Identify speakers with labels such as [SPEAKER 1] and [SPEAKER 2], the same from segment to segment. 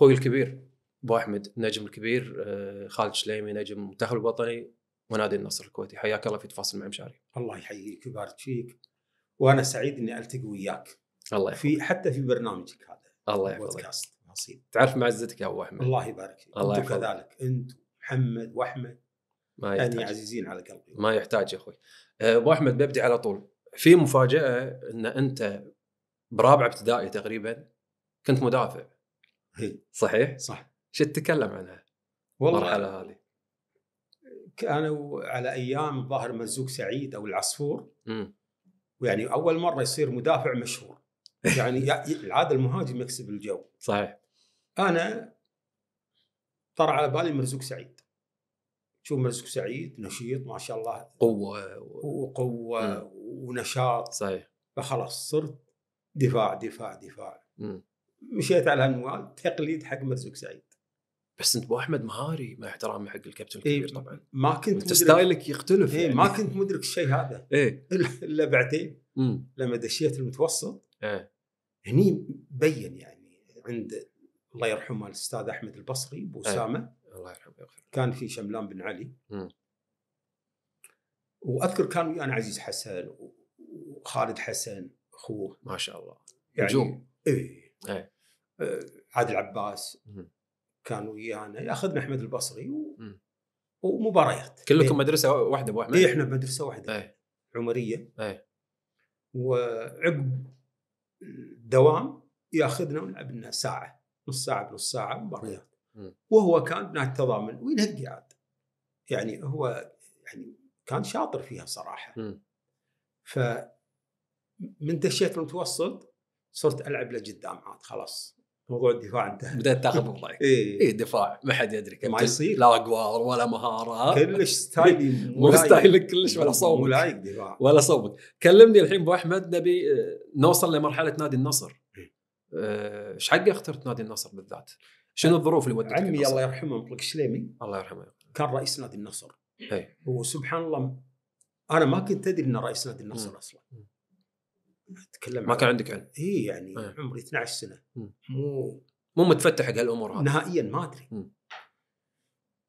[SPEAKER 1] اخوي الكبير ابو احمد النجم الكبير آه، خالد شليمي نجم المنتخب الوطني ونادي النصر الكويتي حياك الله في تفاصيل مع مشاري الله يحييك ويبارك فيك وانا سعيد اني التقي وياك الله يحفظك في حتى في برنامجك هذا الله يحفظك بودكاست نصيب تعرف معزتك يا ابو احمد الله يبارك فيك الله يحفظك كذلك انت محمد واحمد ما يحتاج يعني عزيزين على قلبي ما يحتاج يا اخوي آه، ابو احمد ببدي على طول في مفاجاه ان انت برابع ابتدائي تقريبا كنت مدافع هي صحيح؟ صح شو تتكلم عنها؟ والله المرحلة هذه كانوا على ايام الظاهر مزوق سعيد او العصفور م. ويعني اول مره يصير مدافع مشهور يعني العاده المهاجم يكسب الجو صحيح انا طرى على بالي مرزوق سعيد شوف مرزوق سعيد نشيط ما شاء الله قوه و... وقوه ونشاط صحيح فخلاص صرت دفاع دفاع دفاع مم. مشيت على هالمنوال تقليد حق مرزوق سعيد بس انت ابو احمد مهاري مع احترامي حق الكابتن إيه، الكبير إيه طبعا ما كنت مدرك ستايلك يختلف إيه يعني. ما كنت مدرك الشيء هذا ايه الا بعدين لما دشيت المتوسط ايه هني بين يعني عند الله يرحمه الاستاذ احمد البصري ابو إيه. اسامه أيه.
[SPEAKER 2] الله يرحمه ويغفر
[SPEAKER 1] كان في شملان بن علي واذكر كان ويانا يعني عزيز حسن وخالد حسن اخوه ما شاء الله يعني نجوم اي أي. آه، عادل عباس كان ويانا ياخذنا احمد البصري و... ومباريات كلكم مدرسه واحده ابو احمد؟ اي احنا بمدرسه واحده أي. عمريه أي. وعقب الدوام ياخذنا ونلعب لنا ساعه نص ساعه بنص ساعه مباريات وهو كان بناء تضامن وينهقي عاد يعني هو يعني كان شاطر فيها صراحه ف من دشيت المتوسط صرت العب لقدام عاد خلاص موضوع الدفاع انتهى بدات تاخذ وضعك اي إيه, إيه، دفاع ما حد يدري ما يصير لا اقوار ولا مهاره كلش ستايلي مو ستايلك كلش ولا صوبك ملايق دفاع ولا صوبك كلمني الحين ابو احمد نبي آه، نوصل لمرحله نادي النصر إيه. آه، ايش حق اخترت نادي النصر بالذات؟ شنو الظروف اللي ودتك عمي الله يرحمه مطلق شليمي الله يرحمه كان رئيس نادي النصر إيه. وسبحان الله انا ما كنت ادري انه رئيس نادي النصر اصلا اتكلم ما كان عندك علم اي يعني آه. عمري 12 سنه مو مو متفتح حق هالامور هذه نهائيا ما ادري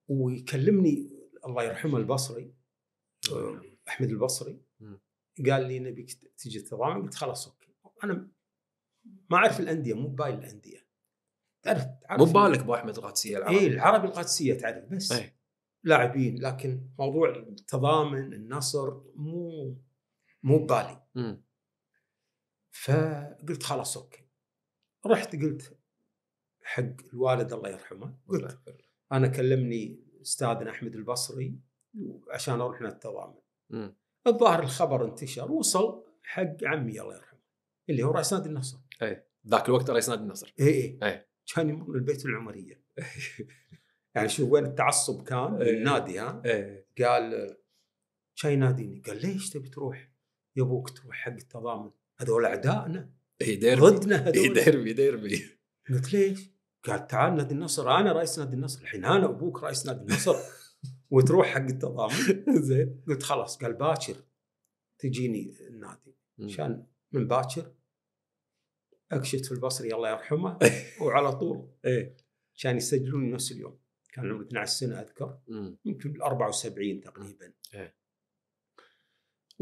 [SPEAKER 1] ويكلمني الله يرحمه البصري احمد البصري قال لي نبيك تجي تضامن قلت خلاص اوكي انا ما اعرف الانديه مو بايل الانديه تعرف مو بالك ابو احمد القادسيه العربي اي العربي القادسيه تعرف بس أي. لاعبين لكن موضوع التضامن النصر مو مو ببالي فقلت خلاص اوكي رحت قلت حق الوالد الله يرحمه قلت انا كلمني استاذنا احمد البصري عشان اروح التضامن الظاهر الخبر انتشر وصل حق عمي الله يرحمه اللي هو رئيس نادي النصر اي ذاك الوقت رئيس نادي النصر اي اي, إيه. كان يمر من البيت العمريه يعني شوف وين التعصب كان إيه. النادي ها إيه. قال شاي ناديني قال ليش تبي تروح يا ابوك تروح حق التضامن هذول اعدائنا اي ديربي ضدنا إيه، هذول اي ديربي ديربي قلت ليش؟ قال تعال نادي النصر انا رئيس نادي النصر الحين انا ابوك رئيس نادي النصر وتروح حق التضامن زين قلت خلاص قال باكر تجيني النادي عشان من باكر اكشت في البصري الله يرحمه وعلى طول ايه عشان يسجلوني نفس اليوم كان عمري 12 سنه اذكر يمكن 74 تقريبا إيه.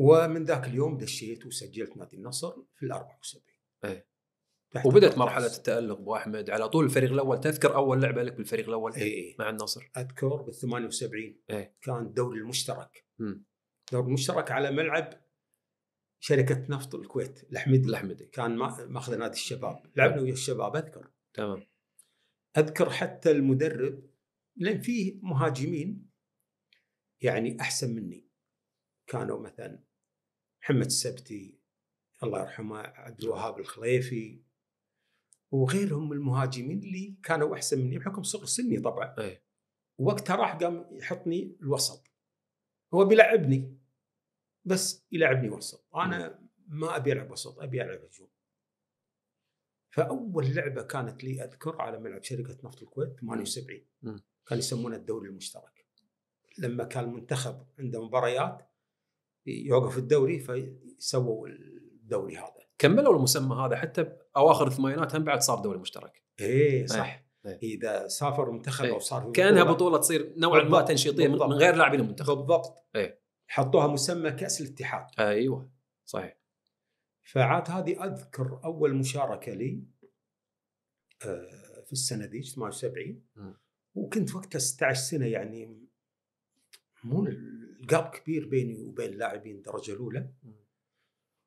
[SPEAKER 1] ومن ذاك اليوم دشيت وسجلت نادي النصر في ال 74
[SPEAKER 2] ايه وبدات مرحله
[SPEAKER 1] التالق ابو احمد على طول الفريق الاول تذكر اول لعبه لك بالفريق الاول إيه ايه مع النصر اذكر بال 78 ايه كان الدوري المشترك دوري المشترك على ملعب شركه نفط الكويت الاحمدي الاحمدي كان ماخذ نادي الشباب لعبنا ويا الشباب اذكر تمام اذكر حتى المدرب لان فيه مهاجمين يعني احسن مني كانوا مثلا محمد السبتي الله يرحمه عبد الوهاب الخليفي وغيرهم من المهاجمين اللي كانوا احسن مني بحكم صغر سني طبعا أيه. وقتها راح قام يحطني الوسط هو بيلعبني بس يلعبني وسط انا ما ابي العب وسط ابي العب هجوم فاول لعبه كانت لي اذكر على ملعب شركه نفط الكويت 78 كان يسمونه الدوري المشترك لما كان المنتخب عنده مباريات يوقف الدوري فسووا الدوري هذا كملوا المسمى هذا حتى باواخر الثمانينات هم بعد صار دوري مشترك اي إيه، صح أيه. اذا سافر منتخب إيه. او صار كانها بطوله, بطولة تصير نوعا ما تنشيطيه من غير لاعبين المنتخب بالضبط أيه. حطوها مسمى كاس الاتحاد
[SPEAKER 2] ايوه صحيح
[SPEAKER 1] فعاد هذه اذكر اول مشاركه لي آه، في السنه ذيك 78 وكنت وقتها 16 سنه يعني مو الجاب كبير بيني وبين اللاعبين الدرجه الاولى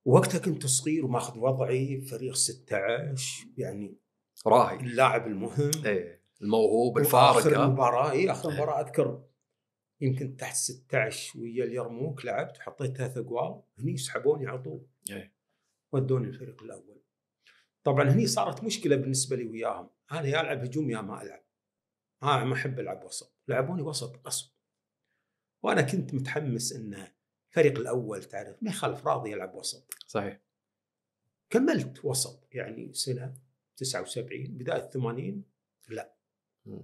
[SPEAKER 1] وقتها كنت صغير وماخذ وضعي فريق 16 يعني راهي اللاعب المهم ايه الموهوب الفارق آه. إيه، اخر مباراه اي اخر مباراه اذكر يمكن تحت 16 ويا اليرموك لعبت وحطيت ثلاث اقوال هني سحبوني على طول ايه ودوني الفريق الاول طبعا هني صارت مشكله بالنسبه لي وياهم انا يا العب هجوم يا ما العب انا ما احب العب وسط لعبوني وسط قصب وانا كنت متحمس ان الفريق الاول تعرف ما يخالف راضي يلعب وسط صحيح كملت وسط يعني سنه 79 بدايه 80 لا م.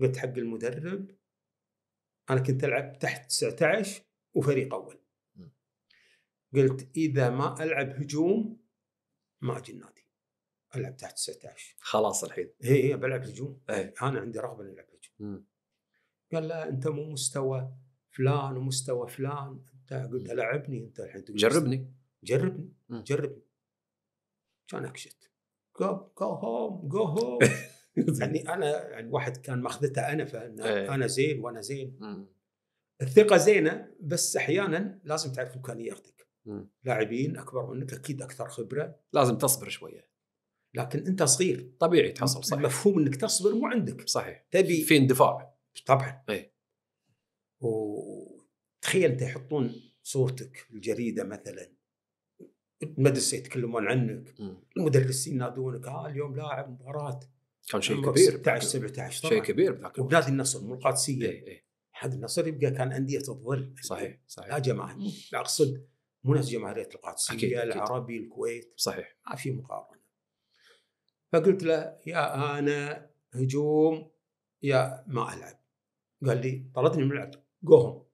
[SPEAKER 1] قلت حق المدرب انا كنت العب تحت 19 وفريق اول م. قلت اذا ما العب هجوم ما اجي النادي العب تحت 19 خلاص الحين اي إيه، بلعب هجوم ايه. انا عندي رغبه اني العب هجوم م. قال لا انت مو مستوى فلان ومستوى فلان انت قلت لعبني انت الحين جربني جربني جربني كان اكشت جو جو هوم جو هوم يعني انا يعني واحد كان ماخذته انا ايه. انا زين وانا زين الثقه زينه بس احيانا لازم تعرف امكانياتك لاعبين اكبر منك اكيد اكثر خبره لازم تصبر شويه لكن انت صغير طبيعي تحصل صحيح مفهوم انك تصبر مو عندك صحيح تبي في اندفاع طبعا اي و... تخيل تحطون صورتك الجريده مثلا المدرسه يتكلمون عنك المدرسين ينادونك ها آه اليوم لاعب مباراه كان شيء كبير 16 17 شيء كبير بذاك وبنادي النصر مو القادسيه إيه. حد إيه. النصر يبقى كان انديه الظل صحيح صحيح لا جماعه اقصد مو نفس جماهيريه القادسيه أكيد. العربي الكويت صحيح ما في مقارنه فقلت له يا انا هجوم يا ما العب قال لي طردني من الملعب جو هوم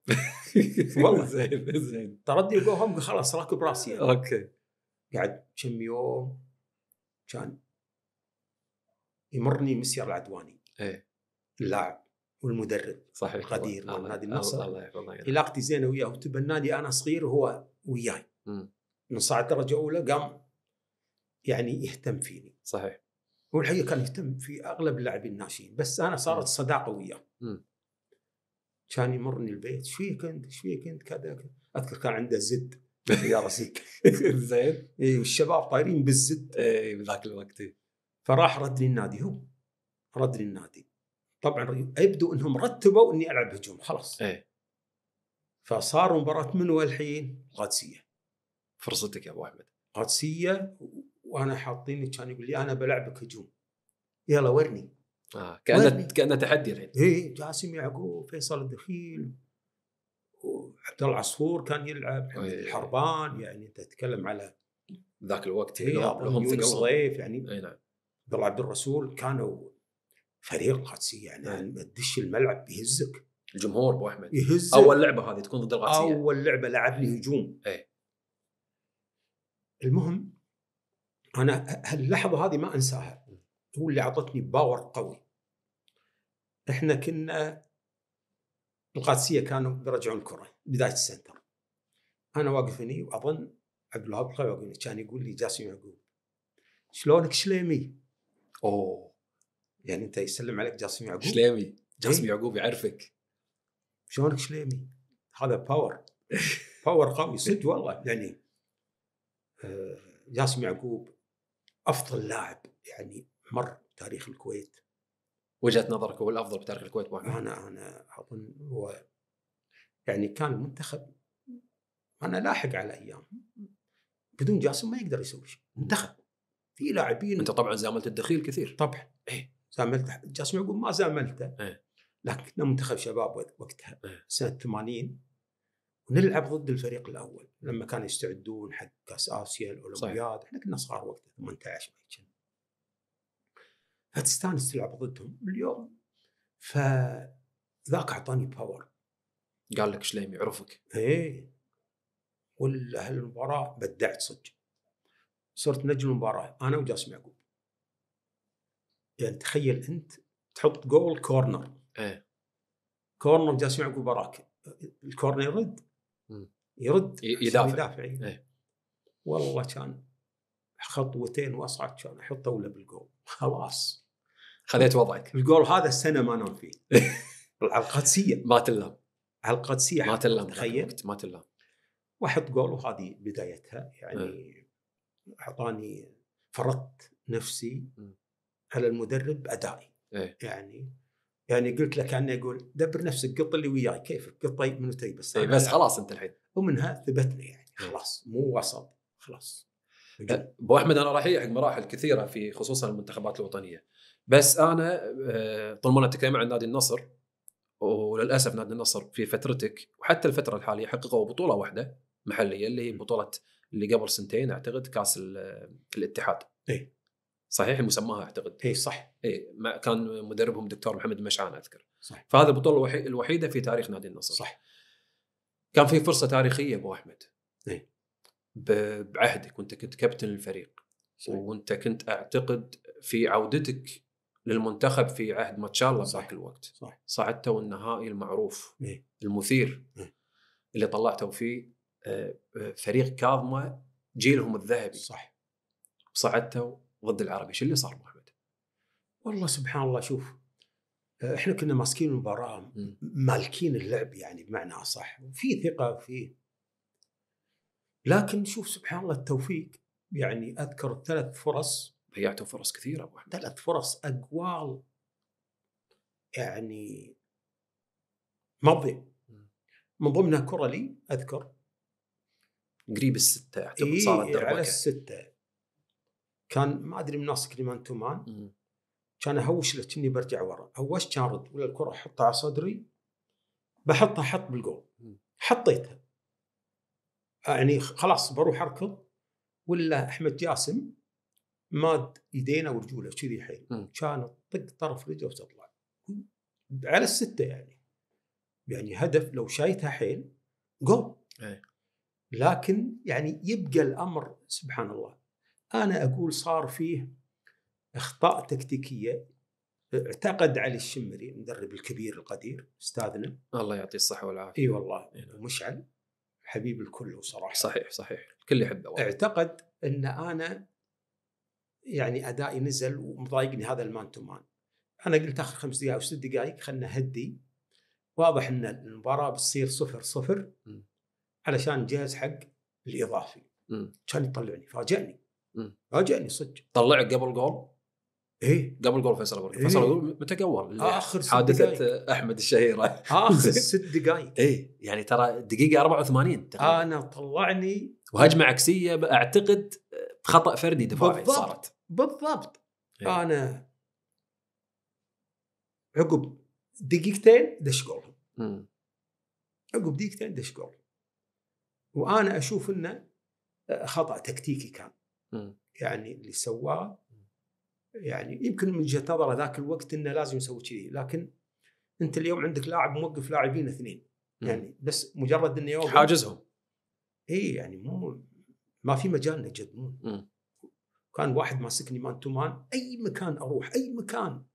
[SPEAKER 1] والله زين زين تردي جو هوم خلاص راكب راسي يعني. اوكي قعد كم يوم كان يمرني مسير العدواني ايه اللاعب والمدرب صحيح القدير مال نادي النصر الله يحفظه علاقتي زينه وياه وتبى النادي انا صغير وهو وياي من صعد درجه اولى قام يعني يهتم فيني صحيح هو الحقيقه كان يهتم في اغلب اللاعبين الناشئين بس انا صارت صداقه وياه كان يمرني البيت ايش فيك انت ايش فيك انت كذا اذكر كان عنده زد يا رسيك زين اي والشباب طايرين بالزد اي بذاك الوقت فراح رد لي النادي هو رد لي النادي طبعا يبدو انهم رتبوا اني العب هجوم خلاص اي فصار مباراه منو الحين؟ قادسيه فرصتك يا ابو احمد قادسيه وانا حاطيني كان يقول لي انا بلعبك هجوم يلا ورني آه كانها تحدي الحين اي إيه، جاسم يعقوب فيصل الدخيل وعبد الله عصفور كان يلعب إيه. الحربان يعني انت تتكلم على ذاك الوقت إيه، لهم في الصيف يعني اي نعم عبد الله عبد الرسول كانوا فريق قادسي يعني تدش الملعب يهزك الجمهور ابو احمد يهزك اول لعبه هذه تكون ضد القادسيه اول لعبه لعب
[SPEAKER 2] لي هجوم ايه
[SPEAKER 1] المهم انا هاللحظه هذه ما انساها هو اللي اعطتني باور قوي احنا كنا القادسيه كانوا بيرجعون الكره بدايه السنتر انا واقف هني واظن عبد الوهاب كان يقول لي جاسم يعقوب شلونك شليمي؟ اوه يعني انت يسلم عليك جاسم يعقوب شليمي جاسم إيه. يعقوب يعرفك شلونك شليمي؟ هذا باور باور قوي صدق والله يعني آه، جاسم يعقوب افضل لاعب يعني مر تاريخ الكويت وجهه نظرك هو الافضل بتاريخ الكويت بوحدة. انا انا اظن هو يعني كان المنتخب انا لاحق على ايام بدون جاسم ما يقدر يسوي شيء منتخب في لاعبين انت طبعا زاملت الدخيل كثير طبعا ايه زاملت جاسم يقول ما زاملته إيه؟ لكن كنا منتخب شباب وقتها إيه؟ سنه 80 ونلعب ضد الفريق الاول لما كانوا يستعدون حق كاس اسيا الاولمبياد احنا كنا صغار وقتها 18 ما فتستانس تلعب ضدهم اليوم فذاك اعطاني باور
[SPEAKER 2] قال لك شليم يعرفك
[SPEAKER 1] ايه ولا هالمباراه بدعت صدق صرت نجم المباراه انا وجاسم يعقوب يعني تخيل انت تحط جول كورنر ايه كورنر جاسم يعقوب وراك الكورنر يرد يرد يدافع يدافع إيه. إيه. والله كان خطوتين واصعد كان احطه ولا بالجول خلاص خذيت وضعك الجول هذا السنه ما نام فيه على القادسيه ما تلام على القادسيه ما تلام تخيل ما تلام واحط جول وهذه بدايتها يعني إيه. اعطاني فرضت نفسي إيه. على المدرب بادائي إيه. يعني يعني قلت لك كانه يقول دبر نفسك قط اللي وياي كيفك قط طيب، من وتي طيب؟ بس إيه بس خلاص انت الحين ومنها ثبتنا يعني خلاص مو وسط خلاص أه، ابو احمد انا راح حق مراحل كثيره في خصوصا المنتخبات الوطنيه بس انا آه، طول ما انا اتكلم عن نادي النصر وللاسف نادي النصر في فترتك وحتى الفتره الحاليه حققوا بطوله واحده محليه اللي هي بطوله اللي قبل سنتين اعتقد كاس آه، الاتحاد. اي صحيح مسماها اعتقد. اي صح. اي كان مدربهم دكتور محمد مشعان اذكر. صح. فهذه البطوله الوحيده في تاريخ نادي النصر. صح. كان في فرصه تاريخيه ابو احمد. اي بعهدك وانت كنت كابتن الفريق. صحيح. وانت كنت اعتقد في عودتك للمنتخب في عهد ما الله ذاك الوقت صح صعدتوا النهائي المعروف إيه؟ المثير إيه؟ اللي طلعتوا فيه آه، آه، فريق كاظمه جيلهم الذهبي صح صعدتوا ضد العربي شو اللي صار محمد؟ والله سبحان الله شوف آه، احنا كنا ماسكين المباراه مالكين اللعب يعني بمعنى اصح في ثقه فيه لكن شوف سبحان الله التوفيق يعني اذكر ثلاث فرص ضيعتوا فرص كثيره ابو احمد ثلاث فرص اقوال يعني ماضيه من ضمنها كره لي اذكر قريب السته اعتقد إيه صارت على السته كان ما ادري مناسك ناس كلمان تو مان كان اهوش له كني برجع ورا هوش كان رد ولا الكره احطها على صدري بحطها حط بالجول حطيتها يعني خلاص بروح اركض ولا احمد جاسم ماد ايدينا ورجوله كذي حيل كان طق طرف رجله وتطلع على السته يعني يعني هدف لو شايتها حيل جو إيه. لكن يعني يبقى الامر سبحان الله انا اقول صار فيه اخطاء تكتيكيه اعتقد علي الشمري المدرب الكبير القدير استاذنا الله يعطيه الصحه والعافيه اي والله يعني. نعم. مشعل حبيب الكل صراحه صحيح صحيح الكل يحبه اعتقد ان انا يعني ادائي نزل ومضايقني هذا المان تو مان انا قلت اخر خمس دقائق او ست دقائق خلنا هدي واضح ان المباراه بتصير صفر صفر م. علشان نجهز حق الاضافي كان يطلعني فاجئني فاجئني صدق طلعك قبل جول؟ ايه قبل جول فيصل ابو إيه؟ فيصل ابو متى قول؟ اخر حادثه احمد الشهيره اخر ست دقائق ايه يعني ترى دقيقه 84 تقريبا انا طلعني وهجمه عكسيه اعتقد خطا فردي دفاعي بالضبط صارت
[SPEAKER 2] بالضبط
[SPEAKER 1] إيه. انا عقب دقيقتين دش جول عقب دقيقتين دش جول وانا اشوف انه خطا تكتيكي كان م. يعني اللي سواه يعني يمكن من وجهه نظره ذاك الوقت انه لازم يسوي كذي لكن انت اليوم عندك لاعب موقف لاعبين اثنين يعني بس مجرد انه يوقف حاجزهم اي يعني مو ما في مجال نجد كان واحد ماسكني مان تو مان اي مكان اروح اي مكان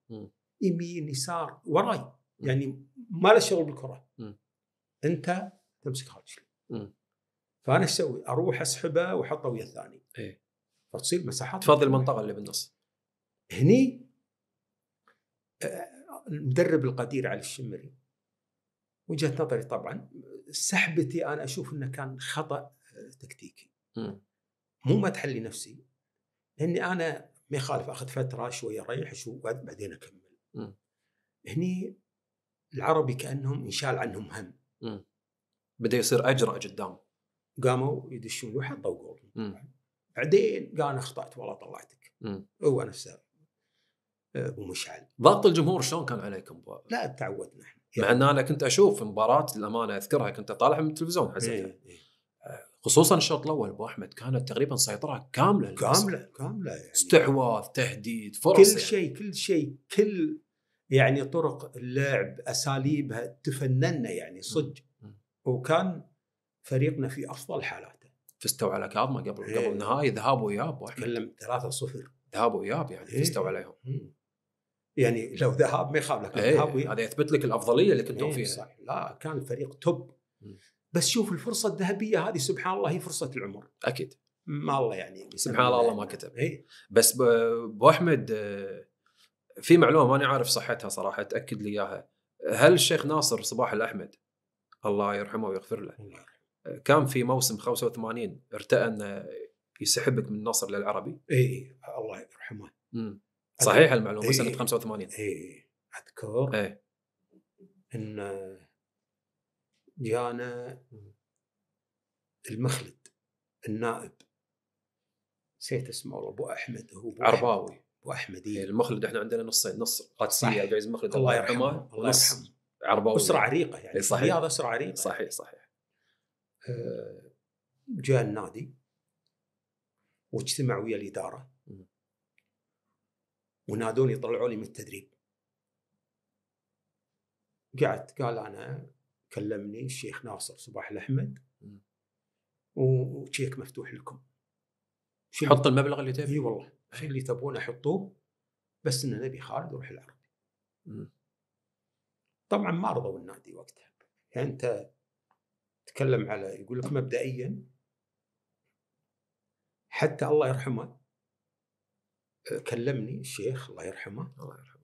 [SPEAKER 1] يمين يسار وراي يعني ما له شغل بالكره انت تمسك هاجلي فانا ايش اسوي؟ اروح اسحبه واحطه ويا الثاني ايه فتصير مساحات تفضل المنطقه اللي بالنص هني المدرب آه، القدير علي الشمري وجهه نظري طبعا سحبتي انا اشوف انه كان خطا آه، تكتيكي مو ما تحلي نفسي لاني انا ما يخالف اخذ فتره شويه اريح شو بعدين اكمل م. هني العربي كانهم انشال عنهم هم بدا يصير اجرأ قدام قاموا يدشون وحطوا جول بعدين قال انا اخطات والله طلعتك هو نفسه أه، ابو مشعل ضغط الجمهور شلون كان عليكم؟ لا تعودنا احنا مع ان انا كنت اشوف مباراه للامانه اذكرها كنت اطالعها من التلفزيون حسيتها إيه. إيه. خصوصا الشوط الاول ابو احمد كانت تقريبا سيطره كامله كامله كامله يعني استحواذ تهديد فرص كل يعني. شيء كل شيء كل يعني طرق اللعب اساليبها تفننا يعني صدق وكان فريقنا في افضل حالاته فزتوا على كاظمه قبل إيه. قبل النهائي ذهاب واياب تكلم 3-0 ذهاب واياب يعني إيه. فزتوا عليهم يعني لو ذهاب ما يخالف لك إيه. ذهاب هذا يثبت لك الافضليه اللي كنتم فيها صح لا كان الفريق توب بس شوف الفرصه الذهبيه هذه سبحان الله هي فرصه العمر اكيد ما الله يعني سبحان الله الله ما كتب اي بس ابو احمد آه، في معلومه ماني عارف صحتها صراحه تاكد لي اياها هل الشيخ ناصر صباح الاحمد الله يرحمه ويغفر له آه، كان في موسم 85 ارتأى انه يسحبك من النصر للعربي اي الله
[SPEAKER 2] يرحمه امم صحيح المعلومه إيه. سنه
[SPEAKER 1] 85 اي اذكر ايه. ان آه، جانا المخلد النائب نسيت اسمه والله ابو احمد هو أبو عرباوي ابو احمد إيه؟ المخلد احنا عندنا نصين نص قادسيه عبد العزيز المخلد الله يرحمه الله يرحمه عرباوي اسره عريقه يعني إيه، صحيح الرياض اسره عريقه صحيح صحيح آه، جاء النادي واجتمع ويا الاداره ونادوني طلعوا لي من التدريب قعدت قال انا كلمني الشيخ ناصر صباح الاحمد وشيك مفتوح لكم حط المبلغ اللي تبي اي والله الشيء اللي تبونه حطوه بس ان نبي خالد يروح العربي طبعا ما رضوا النادي وقتها يعني انت تكلم على يقول لك مبدئيا حتى الله يرحمه كلمني الشيخ الله يرحمه الله يرحمه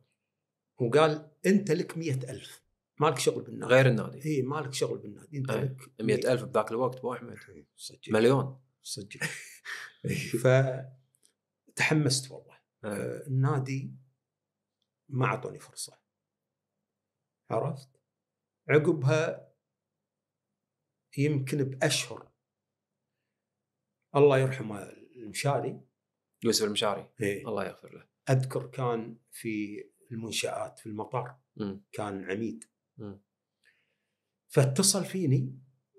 [SPEAKER 1] وقال انت لك مية ألف مالك شغل بالنادي غير النادي اي مالك شغل بالنادي انت إيه، لك 100000 بذاك الوقت ابو احمد صدق إيه، مليون صدق إيه، فتحمست والله آه النادي ما اعطوني فرصه عرفت عقبها يمكن باشهر الله يرحمه المشاري يوسف المشاري إيه؟ الله يغفر له اذكر كان في المنشات في المطار م. كان عميد فاتصل فيني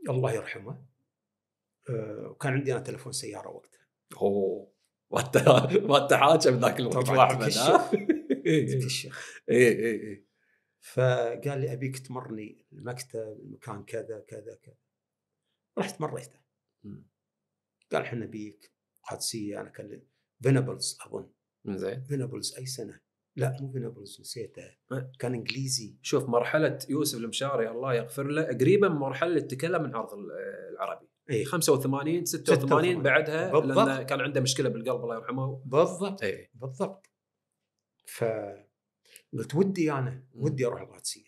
[SPEAKER 1] الله يرحمه آه، وكان عندي انا تلفون سياره وقتها
[SPEAKER 2] اوه ما تحاكم
[SPEAKER 1] ذاك الوقت احمد الشيخ اي اي اي فقال لي ابيك تمرني المكتب المكان كذا كذا كذا رحت مريته قال احنا بيك قادسيه انا كان فينبلز اظن زين فينبلز اي سنه لا مو في نابلس نسيته أه. كان انجليزي شوف مرحله يوسف المشاري الله يغفر له قريبه من مرحله تكلم من عرض آه، العربي اي 85 86, 86 بعدها بالضبط. لان كان عنده مشكله بالقلب الله يرحمه بالضبط أي. بالضبط ف قلت ودي انا ودي اروح القادسيه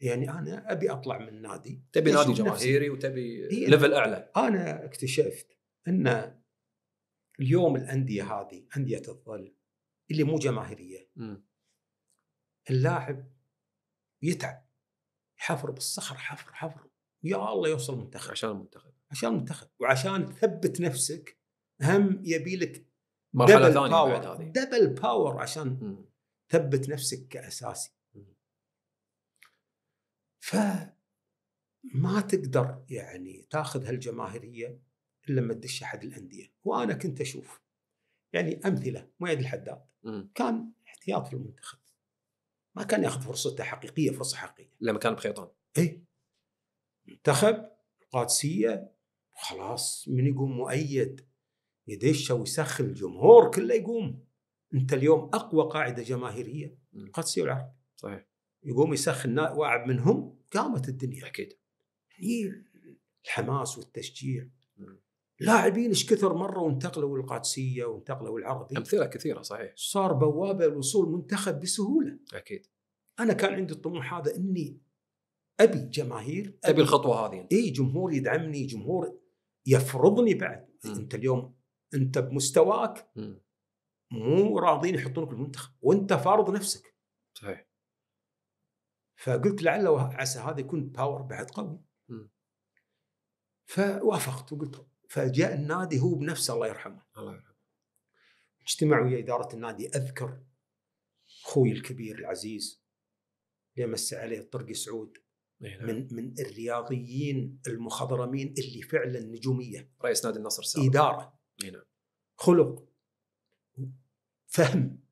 [SPEAKER 1] يعني انا ابي اطلع من نادي تبي نادي جماهيري وتبي إيه ليفل اعلى انا اكتشفت ان اليوم الانديه هذه انديه الظل اللي مو جماهيريه اللاعب يتعب حفر بالصخر حفر حفر يا الله يوصل المنتخب عشان المنتخب عشان المنتخب وعشان تثبت نفسك هم يبي لك مرحله ثانيه بعد هذه دبل باور عشان تثبت نفسك كاساسي ف ما تقدر يعني تاخذ هالجماهيريه الا لما تدش احد الانديه وانا كنت اشوف يعني امثله مؤيد الحداد كان احتياط في المنتخب ما كان ياخذ فرصته حقيقيه فرصه حقيقيه لما كان بخيطان اي منتخب القادسيه خلاص من يقوم مؤيد يدش ويسخن الجمهور كله يقوم انت اليوم اقوى قاعده جماهيريه القادسيه والعرب صحيح يقوم يسخن واعب منهم قامت الدنيا اكيد يعني الحماس والتشجيع لاعبين ايش كثر مره وانتقلوا للقادسيه وانتقلوا للعربي امثله كثيره صحيح صار بوابه لوصول منتخب بسهوله اكيد انا كان عندي الطموح هذا اني ابي جماهير ابي
[SPEAKER 2] الخطوه هذه
[SPEAKER 1] اي جمهور يدعمني جمهور يفرضني بعد م. انت اليوم انت بمستواك م. مو راضين يحطونك المنتخب وانت فارض نفسك صحيح فقلت لعل وعسى هذا يكون باور بعد قوي فوافقت وقلت فجاء النادي هو بنفسه الله يرحمه الله يرحمه اجتمع ويا اداره النادي اذكر اخوي الكبير العزيز اللي مس عليه الطرق سعود نعم. من من الرياضيين المخضرمين اللي فعلا نجوميه رئيس نادي النصر سابق. اداره نعم. خلق فهم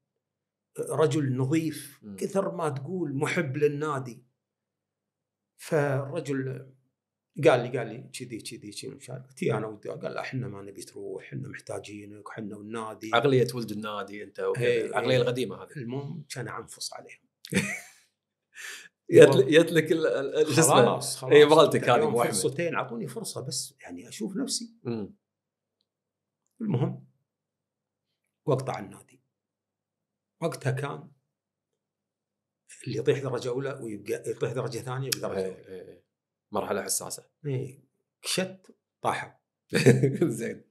[SPEAKER 1] رجل نظيف كثر ما تقول محب للنادي فالرجل قال لي قال لي كذي كذي كذي قلت إيه، انا ودي قال احنا ما نبي تروح احنا محتاجينك احنا والنادي عقليه ولد النادي انت العقليه إيه، إيه. القديمه هذه المهم كان انفص عليهم جت لك شو اسمه خلاص خلاص اي مالتك يعني هذه فرصتين اعطوني فرصه بس يعني اشوف نفسي المهم واقطع النادي وقتها كان اللي يطيح درجه اولى ويبقى يطيح درجه ثانيه بدرجه اولى مرحله حساسه اي كشت طاحوا زين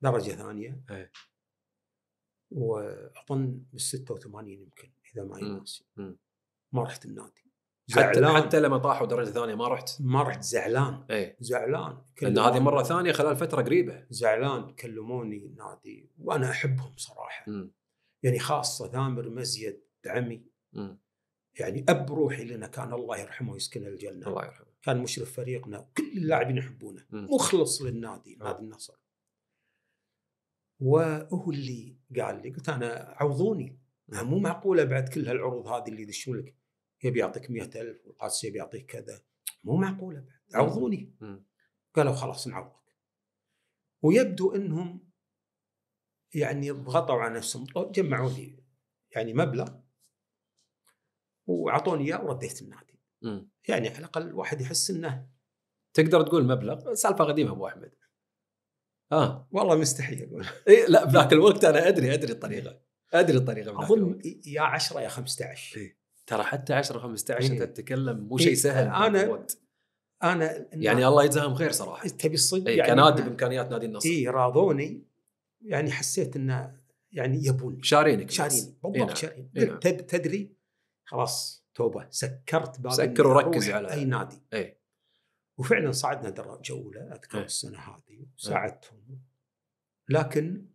[SPEAKER 1] درجه ثانيه ايه. واظن بال 86 يمكن اذا ما يناسب ما رحت النادي زعلان حتى, حتى لما طاحوا درجه ثانيه ما رحت ما رحت زعلان ايه زعلان لان هذه مره ثانيه خلال فتره قريبه زعلان كلموني نادي وانا احبهم صراحه م. يعني خاصه ثامر مزيد عمي م. يعني اب روحي لنا كان الله يرحمه ويسكنه الجنه الله يرحمه كان مشرف فريقنا كل اللاعبين يحبونه مخلص للنادي نادي النصر وهو اللي قال لي قلت انا عوضوني مو معقوله بعد كل هالعروض هذه اللي يدشون لك يبي يعطيك مئة ألف والقادس يبي يعطيك كذا مو معقوله بعد عوضوني قالوا خلاص نعوضك ويبدو انهم يعني ضغطوا على نفسهم جمعوا لي يعني مبلغ واعطوني اياه ورديت النادي مم. يعني على الاقل الواحد يحس انه تقدر تقول مبلغ سالفه قديمه ابو احمد اه والله مستحيل اقول إيه لا بذاك الوقت انا ادري ادري الطريقه ادري الطريقه اظن يا 10 يا 15 إيه؟ ترى حتى 10 15 انت إيه؟ تتكلم مو إيه، شيء إيه؟ سهل انا الوقت. انا يعني الله يجزاهم خير صراحه إيه، تبي الصدق إيه، يعني كنادي بامكانيات نادي النصر اي راضوني يعني حسيت انه يعني يبون شارينك شارين بالضبط نعم. شارين إيه نعم. تدري خلاص توبه سكرت باب سكر وركز على اي نادي اي وفعلا صعدنا درجه جوله اذكر ايه. السنه هذه إيه. ساعدتهم لكن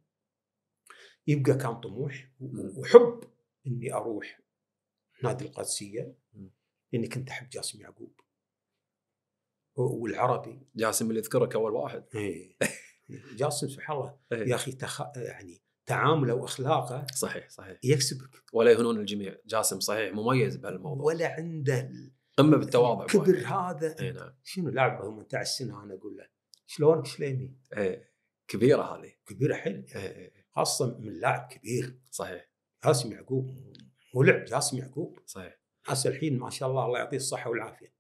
[SPEAKER 1] يبقى كان طموح وحب اني اروح نادي القادسيه لاني كنت احب جاسم يعقوب والعربي جاسم اللي يذكرك اول واحد اي جاسم سبحان الله إيه. يا اخي تخ... يعني تعامله واخلاقه
[SPEAKER 2] صحيح صحيح يكسبك ولا يهنون الجميع جاسم صحيح مميز بهالموضوع
[SPEAKER 1] ولا عنده
[SPEAKER 2] قمه بالتواضع كبر
[SPEAKER 1] هذا اي نعم شنو لاعب 18 سنه انا اقول له شلون شليمي؟ ايه كبيره هذه كبيره حيل يعني خاصه من لاعب كبير صحيح جاسم يعقوب مو لعب جاسم يعقوب صحيح هسه الحين ما شاء الله الله يعطيه الصحه والعافيه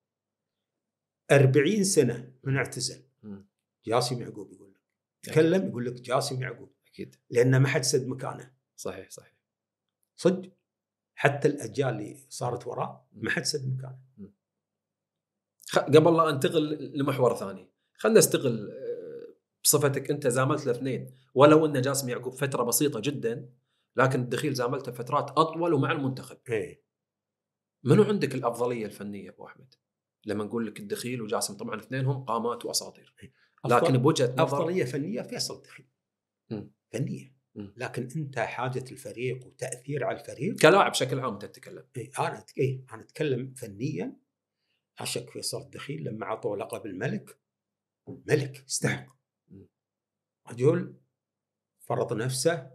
[SPEAKER 1] 40 سنه من اعتزل جاسم يعقوب يقول لك تكلم يقول لك جاسم يعقوب اكيد لان ما حد سد مكانه صحيح صحيح صدق حتى الاجيال اللي صارت وراه ما حد سد مكانه قبل لا انتقل لمحور ثاني خلنا نستقل آه، بصفتك انت زاملت الاثنين ولو ان جاسم يعقوب فتره بسيطه جدا لكن الدخيل زاملته فترات اطول ومع المنتخب. ايه منو عندك الافضليه الفنيه ابو احمد؟ لما نقول لك الدخيل وجاسم طبعا اثنينهم قامات واساطير. إيه.
[SPEAKER 2] لكن بوجهه نظر افضليه
[SPEAKER 1] فنيه فيصل الدخيل. فنيه لكن انت حاجه الفريق وتاثير على الفريق كلاعب بشكل عام انت تتكلم اي انا إيه انا اتكلم فنيا اشك فيصل الدخيل لما اعطوه لقب الملك ملك استحق رجل فرض نفسه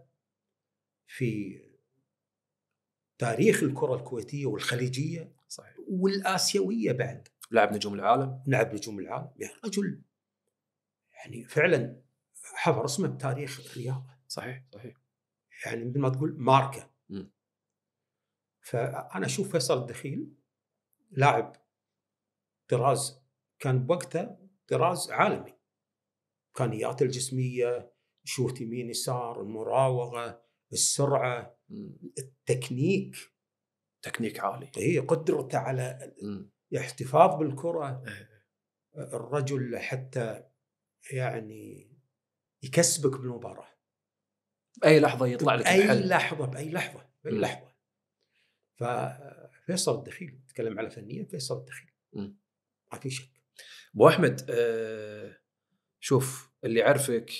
[SPEAKER 1] في تاريخ الكره الكويتيه والخليجيه صحيح والاسيويه بعد لعب نجوم العالم لعب نجوم العالم يعني رجل يعني فعلا حفر اسمه بتاريخ الرياض صحيح صحيح يعني مثل ما تقول ماركه م. فانا اشوف فيصل الدخيل لاعب طراز كان بوقته طراز عالمي امكانياته الجسميه شوت يمين يسار المراوغه السرعه التكنيك
[SPEAKER 2] تكنيك عالي
[SPEAKER 1] هي إيه، قدرته على الاحتفاظ بالكره إيه. الرجل حتى يعني يكسبك بالمباراه اي لحظه يطلع لك اي الحل. لحظه باي لحظه باي م. لحظه ففيصل الدخيل نتكلم على فنيا فيصل الدخيل ما في شك ابو احمد آه، شوف اللي عرفك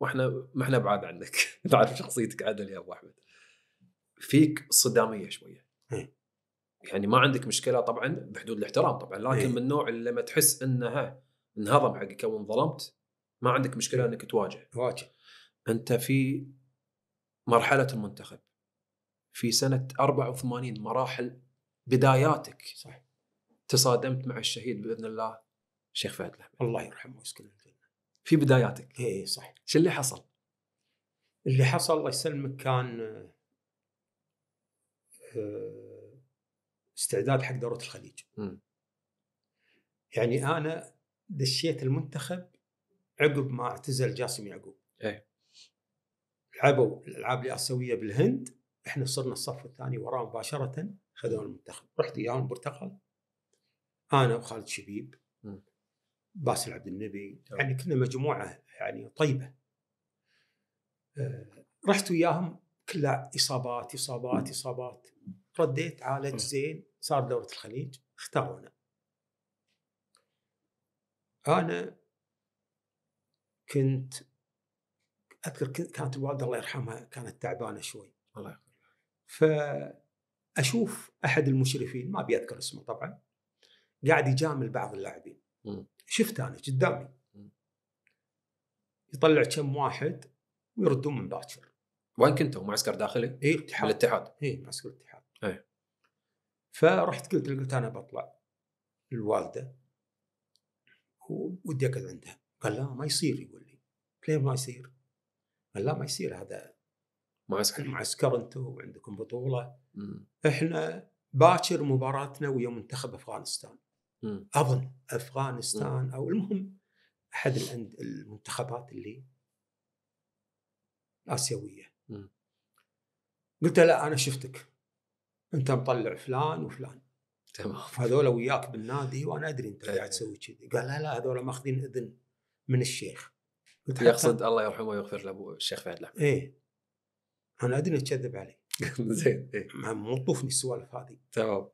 [SPEAKER 1] واحنا ما احنا بعاد عنك تعرف شخصيتك عدل يا ابو احمد فيك صداميه شويه إيه. يعني ما عندك مشكله طبعا بحدود الاحترام طبعا لكن إيه. من النوع اللي لما تحس انها انهضم حقك او انظلمت ما عندك مشكله انك تواجه واجه انت في مرحله المنتخب في سنه 84 مراحل بداياتك صح تصادمت مع الشهيد باذن الله الشيخ فهد الاحمد الله يرحمه ويسكن الجنه في بداياتك اي إيه، صح شو اللي حصل؟ اللي حصل الله يسلمك كان آه، استعداد حق دوره الخليج م. يعني انا دشيت المنتخب عقب ما اعتزل جاسم يعقوب ايه لعبوا الالعاب الاسيويه بالهند احنا صرنا الصف الثاني وراه مباشره خذوا المنتخب رحت وياهم البرتغال انا وخالد شبيب باسل عبد النبي يعني كنا مجموعه يعني طيبه آه، رحت وياهم كلها اصابات اصابات اصابات رديت عالج زين صار دوره الخليج اختارونا انا كنت اذكر كانت الوالده الله يرحمها كانت تعبانه شوي الله يرحمها فاشوف احد المشرفين ما ابي اذكر اسمه طبعا قاعد يجامل بعض اللاعبين شفته انا قدامي يطلع كم واحد ويردون من باكر وين كنتوا معسكر داخلي؟ اي الاتحاد الاتحاد إيه، اي معسكر الاتحاد اي فرحت قلت قلت انا بطلع للوالده ودي اقعد عندها قال لا ما يصير يقول ليه ما يصير؟ قال لا ما يصير هذا معسكر معسكر انتم وعندكم بطوله مم. احنا باكر مباراتنا ويا منتخب افغانستان مم. اظن افغانستان مم. او المهم احد المنتخبات اللي مم. قلت له لا انا شفتك انت مطلع فلان وفلان تمام هذول وياك بالنادي وانا ادري انت إيه. قاعد تسوي كذي قال لا لا هذول ماخذين اذن من الشيخ يقصد الله يرحمه ويغفر له الشيخ فهد الأحمد ايه انا ادري تكذب علي زين ايه مو طوفني السوالف هذه تمام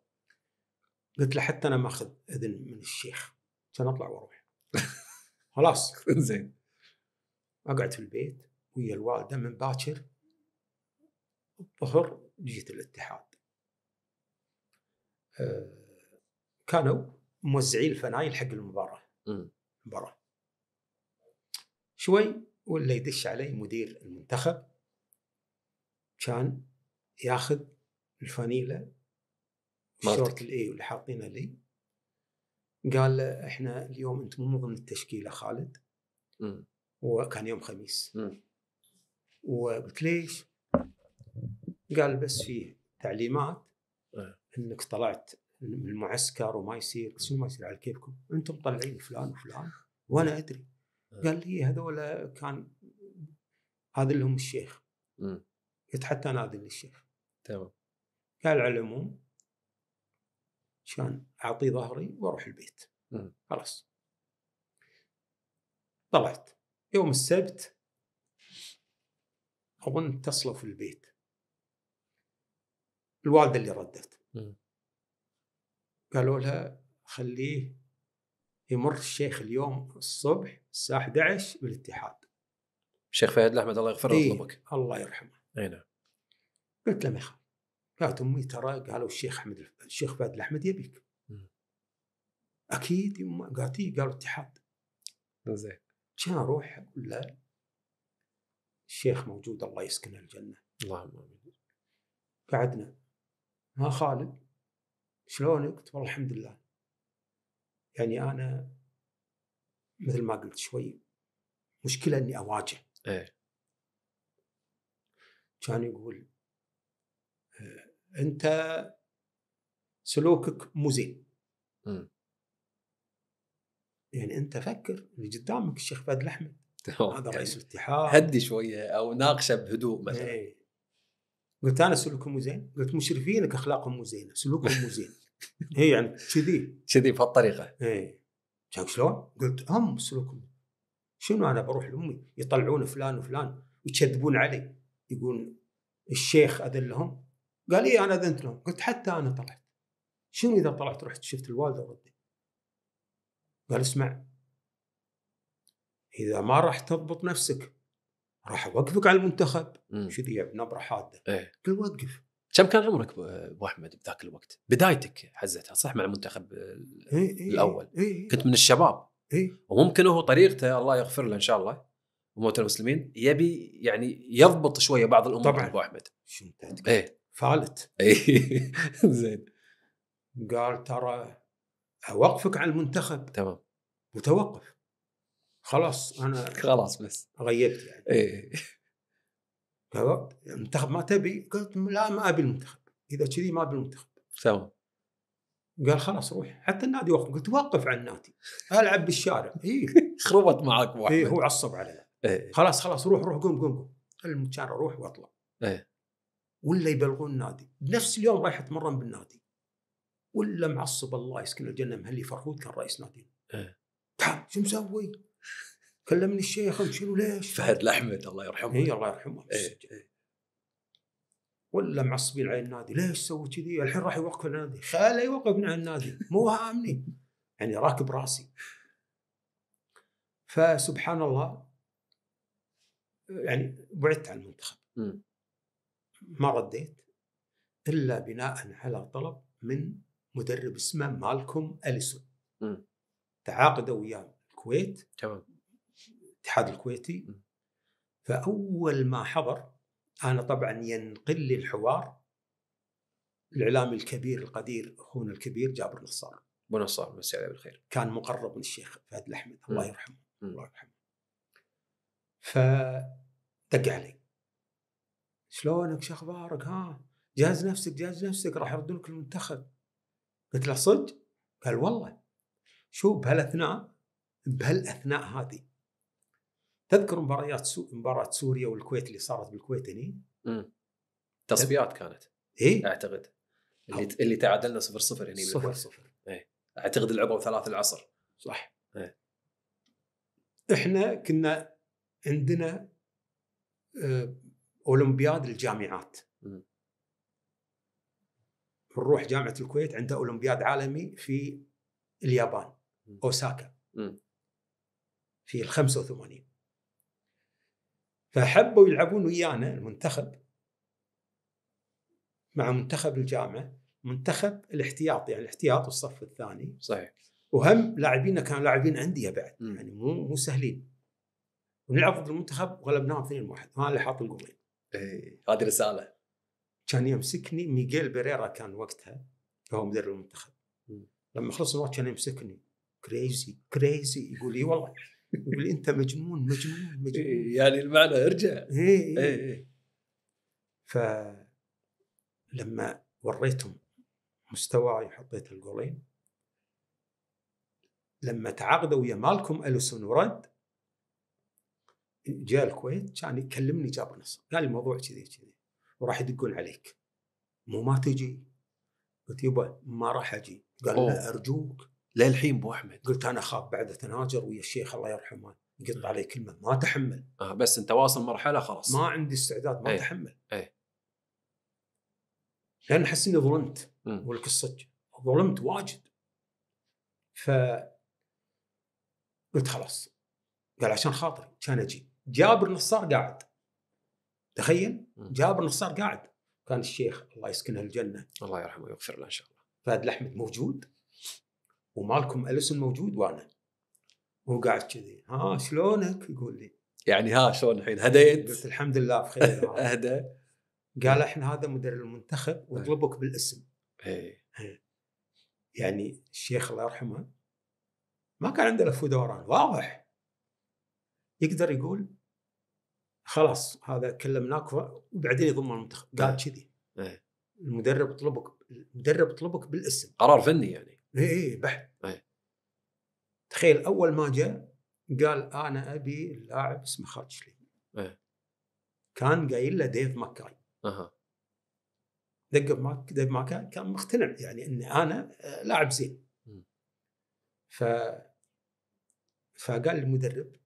[SPEAKER 1] قلت له حتى انا ماخذ اذن من الشيخ عشان اطلع واروح خلاص زين اقعد في البيت ويا الوالده من باكر الظهر جيت الاتحاد آه، كانوا موزعين الفنايل حق المباراه المباراه شوي ولا يدش علي مدير المنتخب كان ياخذ الفانيله الشورت الاي اللي حاطينها لي قال له احنا اليوم انت مو ضمن التشكيله خالد وكان يوم خميس وقلت ليش؟ قال بس في تعليمات إيه. انك طلعت من المعسكر وما يصير شنو ما يصير على كيفكم انتم مطلعين فلان وفلان وانا ادري قال إيه. لي هذول كان هذا لهم الشيخ قلت حتى انا اذن للشيخ تمام قال على العموم كان اعطيه ظهري واروح البيت إيه. خلاص طلعت يوم السبت اظن اتصلوا في البيت الوالده اللي ردت إيه. قالوا لها خليه يمر الشيخ اليوم الصبح الساعه 11 بالاتحاد
[SPEAKER 2] الشيخ فهد الاحمد الله يغفر له إيه
[SPEAKER 1] الله يرحمه اي نعم قلت له ما يخالف قالت امي ترى قالوا الشيخ احمد الشيخ فهد الاحمد يبيك اكيد يما قالت إي قالوا اتحاد زين كان اروح اقول له الشيخ موجود الله يسكنه الجنه اللهم امين قعدنا ها خالد شلونك؟ قلت والله الحمد لله يعني انا مثل ما قلت شوي مشكله اني اواجه ايه كان يقول آه، انت سلوكك مو زين يعني انت فكر اللي قدامك الشيخ فهد الاحمد هذا يعني رئيس الاتحاد هدي شويه او ناقشه بهدوء مثلا ايه. قلت انا سلوكهم مو زين قلت مشرفينك اخلاقهم مو زينه سلوكهم مو زين هي يعني كذي
[SPEAKER 2] كذي بهالطريقه
[SPEAKER 1] ايه شايف شلون؟ قلت هم سلوكهم شنو انا بروح لامي يطلعون فلان وفلان ويكذبون علي يقول الشيخ اذلهم قال اي انا اذنت لهم قلت حتى انا طلعت شنو اذا طلعت رحت شفت الوالده وردت قال اسمع اذا ما راح تضبط نفسك راح اوقفك على المنتخب كذي بنبره يعني حاده إيه؟ وقف كم كان عمرك ابو احمد بذاك الوقت؟ بدايتك حزتها صح مع المنتخب إيه، إيه، إيه، الاول إيه إيه كنت من الشباب إيه؟ وممكن هو طريقته الله يغفر له ان شاء الله وموت المسلمين يبي يعني يضبط شويه بعض الامور طبعا ابو احمد ايه فالت ايه زين قال ترى اوقفك عن المنتخب تمام متوقف خلاص انا خلاص بس غيبت يعني ايه المنتخب ما تبي قلت لا ما ابي المنتخب اذا كذي ما ابي المنتخب تمام قال خلاص روح حتى النادي وقف قلت وقف عن النادي العب بالشارع اي خربت معك واحد اي هو عصب علي إيه. خلاص خلاص روح روح قوم قوم قوم المشارع روح واطلع إيه. ولا يبلغون النادي نفس اليوم رايح اتمرن بالنادي ولا معصب الله يسكن الجنه مهلي فرهود كان رئيس نادي إيه. تعال شو مسوي؟ كلمني الشيخ شنو ليش؟ فهد الاحمد الله يرحمه اي الله يرحمه إيه. إيه. ولا معصبين على النادي ليش سوي كذي؟ الحين راح يوقف النادي خاله يوقفنا على النادي مو هامني يعني راكب راسي فسبحان الله يعني بعدت عن المنتخب ما رديت الا بناء على طلب من مدرب اسمه مالكوم اليسون تعاقدوا وياه الكويت تمام الاتحاد الكويتي فاول ما حضر انا طبعا ينقل لي الحوار الاعلامي الكبير القدير اخونا الكبير جابر نصار ابو نصار مسي عليه بالخير كان مقرب من الشيخ فهد الاحمد الله يرحمه الله يرحمه فدق علي شلونك شو اخبارك ها جهز نفسك جهز نفسك راح يردونك المنتخب قلت له صدق قال والله شو بهالاثناء
[SPEAKER 2] بهالاثناء
[SPEAKER 1] هذه تذكر مباريات سو... مباراه سوريا والكويت اللي صارت بالكويت هني؟ امم تصفيات كانت اي اعتقد اللي أو. اللي تعادلنا 0 0 هني 0 0 اي اعتقد لعبوا ثلاث العصر صح اي احنا كنا عندنا آه، اولمبياد الجامعات نروح جامعه الكويت عندها اولمبياد عالمي في اليابان اوساكا في ال 85 فحبوا يلعبون ويانا المنتخب مع منتخب الجامعه منتخب الاحتياط يعني الاحتياط والصف الثاني صحيح وهم لاعبينا كانوا لاعبين انديه بعد م. يعني مو مو سهلين ونلعب ضد المنتخب وغلبناهم 2 1 انا اللي حاط الجولين ايه هذه رساله كان يمسكني ميغيل بيريرا كان وقتها هو مدرب المنتخب م. لما خلص الوقت كان يمسكني كريزي كريزي يقول لي والله يقول انت مجنون مجنون مجنون إيه، يعني
[SPEAKER 2] المعنى ارجع اي اي إيه، إيه.
[SPEAKER 1] فلما وريتهم مستواي وحطيت الجولين لما تعاقدوا ويا مالكم اليسون ورد جاء الكويت كان يكلمني جاب نصر قال الموضوع كذي كذي وراح يدقون عليك مو ما تجي قلت يبا ما راح اجي قال لا ارجوك للحين ابو احمد قلت انا اخاف بعد اتناجر ويا الشيخ الله يرحمه يقط علي كلمه ما اتحمل آه بس انت واصل مرحله خلاص ما عندي استعداد ما اتحمل إيه،, ايه لان احس اني ظلمت اقول لك الصدق ظلمت واجد ف قلت خلاص قال عشان خاطري كان اجي جابر نصار قاعد تخيل جابر نصار قاعد كان الشيخ الله يسكنه الجنه الله يرحمه ويغفر له ان شاء الله فهد الاحمد موجود ومالكم اليسون موجود وانا مو قاعد كذي ها شلونك يقول لي يعني ها شلون الحين هديت قلت الحمد لله بخير اهدى قال احنا هذا مدرب المنتخب طيب. واطلبك بالاسم
[SPEAKER 2] هي. إيه.
[SPEAKER 1] يعني الشيخ الله يرحمه ما كان عنده لف ودوران واضح يقدر يقول خلاص هذا كلمناك وبعدين يضم المنتخب قال طيب. كذي إيه. المدرب طلبك المدرب طلبك بالاسم قرار فني يعني اي اي إيه، بحت أي. تخيل اول ما جاء قال انا ابي اللاعب اسمه خالد أي. كان قايل له ديف ماكاي اها دق ماك ديف ماكاي كان مقتنع يعني ان انا آه، لاعب زين ف فقال المدرب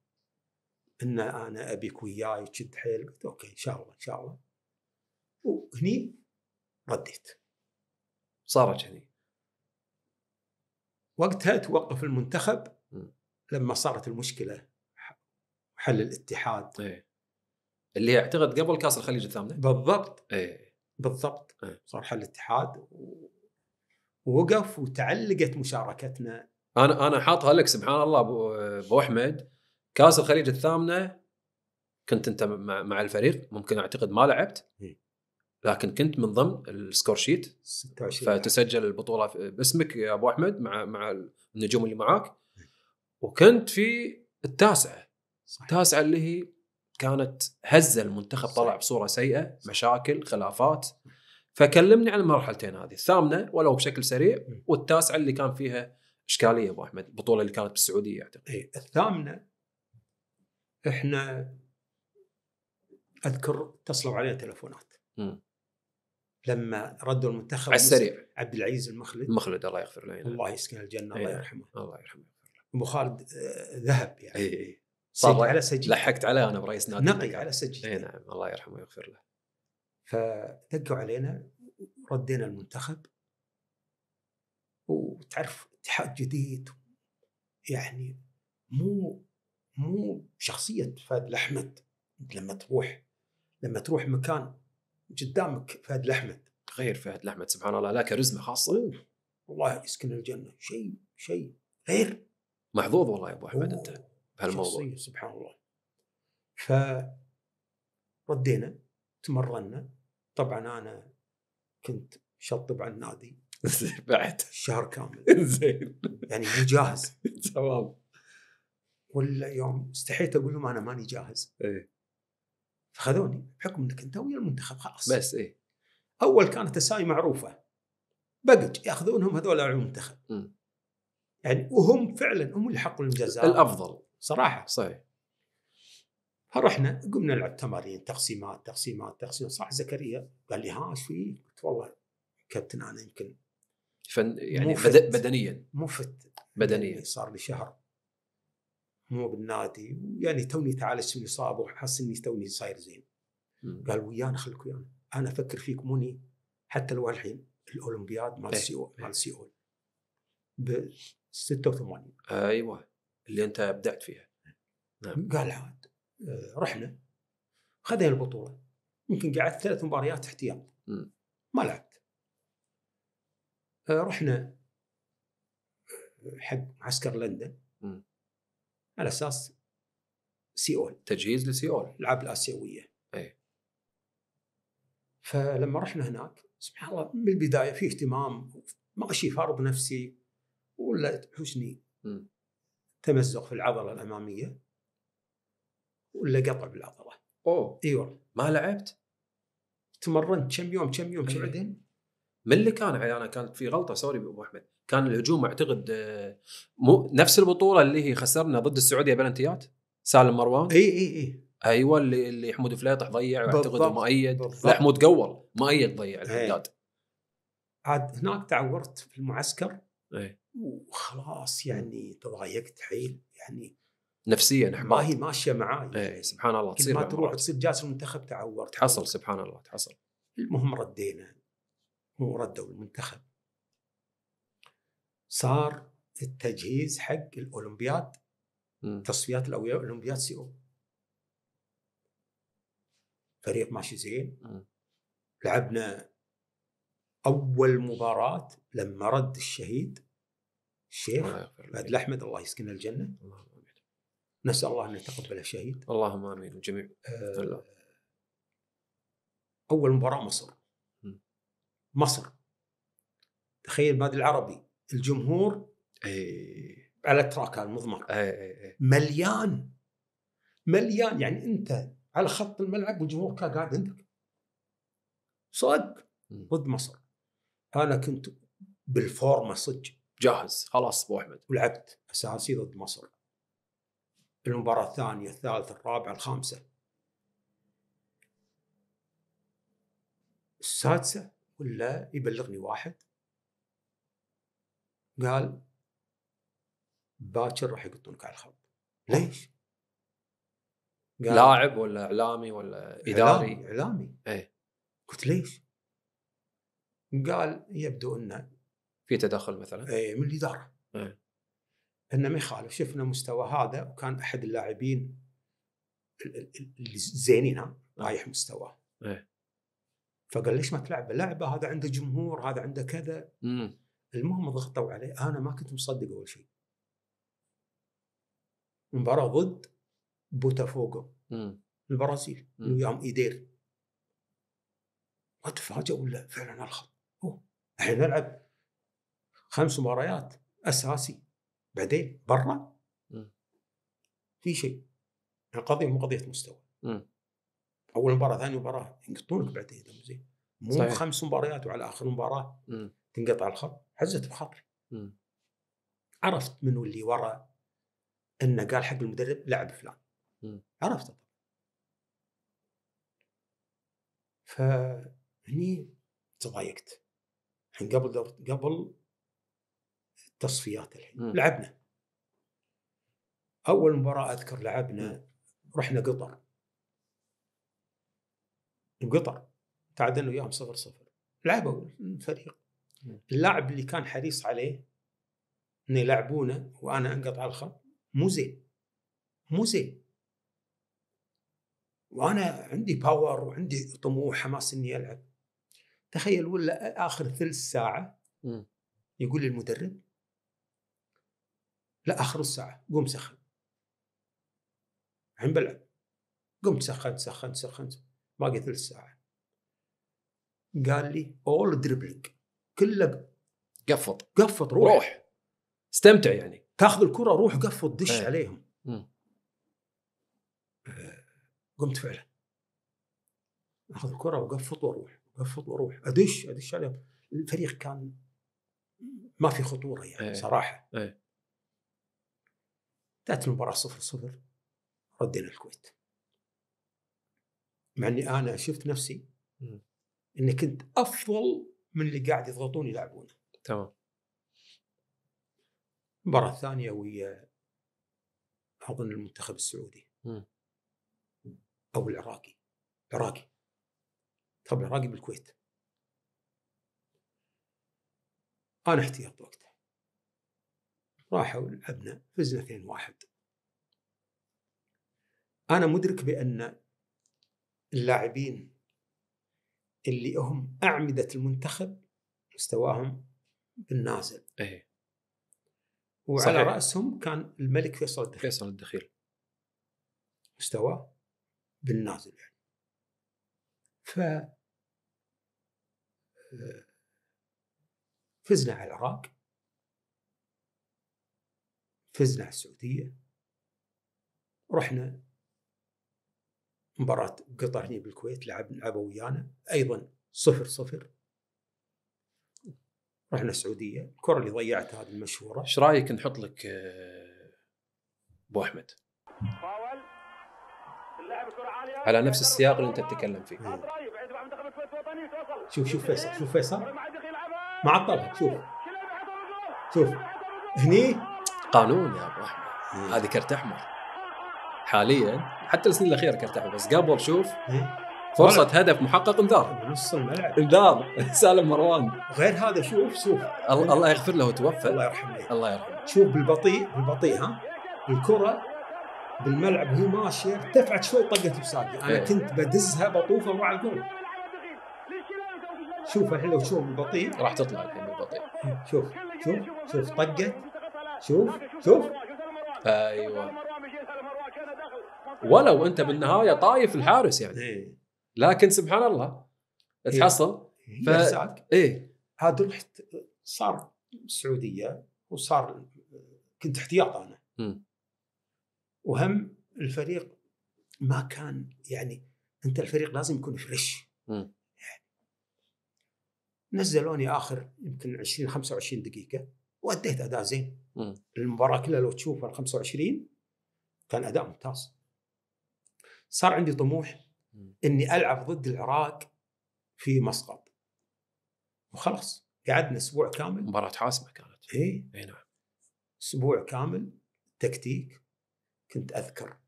[SPEAKER 1] ان انا ابيك وياي تشد حيل قلت اوكي ان شاء الله ان شاء الله وهني رديت صارت هني وقتها توقف المنتخب لما صارت المشكله حل الاتحاد إيه. اللي اعتقد قبل كاس الخليج الثامنه بالضبط إيه. بالضبط إيه. صار حل الاتحاد ووقف وتعلقت مشاركتنا انا انا حاطها لك سبحان الله ابو ابو احمد كاس الخليج الثامنه كنت انت مع الفريق ممكن اعتقد ما لعبت إيه. لكن كنت من ضمن السكور شيت 26 فتسجل البطوله باسمك يا ابو احمد مع مع النجوم اللي معاك نعم. وكنت في التاسعه التاسعه اللي هي كانت هزه المنتخب طلع بصوره سيئه مشاكل خلافات نعم. فكلمني عن المرحلتين هذه الثامنه ولو بشكل سريع نعم. والتاسعه اللي كان فيها اشكاليه ابو احمد البطوله اللي كانت بالسعوديه اعتقد اي الثامنه احنا اذكر اتصلوا علينا تلفونات لما ردوا المنتخب على السريع عبد العزيز المخلد المخلد الله يغفر له نعم. الله يسكنه الجنه الله إيه، يرحمه الله يرحمه ابو خالد آه، ذهب يعني اي اي صار على سجين لحقت عليه انا برئيس نادي نقي على سجين اي نعم الله يرحمه ويغفر له فدقوا علينا ردينا المنتخب وتعرف اتحاد جديد يعني مو مو شخصيه فهد الاحمد لما تروح لما تروح مكان قدامك فهد الاحمد غير فهد الاحمد سبحان الله لا كاريزما خاصه والله يسكن الجنه شيء شيء غير محظوظ والله يا ابو احمد انت بهالموضوع سبحان الله ف ردينا تمرنا طبعا انا كنت شطب على النادي بعد شهر كامل زين يعني مو جاهز تمام ولا يوم استحيت اقول لهم انا ماني جاهز ايه فخذوني بحكم انك انت ويا المنتخب خلاص بس ايه اول كانت اساي معروفه بقج ياخذونهم هذول على المنتخب م. يعني وهم فعلا هم اللي حقوا الجزاء الافضل صراحه صحيح فرحنا قمنا نلعب تمارين تقسيمات تقسيمات تقسيمات صح زكريا قال لي ها ايش فيك؟ قلت والله كابتن انا يمكن فن يعني مفت بدنيا مفت بدنيا يعني صار لي شهر مو بالنادي يعني توني تعال من الاصابه وحاس اني توني صاير زين قال ويانا خليك ويانا انا افكر فيك موني حتى لو الحين الاولمبياد مال إيه. سيول مال سيول ب 86
[SPEAKER 2] ايوه اللي انت ابدعت فيها نعم قال
[SPEAKER 1] عاد آه، رحنا خذينا البطوله يمكن قعدت ثلاث مباريات احتياط ما لعبت آه، رحنا آه، حق معسكر لندن على اساس سيول تجهيز لسيول العاب الاسيويه اي فلما رحنا هناك سبحان الله من البدايه في اهتمام شيء فرض نفسي ولا تحوشني تمزق في العضله الاماميه ولا قطع بالعضله اوه اي والله ما لعبت؟ تمرنت كم يوم كم يوم كم إيه. بعدين من اللي كان يعني انا كانت في غلطه سوري ابو احمد كان الهجوم اعتقد آه، مو نفس البطوله اللي هي خسرنا ضد السعوديه بلنتيات سالم مروان اي
[SPEAKER 2] اي اي ايوه اللي اللي حمود فليطح ضيع اعتقد مؤيد لا حمود قور مؤيد ضيع الحداد
[SPEAKER 1] عاد هناك تعورت في المعسكر اي وخلاص يعني تضايقت حيل يعني نفسيا ما هي ماشيه معاي اي سبحان الله تصير ما تروح تصير جالس المنتخب تعورت حصل سبحان الله تحصل المهم ردينا وردوا المنتخب صار التجهيز حق الاولمبياد تصفيات الاولمبياد سي او فريق ماشي زين لعبنا اول مباراه لما رد الشهيد الشيخ عادل احمد الله يسكنه الجنه اللهم امين نسال الله ان يتقبل الشهيد اللهم امين الجميع آه، اول مباراه مصر مصر تخيل النادي العربي الجمهور ايه على التراك المضمر مضمر إيه،, ايه ايه مليان مليان يعني انت على خط الملعب والجمهور كان قاعد عندك صدق ضد مصر انا كنت بالفورمه صدق جاهز خلاص ابو احمد ولعبت اساسي ضد مصر المباراه الثانيه الثالثه الرابعه الخامسه السادسه ولا يبلغني واحد قال باكر راح يقطونك على الخط ليش؟ قال لاعب ولا اعلامي ولا اداري؟ اعلامي, ايه قلت ليش؟ قال يبدو انه
[SPEAKER 2] في تدخل مثلا؟ ايه من الاداره ايه
[SPEAKER 1] انه ما يخالف شفنا مستوى هذا وكان احد اللاعبين الزينين ها آه. رايح مستواه ايه فقال ليش ما تلعب لعبه هذا عنده جمهور هذا عنده كذا امم المهم ضغطوا عليه انا ما كنت مصدق اول شيء مباراه ضد بوتافوغو البرازيل ويام ايدير تفاجئ ولا فعلا الخط هو الحين نلعب خمس مباريات اساسي بعدين برا في شيء القضيه مو قضيه مستوى مم. اول مباراه ثاني مباراه ينقطونك بعدين زين مو صحيح. خمس مباريات وعلى اخر مباراه مم. تنقطع الخط هزت بخاطري عرفت منو اللي ورا انه قال حق المدرب لعب فلان عرفته فهني تضايقت الحين قبل دور قبل التصفيات الحين م. لعبنا اول مباراه اذكر لعبنا رحنا قطر قطر تعادلنا وياهم صفر صفر لعبوا الفريق اللاعب اللي كان حريص عليه انه يلعبونه وانا انقطع الخط مو زين مو زين وانا عندي باور وعندي طموح حماس اني العب تخيل ولا اخر ثلث ساعه يقول لي المدرب لا اخر الساعه قوم سخن الحين بلعب قمت سخنت سخنت سخنت باقي ثلث ساعه قال لي اول دربلينج كله قفط قفط روح روح
[SPEAKER 2] استمتع يعني
[SPEAKER 1] تاخذ الكره روح قفط دش أيه. عليهم مم. آه، قمت فعلا اخذ الكره وقفط واروح قفط واروح ادش ادش عليهم الفريق كان ما في خطوره يعني أيه. صراحه أيه. المباراه صفر صفر ردينا الكويت مع اني انا شفت نفسي اني كنت افضل من اللي قاعد يضغطون يلعبون تمام المباراة الثانية ويا أظن المنتخب السعودي م. أو العراقي العراقي طب العراقي بالكويت أنا احتياط وقتها راحوا لعبنا فزنا 2 واحد أنا مدرك بأن اللاعبين اللي هم أعمدة المنتخب مستواهم بالنازل إيه. وعلى صحيح. رأسهم كان الملك فيصل الدخيل فيصل الدخيل مستواه بالنازل يعني ف آه، فزنا على العراق فزنا على السعودية رحنا مباراة قطر هنا بالكويت لعب لعبوا ويانا ايضا صفر صفر رحنا السعوديه الكره اللي ضيعتها هذه المشهوره ايش رايك
[SPEAKER 2] نحط لك آه، ابو احمد على نفس السياق اللي انت تتكلم فيه إيه. طيب، مم. شوف
[SPEAKER 1] شوف فيصل شوف فيصل ما عطلها شوف شوف
[SPEAKER 2] هني قانون يا ابو احمد إيه. هذه كرت احمر حاليا حتى
[SPEAKER 1] السنين الاخيره كانت بس قبل شوف
[SPEAKER 2] إيه. فرصة
[SPEAKER 1] مالك. هدف محقق انذار نص الملعب انذار سالم مروان غير هذا شوف شوف الله, الله يغفر له وتوفى الله يرحمه الله يرحمه شوف بالبطيء بالبطيء ها الكرة بالملعب وهي ماشية ارتفعت شوي طقت بساقي انا إيه. كنت بدزها بطوفة مع الجول شوف الحين لو تشوف بالبطيء راح تطلع الحين بالبطيء شوف شوف شوف طقت شوف شوف ايوه ولو انت بالنهايه طايف الحارس يعني إيه. لكن سبحان الله إيه. تحصل إيه. ف... ايه هذا رحت صار السعوديه وصار كنت احتياط انا وهم الفريق ما كان يعني انت الفريق لازم يكون فريش يعني نزلوني اخر يمكن 20 25 دقيقه واديت اداء زين المباراه كلها لو تشوفها ال 25 كان اداء ممتاز صار عندي طموح اني العب ضد العراق في مسقط وخلاص قعدنا اسبوع كامل مباراه حاسمه كانت اي اي نعم اسبوع كامل تكتيك كنت اذكر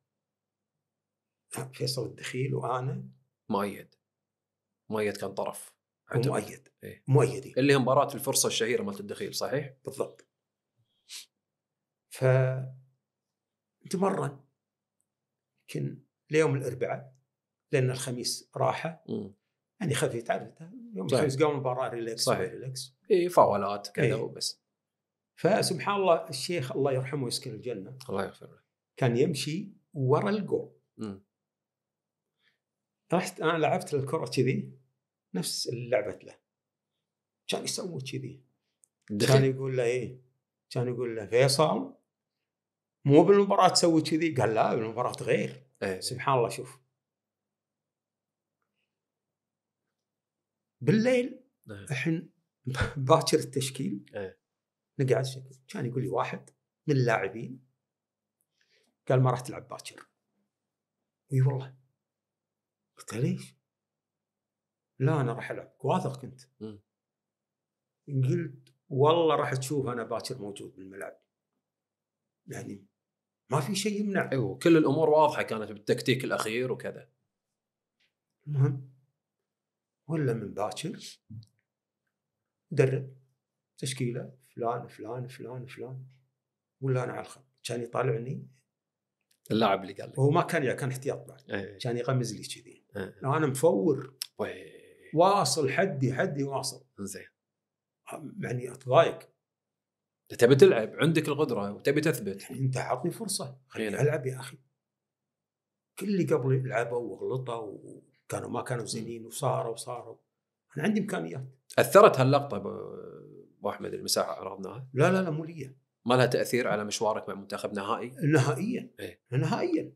[SPEAKER 1] فيصل الدخيل وانا
[SPEAKER 2] مؤيد مؤيد كان طرف مؤيد
[SPEAKER 1] إيه؟ مؤيدي اللي هي مباراه الفرصه الشهيره مالت الدخيل صحيح؟ بالضبط ف نتمرن يمكن ليوم الاربعاء لان الخميس راحه مم. يعني خفيف تعرف يوم صحيح. الخميس قام مباراه ريلاكس صحيح ريلاكس اي فاولات كذا إيه. وبس فسبحان الله الشيخ الله يرحمه ويسكن الجنه الله يغفر له كان يمشي ورا الجول رحت انا لعبت الكره كذي نفس لعبت له كان يسوي كذي كان يقول له ايه كان يقول له فيصل مو بالمباراه تسوي كذي قال لا بالمباراه غير أيه. سبحان الله شوف بالليل أيه. باكر التشكيل أيه. نقعد شكل كان يقول لي واحد من اللاعبين قال ما راح تلعب باكر اي والله قلت له ليش؟ لا انا راح العب واثق كنت إيه. قلت والله راح تشوف انا باكر موجود بالملعب يعني ما في شيء يمنع ايوه كل الامور واضحه كانت بالتكتيك الاخير وكذا المهم ولا من باكر درب تشكيله فلان فلان فلان فلان ولا انا على الخط كان يطالعني اللاعب اللي قال لي هو ما كان يعني كان احتياط بعد أيه. كان يغمز لي كذي أيه. إيه. انا مفور واصل حدي حدي واصل زين يعني اتضايق تبي تلعب عندك القدره وتبي تثبت يعني انت عطني فرصه خليني إيه. العب يا اخي كل اللي قبلي لعبوا وغلطوا وكانوا ما كانوا زينين وصاروا وصاروا انا عندي امكانيات اثرت هاللقطه ابو احمد المساحه عرضناها لا لا لا مو لي ما لها تاثير على مشوارك مع منتخب نهائي؟ نهائيا ايه؟ نهائيا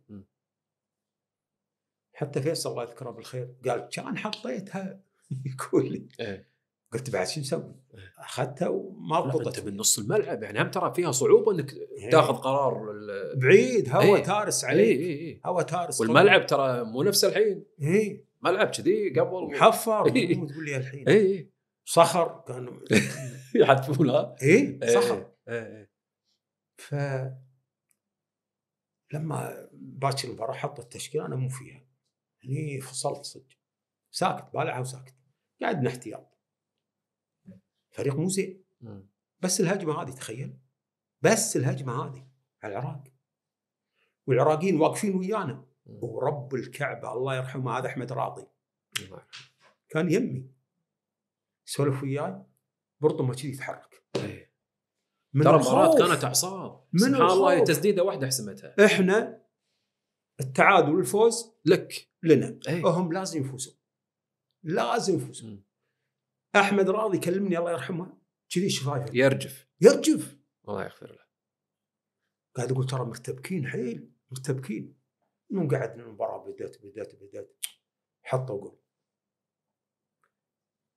[SPEAKER 1] حتى فيصل الله يذكره بالخير قال كان حطيتها يقول لي ايه؟ قلت بعد شو نسوي؟ إيه. اخذتها وما ضبطت انت من نص الملعب يعني هم ترى فيها صعوبه انك إيه. تاخذ قرار بعيد هوا ايه تارس إيه، عليك ايه ايه هوا تارس والملعب ترى مو نفس الحين اي ملعب كذي قبل محفر تقول لي الحين اي صخر كانوا يحذفون ها اي صخر اي ف لما باكر المباراه حط التشكيله انا مو فيها هني يعني فصلت صدق ساكت بالعها وساكت قعدنا احتياط فريق مو زين بس الهجمه هذه تخيل بس الهجمه هذه على العراق والعراقيين واقفين ويانا ورب الكعبه الله يرحمه هذا احمد راضي كان يمي سولف وياي برطمه كذي يتحرك إيه. من ترى مرات كانت اعصاب سبحان الله تسديده واحده حسمتها احنا التعادل والفوز لك لنا أيه. هم لازم يفوزون لازم يفوزون احمد راضي كلمني الله يرحمه كذي شفايفه يرجف يرجف الله يغفر له قاعد اقول ترى مرتبكين حيل مرتبكين من قعد المباراه بدات بدات بدات حطوا جول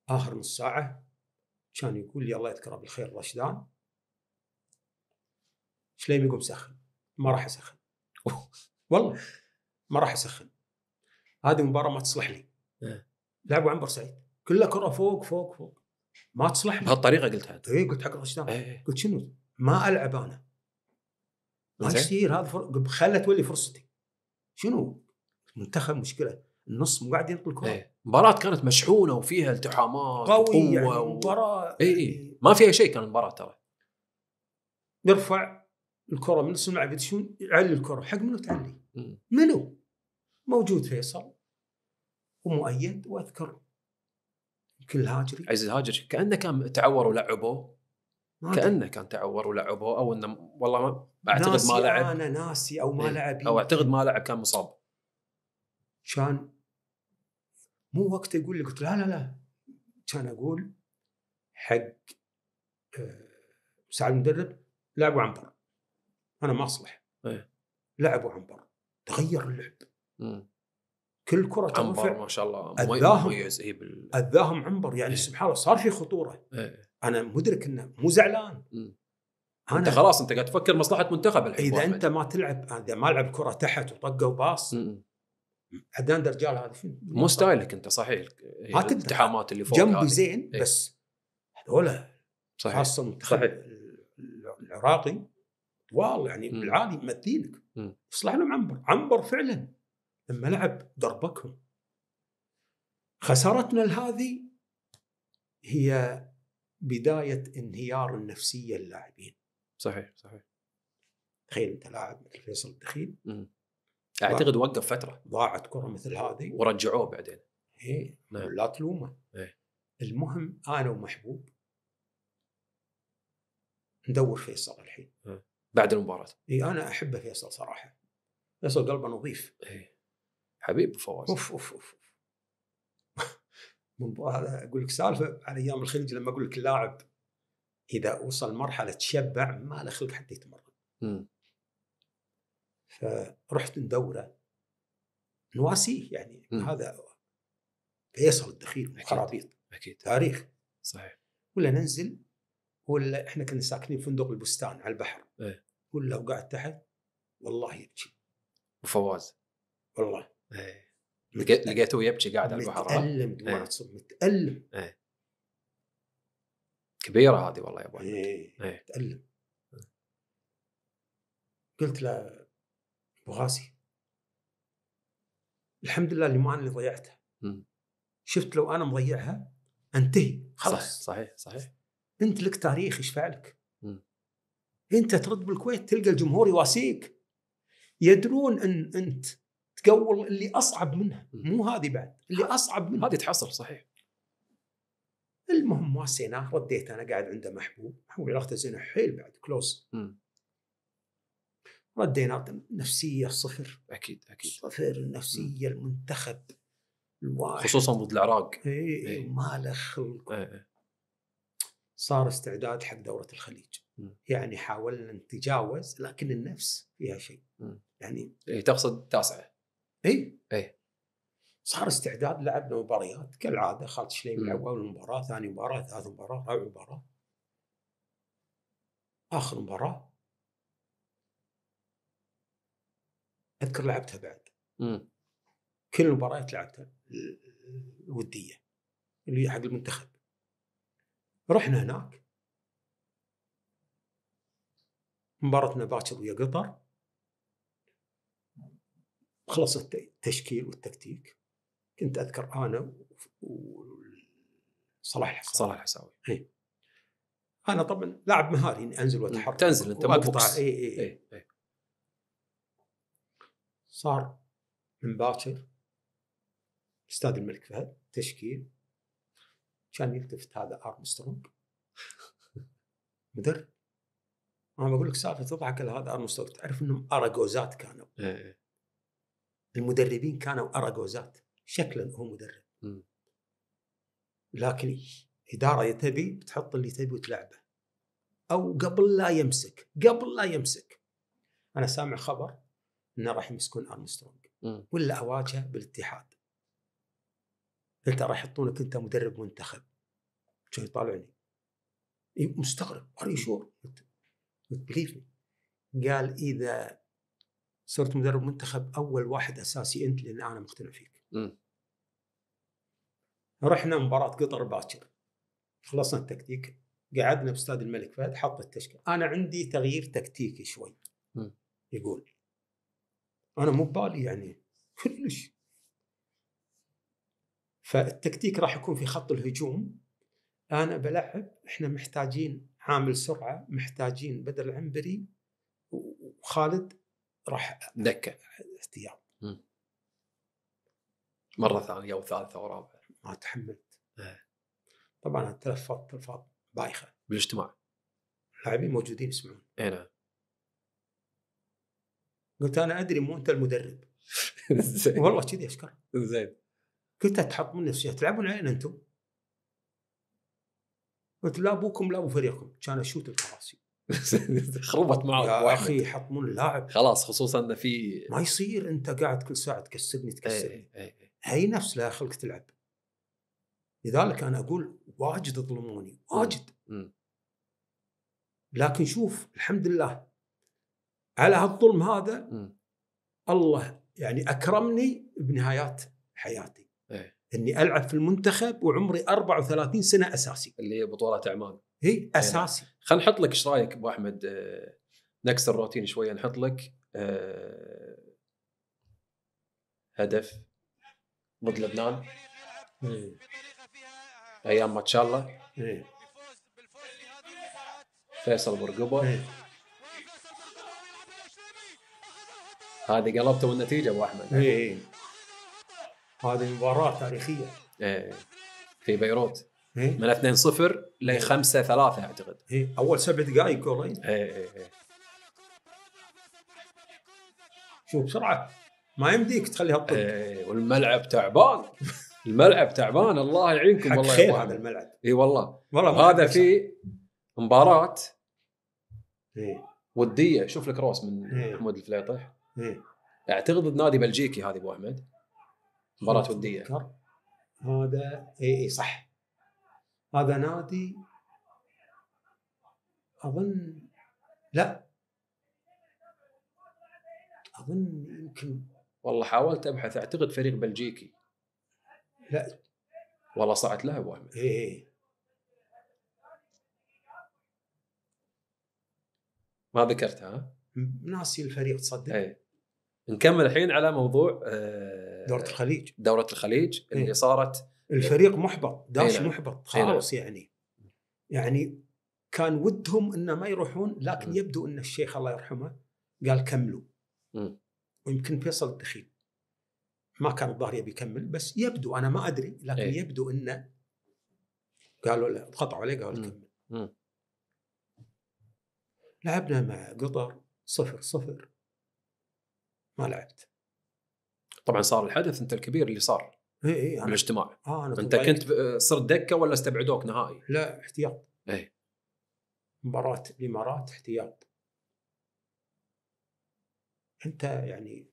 [SPEAKER 1] اخر نص ساعه كان يقول لي الله يذكره بالخير رشدان شليم يقوم سخن ما راح اسخن والله ما راح اسخن هذه مباراه ما تصلح لي إيه. لعبوا عن بورسعيد كلها كره فوق فوق فوق ما تصلح بهالطريقه قلتها اي قلت حق الرشدان إيه،, إيه. قلت شنو ما العب انا ما يصير هذا فر... خله تولي فرصتي شنو منتخب مشكله النص مو قاعد ينقل كره إيه. مباراة كانت مشحونه وفيها التحامات قوية يعني مباراة إيه، إيه. اي اي ما فيها شيء كان المباراة ترى يرفع الكرة من نص الملعب يدشون يعلي الكرة حق منو تعلي؟ منو؟ موجود فيصل ومؤيد واذكر كل الهاجري عزيز الهاجري كانه كان تعور ولعبوه كانه كان تعور ولعبوه او انه والله ما اعتقد ما لعب انا ناسي او ما إيه؟ لعب او اعتقد ما لعب كان مصاب كان مو وقته يقول لي قلت لا لا لا كان اقول حق آه، سعد المدرب لعبوا عنبر انا ما اصلح إيه؟ لعبوا عنبر تغير اللعب كل كره عنبر ما شاء الله مميز اي بال... اذاهم عنبر يعني إيه. سبحان الله صار في خطوره إيه. انا مدرك انه مو زعلان أنا انت خلاص انت قاعد تفكر مصلحه منتخب الحين اذا انت ما تلعب اذا ما لعب كره تحت وطقه وباص عدنان درجال هذا فين مو ستايلك انت صحيح ما تقدر الالتحامات اللي فوق جنبي هذه. زين إيه؟ بس هذول صحيح خاصه المنتخب العراقي طوال يعني بالعادي ممثلينك يصلح لهم عنبر عنبر فعلا لما لعب ضربكهم خسارتنا هذه هي بداية انهيار النفسية للاعبين صحيح صحيح تخيل انت لاعب مثل فيصل الدخيل اعتقد وقف فترة ضاعت كرة مثل هذه ورجعوه بعدين ايه نعم. لا تلومه إيه. المهم انا ومحبوب ندور فيصل الحين إيه. بعد المباراة اي انا احبه فيصل صراحة فيصل قلبه نظيف إيه. حبيب فواز اوف اوف اوف منظور هذا اقول لك سالفه على ايام الخليج لما اقول لك اللاعب اذا وصل مرحله تشبع ما له خلق حتى
[SPEAKER 2] يتمرن.
[SPEAKER 1] فرحت ندوره نواسيه يعني مم. هذا فيصل الدخيل وخرابيط اكيد تاريخ صحيح ولا ننزل ولا احنا كنا ساكنين في فندق البستان على البحر ايه ولا وقعد تحت والله يبكي وفواز والله ايه لقيته يبكي قاعد على البحر متألم دموع ايه. متألم ايه.
[SPEAKER 2] كبيره هذه والله يا ابو ايه. ايه. متألم
[SPEAKER 1] قلت له ابو غاسي الحمد لله اللي ما انا اللي ضيعتها شفت لو انا مضيعها انتهي خلاص
[SPEAKER 2] صحيح صحيح
[SPEAKER 1] انت لك تاريخ يشفع لك انت ترد بالكويت تلقى الجمهور يواسيك يدرون ان انت تقول اللي اصعب منها مو هذه بعد اللي اصعب منها هذه تحصل صحيح المهم واسيناه رديت انا قاعد عنده محبوب هو علاقته زينه حيل بعد كلوز ردينا نفسيه صفر اكيد اكيد صفر النفسيه المنتخب الواحد خصوصا ضد العراق اي إيه. إيه،, إيه. إيه، ما له خلق إيه. صار استعداد حق دوره الخليج يعني حاولنا نتجاوز لكن النفس فيها شيء يعني إيه تقصد تاسعه اي اي صار استعداد لعبنا مباريات كالعاده خالد شليم لعب اول مباراه ثاني مباراه ثالث مباراه رابع مباراه اخر مباراه اذكر لعبتها بعد مم. كل المباريات لعبتها الوديه اللي حق المنتخب رحنا هناك مباراتنا باكر ويا قطر خلص التشكيل والتكتيك كنت اذكر انا وصلاح الحساوي صلاح الحساوي اي انا طبعا لاعب مهاري اني انزل واتحرك تنزل انت مقطع اي اي اي, اي. صار من باكر استاد الملك فهد تشكيل كان يلتفت هذا ارمسترونج مدرب انا بقول لك سالفه تضحك هذا ارمسترونج تعرف انهم اراجوزات كانوا إيه، إيه. المدربين كانوا اراجوزات شكلا هو مدرب لكن اداره تبي تحط اللي تبي وتلعبه او قبل لا يمسك قبل لا يمسك انا سامع خبر انه راح يمسكون ارمسترونج ولا اواجهه بالاتحاد انت راح يحطونك انت مدرب منتخب شو يطالعني إيه، مستغرب ار يو شور قلت قال اذا صرت مدرب منتخب اول واحد اساسي انت لان انا مقتنع فيك. م. رحنا مباراه قطر باكر خلصنا التكتيك قعدنا باستاد الملك فهد حط التشكيله انا عندي تغيير تكتيكي شوي م. يقول انا مو ببالي يعني كلش فالتكتيك راح يكون في خط الهجوم انا بلعب احنا محتاجين عامل سرعه محتاجين بدل العنبري وخالد راح دكه الثياب مره
[SPEAKER 2] ثانيه وثالثه ورابعه
[SPEAKER 1] ما تحملت أه. طبعا تلفظت تلفظ
[SPEAKER 2] بايخه بالاجتماع
[SPEAKER 1] اللاعبين موجودين يسمعون اي نعم قلت انا ادري مو انت المدرب والله كذي اشكر زين قلت تحط من نفسي تلعبون علينا انتم قلت لا ابوكم لا ابو فريقكم كان اشوت الكراسي خربت معه يا اخي يحطمون اللاعب
[SPEAKER 2] خلاص خصوصا انه في ما
[SPEAKER 1] يصير انت قاعد كل ساعه تكسبني إيه،
[SPEAKER 2] تكسبني اي, أي, أي.
[SPEAKER 1] هي نفس لا خلق تلعب لذلك انا اقول واجد ظلموني واجد م. لكن شوف الحمد لله على هالظلم هذا م. الله يعني اكرمني بنهايات حياتي أي. اني العب في المنتخب وعمري 34 سنه اساسي اللي هي بطوله عمان هي إيه، نعم. اساسي يعني خلينا نحط لك ايش رايك ابو احمد آه، نكسر الروتين شويه نحط لك آه، هدف ضد لبنان إيه. ايام ما شاء الله إيه. فيصل برقبه
[SPEAKER 2] هذه قلبته والنتيجه ابو احمد
[SPEAKER 1] هذه مباراه تاريخيه
[SPEAKER 2] في بيروت من
[SPEAKER 1] 2 0 ل 5 3 اعتقد إيه. اول سبع دقائق كورين اي اي اي شوف بسرعه ما يمديك تخليها تطق اي إيه، إيه. والملعب تعبان الملعب تعبان الله يعينكم والله خير هذا الملعب اي والله والله هذا في مباراه إيه؟ وديه شوف الكروس من إيه؟ محمود الفليطح إيه؟ اعتقد النادي بلجيكي هذه ابو احمد مباراه وديه هذا اي اي صح هذا نادي اظن لا اظن يمكن والله حاولت ابحث اعتقد فريق بلجيكي لا والله صعد له ابو احمد ايه ما ذكرتها ناسي الفريق تصدق ايه نكمل الحين على موضوع آه، دورة الخليج دورة الخليج اللي ايه؟ صارت الفريق محبط داش إيه نعم. محبط إيه خلاص نعم. يعني يعني كان ودهم انه ما يروحون لكن يبدو ان الشيخ الله يرحمه قال كملوا ويمكن فيصل الدخيل ما كان الظاهر يبي يكمل بس يبدو انا ما ادري لكن إيه؟ يبدو انه قالوا لا قطعوا عليه قالوا
[SPEAKER 2] كمل
[SPEAKER 1] لعبنا مع قطر صفر صفر ما لعبت طبعا صار الحدث انت الكبير اللي صار اي اي بالاجتماع اه أنا انت كنت آه، صرت دكه ولا استبعدوك نهائي؟ لا احتياط اي مباراه الامارات احتياط انت يعني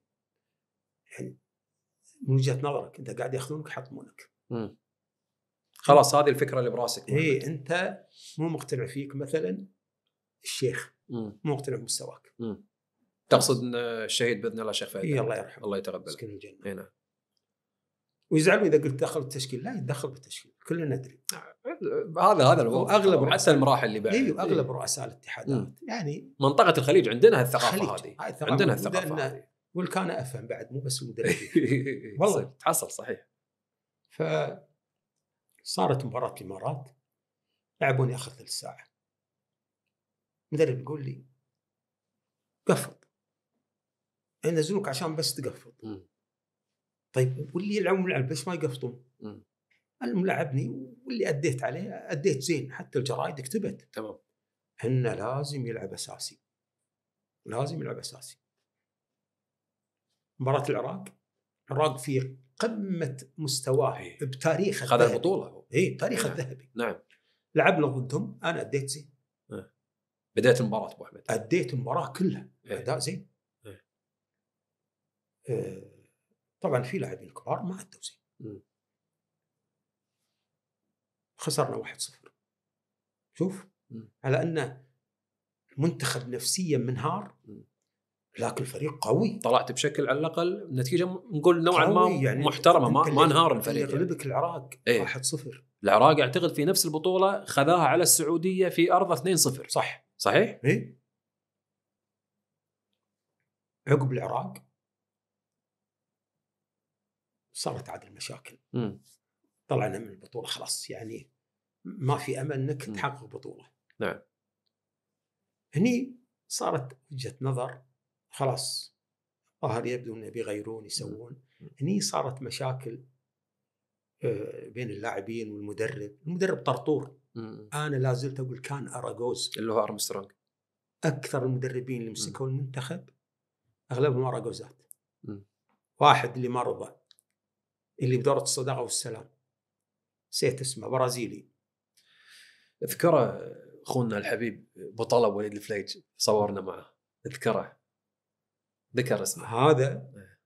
[SPEAKER 1] يعني من وجهه نظرك انت قاعد ياخذونك يحطمونك خلاص هذه الفكره اللي براسك اي انت مو مقتنع فيك مثلا الشيخ مو مقتنع بمستواك تقصد ان الشهيد باذن الله شيخ فهد إيه الله يرحمه الله يتقبله يسكنه الجنه اي نعم ويزعلوا اذا قلت دخل بالتشكيل لا يدخل بالتشكيل كلنا ندري
[SPEAKER 2] آه،
[SPEAKER 1] هذا هذا اغلب رؤساء المراحل اللي بعد ايوه إيه. اغلب رؤساء الاتحادات مم. يعني
[SPEAKER 2] منطقه الخليج عندنا هالثقافه هذه عندنا الثقافه
[SPEAKER 1] هالثقافه كان افهم بعد مو بس المدربين والله تحصل صحيح ف صارت مباراه الامارات لعبوني اخر ثلث ساعه المدرب يقول لي قفط ينزلوك إيه، عشان بس تقفط طيب واللي يلعبون ملعب بس ما يقفطون المهم لعبني واللي اديت عليه اديت زين حتى الجرايد كتبت تمام انه لازم يلعب اساسي لازم يلعب اساسي مباراه العراق العراق في قمه مستواه ايه. هذا البطوله اي بتاريخه نعم. الذهبي نعم لعبنا ضدهم انا اديت زين اه. بدات المباراه ابو احمد اديت المباراه كلها ايه. اداء زين ايه. آه. طبعا في لاعبين كبار ما أدوا زين خسرنا 1-0 شوف م. على أن المنتخب نفسيا منهار لكن الفريق قوي طلعت بشكل على الاقل نتيجه نقول نوعا ما يعني محترمه ما, ما انهار الفريق يغلبك يعني. العراق 1-0 ايه؟ العراق اعتقد في نفس البطوله خذاها على السعوديه في ارضه 2-0 صح صحيح؟ اي عقب العراق صارت عاد المشاكل مم. طلعنا من البطوله خلاص يعني ما في امل انك تحقق بطوله نعم هني صارت وجهه نظر خلاص ظهر يبدو انه بيغيرون يسوون هني صارت مشاكل آه، بين اللاعبين والمدرب المدرب طرطور مم. انا لا زلت اقول كان اراجوز اللي هو ارمسترونج اكثر المدربين اللي مسكوا المنتخب اغلبهم اراجوزات واحد اللي ما رضى اللي بدورة الصداقة والسلام نسيت اسمه برازيلي
[SPEAKER 2] اذكره اخونا الحبيب بطلب وليد الفليج صورنا معه اذكره ذكر اسمه هذا إيه.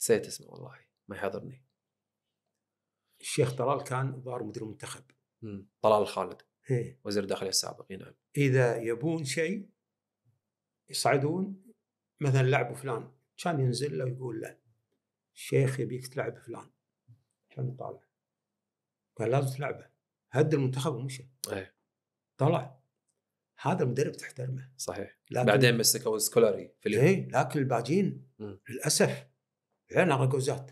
[SPEAKER 2] نسيت اسمه والله ما يحضرني
[SPEAKER 1] الشيخ طلال كان ظهر مدير المنتخب طلال الخالد إيه. وزير الداخليه السابق اي نعم اذا يبون شيء يصعدون مثلا لعبوا فلان كان ينزل له ويقول له الشيخ يبيك تلعب فلان كان طالع قال لازم تلعبه هد المنتخب ومشى أيه. طلع هذا المدرب تحترمه صحيح لكن بعدين مسكوا سكولاري في اليوم. ايه لكن الباجين للاسف عينها ركوزات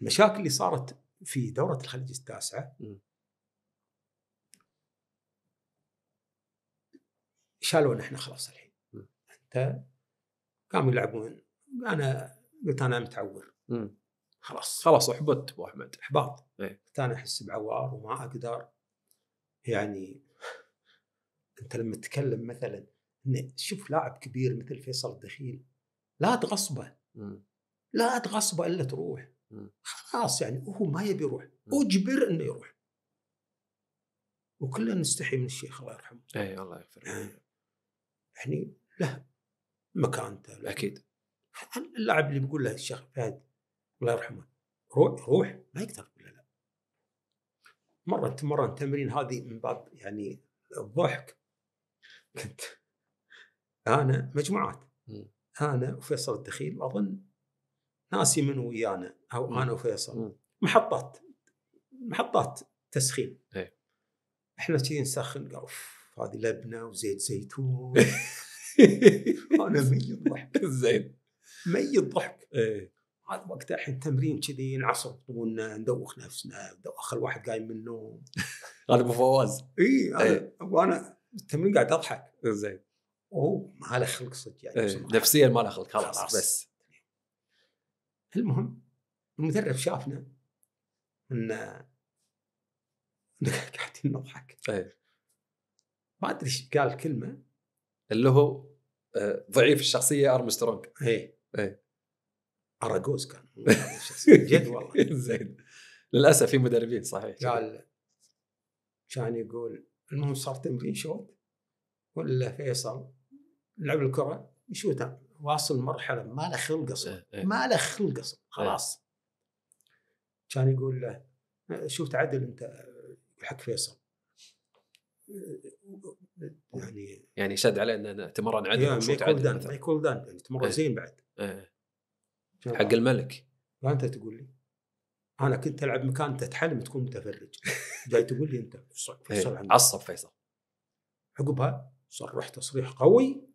[SPEAKER 1] المشاكل اللي صارت في دوره الخليج التاسعه شالونا احنا خلاص الحين انت قاموا يلعبون انا قلت انا متعور خلاص خلاص احبطت ابو احمد احباط انا إيه. احس بعوار وما اقدر يعني انت لما تتكلم مثلا شوف لاعب كبير مثل فيصل الدخيل لا تغصبه لا تغصبه الا تروح خلاص يعني هو ما يبي يروح اجبر انه يروح وكلنا نستحي من الشيخ الله يرحمه
[SPEAKER 2] اي الله يغفر يعني,
[SPEAKER 1] يعني له مكانته اكيد اللاعب اللي بيقول له الشيخ فهد الله يرحمه روح روح ما يقدر ولا لا مرة تمرن تمرين هذه من بعض يعني الضحك كنت أنا مجموعات أنا وفيصل الدخيل أظن ناسي من ويانا أو أنا وفيصل محطات محطات تسخين إيه. احنا كذي نسخن قال اوف هذه لبنه وزيت زيتون انا ميت ضحك زين ميت ضحك ايه هذا وقت الحين تمرين كذي نعصب طولنا ندوخ نفسنا ندوخ الواحد قايم من النوم هذا ابو فواز اي وانا التمرين قاعد اضحك زين وهو ما له خلق صدق يعني نفسيا ما له خلق خلاص, بس المهم المدرب شافنا ان قاعدين نضحك ايه. ما ادري ايش قال كلمه اللي هو آه، ضعيف الشخصيه ارمسترونج ايه اي اراجوز كان جد والله زين للاسف في مدربين صحيح قال كان يقول المهم صار تمرين شوت ولا فيصل لعب الكره يشوتها واصل مرحله ما له خلق اصلا إيه، إيه. ما له خلق اصلا إيه. خلاص كان يقول له شوف تعدل انت حق فيصل
[SPEAKER 2] يعني يعني شد عليه انه تمرن عدل يعني ما يكون دان ما يكون دان
[SPEAKER 1] يعني تمرن زين بعد
[SPEAKER 2] حق الملك
[SPEAKER 1] لا انت تقول لي انا كنت العب مكان تتحلم تكون متفرج جاي تقول لي انت فيصل إيه، عندك عصب فيصل عقبها صرح تصريح قوي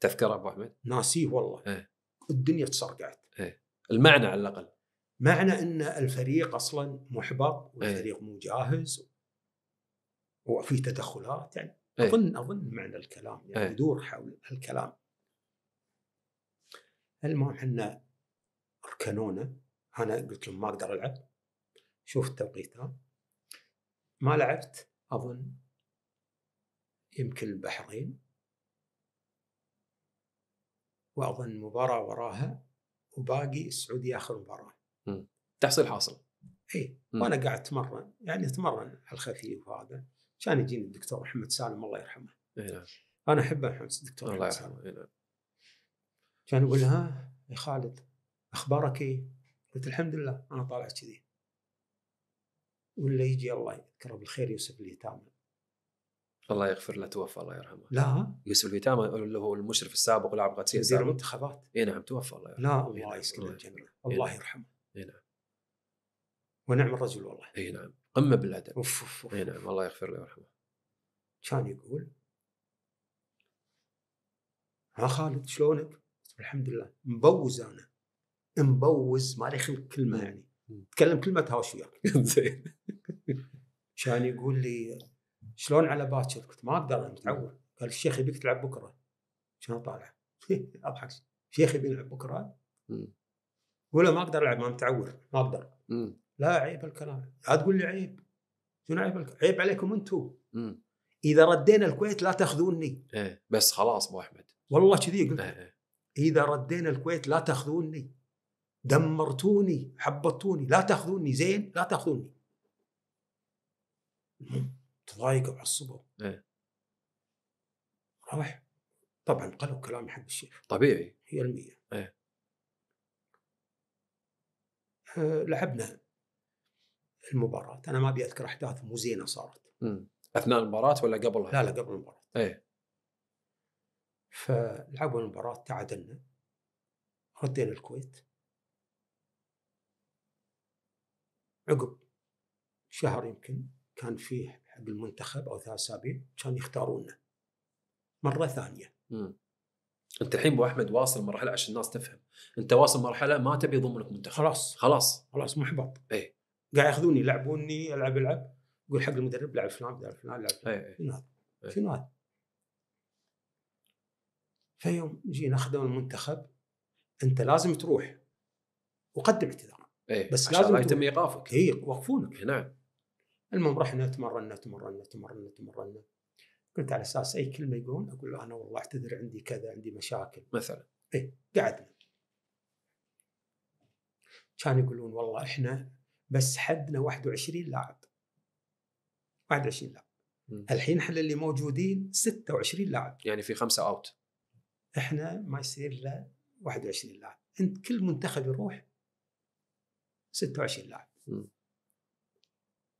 [SPEAKER 2] تذكره ابو احمد
[SPEAKER 1] ناسيه والله ايه. الدنيا تصرقعت ايه. المعنى على الاقل معنى ان الفريق اصلا محبط إيه. والفريق ايه. مو جاهز وفي تدخلات يعني ايه. اظن اظن معنى الكلام يعني ايه. يدور حول الكلام المهم احنا كانونة انا قلت لهم ما اقدر العب شوف التوقيت ما لعبت اظن يمكن البحرين واظن مباراه وراها وباقي السعوديه اخر مباراه تحصيل حاصل اي وانا قاعد اتمرن يعني اتمرن على الخفيف وهذا كان يجيني الدكتور محمد سالم الله يرحمه إيه. انا احبه محمد الدكتور محمد سالم نعم. كان يقول ها يا خالد اخبارك ايه؟ قلت الحمد لله انا طالع كذي ولا يجي الله يذكره بالخير يوسف اليتامى
[SPEAKER 2] الله يغفر له توفى الله يرحمه لا يوسف
[SPEAKER 1] اليتامى اللي هو المشرف السابق ولاعب قادسيه وزير المنتخبات اي نعم توفى الله يرحمه لا الله نعم، يسكنه نعم،
[SPEAKER 2] الجنه الله نعم. يرحمه اي نعم ونعم الرجل والله اي نعم قمه بالادب اوف اوف اي نعم الله يغفر له ويرحمه كان يقول
[SPEAKER 1] ها خالد شلونك؟ الحمد لله مبوز انا مبوز ما لي خلق كلمه نعم. يعني تكلم كلمه تهاوش وياك زين كان يقول لي شلون على باكر؟ قلت ما اقدر انا متعود قال الشيخ يبيك تلعب بكره كان طالع اضحك شيخ يبي يلعب بكره ولا ما اقدر العب ما متعود ما اقدر لا عيب الكلام لا تقول لي عيب شنو عيب الكلام عيب عليكم انتم اذا ردينا الكويت لا تاخذوني ايه بس خلاص ابو احمد والله كذي قلت ايه. إيه. اذا ردينا الكويت لا تاخذوني دمرتوني حبطتوني لا تاخذوني زين لا تاخذوني تضايقوا وعصبوا ايه روح طبعا قالوا كلام حق الشيخ طبيعي هي المية ايه أه لعبنا
[SPEAKER 2] المباراة أنا ما
[SPEAKER 1] أبي أذكر أحداث مو زينة صارت
[SPEAKER 2] مم. أثناء
[SPEAKER 1] المباراة ولا قبلها؟ لا لا قبل المباراة ايه فلعبوا المباراة تعادلنا ردينا الكويت عقب شهر يمكن كان فيه حق المنتخب او ثلاث اسابيع كان يختاروننا مره ثانيه مم. انت الحين ابو احمد واصل مرحله عشان الناس تفهم انت واصل مرحله ما تبي يضمنك منتخب خلاص خلاص خلاص محبط اي قاعد ياخذوني يلعبوني العب العب يقول حق المدرب لعب فلان لعب فلان لعب فلان إيه، إيه. شنو هذا؟ إيه. شنو هذا؟ فيوم جينا اخذوا المنتخب انت لازم تروح وقدم اعتذار إيه. بس لازم يتم ايقافك اي يوقفونك إيه، نعم المهم رحنا تمرنا تمرنا تمرنا تمرنا كنت على اساس اي كلمه يقولون اقول انا والله اعتذر عندي كذا عندي مشاكل مثلا اي قعدنا كان يقولون والله احنا بس حدنا 21 لاعب 21 لاعب الحين احنا اللي موجودين 26 لاعب يعني في خمسه اوت احنا ما يصير له 21 لاعب انت كل منتخب يروح 26 لاعب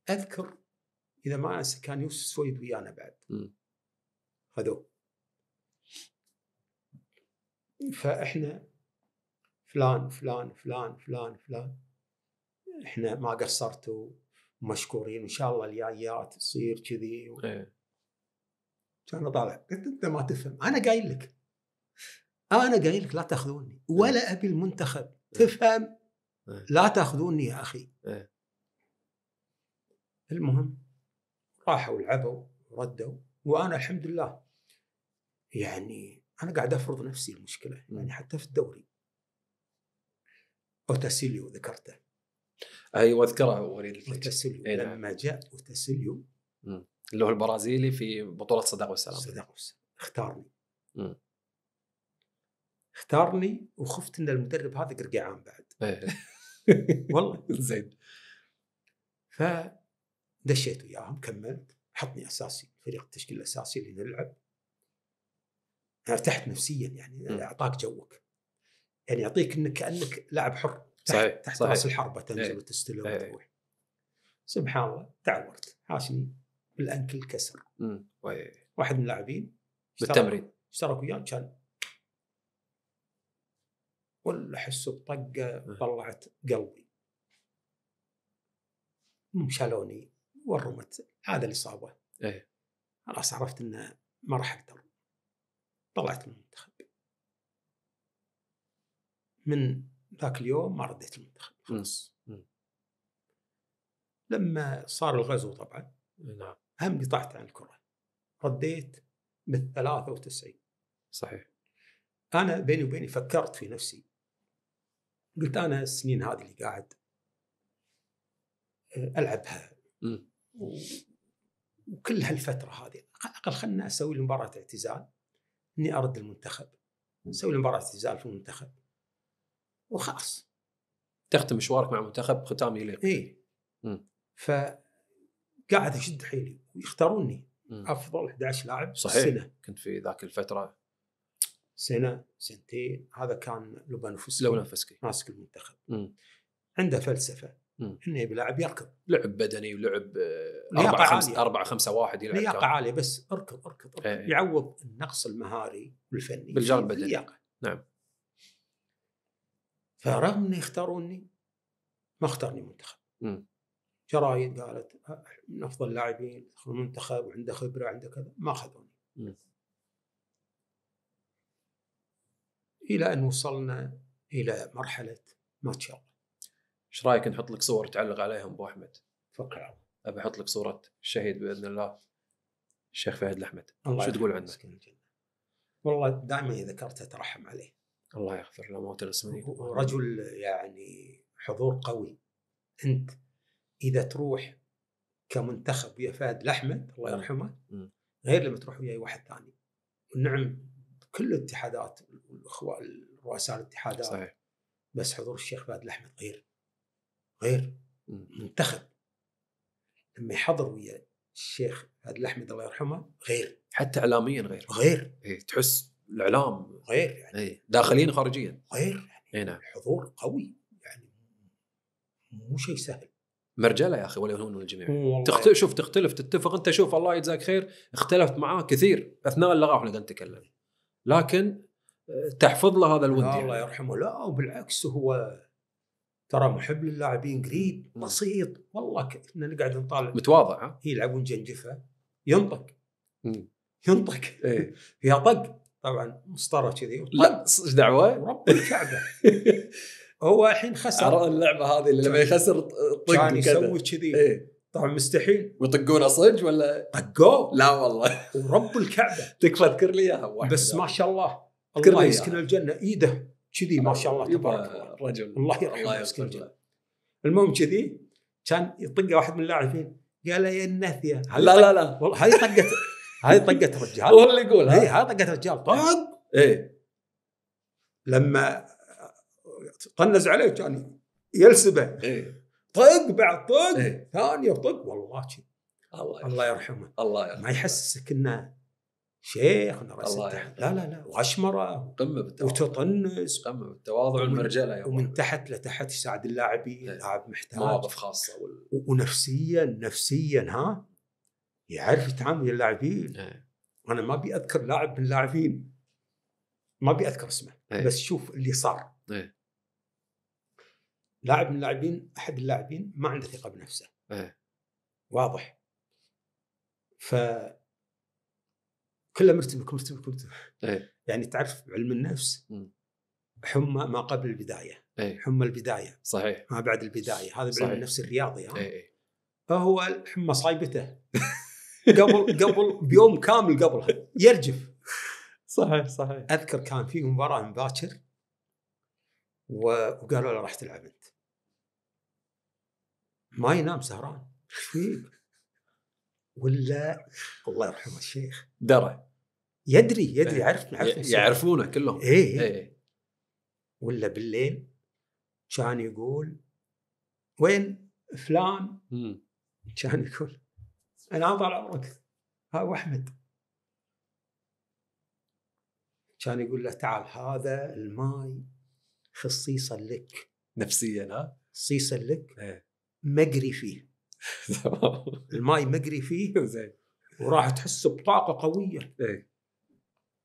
[SPEAKER 1] اذكر اذا ما انسى كان يوسف سويد ويانا بعد خذوه فاحنا فلان فلان فلان فلان فلان احنا ما قصرتوا مشكورين وان شاء الله الجايات تصير كذي و... ايه. كان طالع قلت انت ما تفهم انا قايل لك انا قايل لك لا تاخذوني ولا إيه. ابي المنتخب إيه. تفهم إيه. لا تاخذوني يا اخي إيه. المهم راحوا لعبوا ردوا وانا الحمد لله يعني انا قاعد افرض نفسي المشكله يعني حتى في الدوري اوتاسيليو ذكرته اي واذكره وليد اوتاسيليو إيه لما نعم. جاء اوتاسيليو اللي هو البرازيلي في بطوله صداق والسلام صداق والسلام اختارني م. اختارني وخفت ان المدرب هذا قرقعان بعد إيه. والله زين فدشيت وياهم كملت حطني اساسي فريق التشكيل الاساسي اللي نلعب ارتحت نفسيا يعني اعطاك جوك يعني يعطيك انك كانك لاعب حر تحت صحيح تحت راس الحربه تنزل إيه. وتستلم إيه. وتروح سبحان الله تعورت حاشني بالانكل كسر واحد من اللاعبين بالتمرين اشترك وياه كان ولا احس بطقه أه. طلعت قلبي شالوني ورمت هذا الاصابه ايه خلاص عرفت انه ما راح اقدر طلعت من المنتخب من ذاك اليوم ما رديت المنتخب خلاص لما صار الغزو طبعا إيه، نعم هم قطعت عن الكره رديت من 93 صحيح انا بيني وبيني فكرت في نفسي قلت انا السنين هذه اللي قاعد آه، العبها وكل هالفتره هذه على الاقل خلنا اسوي لي مباراه اعتزال اني ارد المنتخب اسوي لي مباراه اعتزال في المنتخب وخلاص تختم مشوارك مع المنتخب ختام يليق اي قاعد اشد حيلي ويختاروني افضل 11 لاعب صحيح السنة.
[SPEAKER 2] كنت في ذاك الفتره
[SPEAKER 1] سنه سنتين هذا كان لوبانوفسكي لوبانوفسكي ماسك المنتخب عنده فلسفه مم. انه يبي لاعب يركض لعب بدني ولعب آه، أربعة خمسة 4 5 1 يلعب لياقه عاليه بس اركض اركض, أركض. ايه. يعوض النقص المهاري
[SPEAKER 2] والفني بالجانب البدني نعم
[SPEAKER 1] فرغم انه يختاروني ما اختارني منتخب جرايد قالت من افضل اللاعبين المنتخب وعنده خبره عنده كذا ما اخذوني الى ان وصلنا الى مرحله ما شاء الله. ايش رايك نحط لك صور تعلق عليهم ابو احمد؟ فكر ابي احط لك صوره
[SPEAKER 2] الشهيد باذن الله الشيخ فهد الاحمد شو تقول عنه؟
[SPEAKER 1] والله دائما اذا ذكرته اترحم عليه.
[SPEAKER 2] الله يغفر له موت الاسمين. رجل
[SPEAKER 1] يعني حضور قوي. انت اذا تروح كمنتخب ويا فهد الاحمد الله نعم. يرحمه غير لما تروح ويا اي واحد ثاني. والنعم كل الاتحادات الاخوه رؤساء الاتحادات صحيح. بس حضور الشيخ فهد الاحمد غير غير منتخب لما يحضر ويا الشيخ فهد الاحمد الله يرحمه غير حتى اعلاميا غير غير إيه تحس الاعلام غير يعني إيه داخليا خارجيا غير يعني إيه، نعم. حضور قوي يعني مو شيء سهل مرجله يا اخي ولا يهون الجميع تخت... شوف تختلف تتفق انت شوف الله يجزاك خير اختلفت معاه كثير اثناء اللقاء احنا قاعدين نتكلم لكن آه، تحفظ له هذا الود الله يرحمه لا وبالعكس هو ترى محب للاعبين قريب بسيط والله كنا نقعد نطالع متواضع ها؟ إيه، يلعبون جنجفه ينطق ينطق ايه فيها طق طبعا مسطره كذي لا ايش دعوه؟ رب الكعبه هو الحين خسر اللعبه هذه اللي لما يخسر طق كان يسوي كذي ايه طبعا مستحيل ويطقونه صج ولا طقوه لا والله ورب الكعبه تكفى اذكر لي اياها بس ما شاء الله الله يسكن الجنه ايده كذي ما شاء الله تبارك الله رجل الله يرحمه يسكن الجنه المهم كذي كان يطقه واحد من اللاعبين قال يا النثيه لا لا لا والله هذه طقت هذه طقت رجال هو اللي يقول اي هذه طقت رجال طق ايه لما طنز عليه كان يلسبه إيه؟ طق بعد طق إيه؟ ثانيه وطق والله كذي الله, الله يرحمه الله يرحمه ما يحسسك انه شيخ رئيس لا لا لا واشمره قمه بالتواضع وتطنس قمه بالتواضع والمرجله يا ومن تحت لتحت يساعد اللاعبين إيه. لاعب محتاج مواقف خاصه وال... ونفسيا نفسيا ها يعرف يتعامل ويا اللاعبين إيه. انا ما ابي اذكر لاعب من اللاعبين ما ابي اذكر اسمه هي. إيه. بس شوف اللي صار هي. لاعب من اللاعبين احد اللاعبين ما عنده ثقه بنفسه أه. واضح ف كله مرتبك مرتبك مرتبك أه. يعني تعرف علم النفس حمى ما قبل البدايه أه. حمى البدايه صحيح ما بعد البدايه هذا بعلم النفس الرياضي ها أه. فهو حمى صايبته قبل قبل بيوم كامل قبلها يرجف صحيح صحيح اذكر كان في مباراه مباشر وقالوا له راح تلعب انت ما ينام سهران ايش فيك؟ ولا الله يرحمه الشيخ درى
[SPEAKER 2] يدري يدري إيه. يعرف عرف يعرفونه كلهم اي إيه.
[SPEAKER 1] ايه. ولا بالليل كان يقول وين فلان كان يقول انا طال عمرك ها واحمد كان يقول له تعال هذا الماي خصيصا لك نفسيا ها خصيصا لك ايه. مقري فيه الماي مقري فيه زين وراح تحس بطاقه قويه ايه.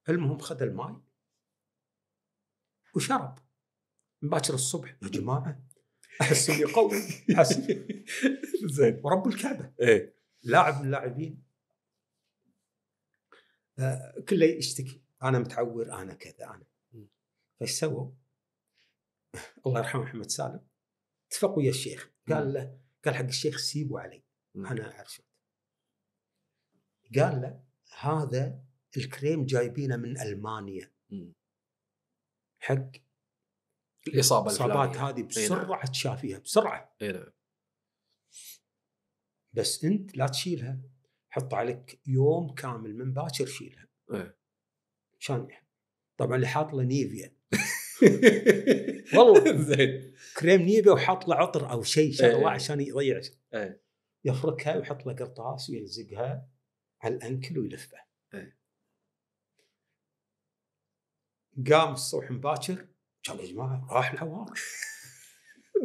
[SPEAKER 1] المهم خذ الماي وشرب من باكر الصبح يا جماعه احس اني قوي احس زين ورب الكعبه ايه لاعب من اللاعبين آه كله يشتكي انا متعور انا كذا انا فايش سووا؟ الله يرحمه محمد سالم اتفق ويا الشيخ قال له قال حق الشيخ سيبه علي انا ارشد قال له هذا الكريم جايبينه من المانيا حق الاصابه الاصابات هذه نعم. بسرعه تشافيها بسرعه اي نعم بس انت لا تشيلها حط عليك يوم كامل من باكر شيلها عشان طبعا اللي حاط له نيفيا والله زين كريم نيبه وحاط له عطر او شيء إيه، شغله إيه. عشان يضيع ايه. يفركها ويحط له قرطاس ويلزقها على الانكل ويلفه إيه. قام الصبح مباكر قال يا جماعه راح العوار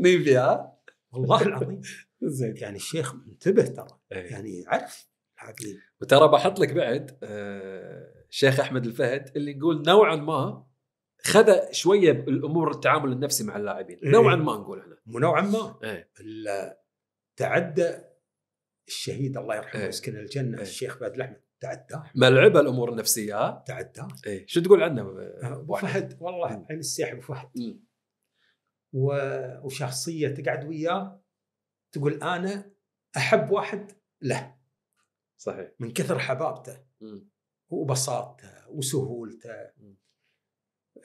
[SPEAKER 1] نيبي ها والله العظيم زين يعني الشيخ منتبه ترى يعني يعرف العقيد وترى بحط لك بعد الشيخ آه، احمد الفهد اللي نقول نوعا ما خذ شويه الامور التعامل النفسي مع اللاعبين إيه. نوعا ما نقول احنا نوعا ما إيه. تعدى الشهيد الله يرحمه ويسكن إيه. الجنه إيه. الشيخ فهد الاحمد تعداه ملعبه الامور النفسيه ها تعداه إيه. شو تقول عنه ابو فهد والله عين إيه. السياح ابو فهد و... وشخصيه تقعد وياه تقول انا احب واحد له صحيح من كثر حبابته وبساطته وسهولته مم.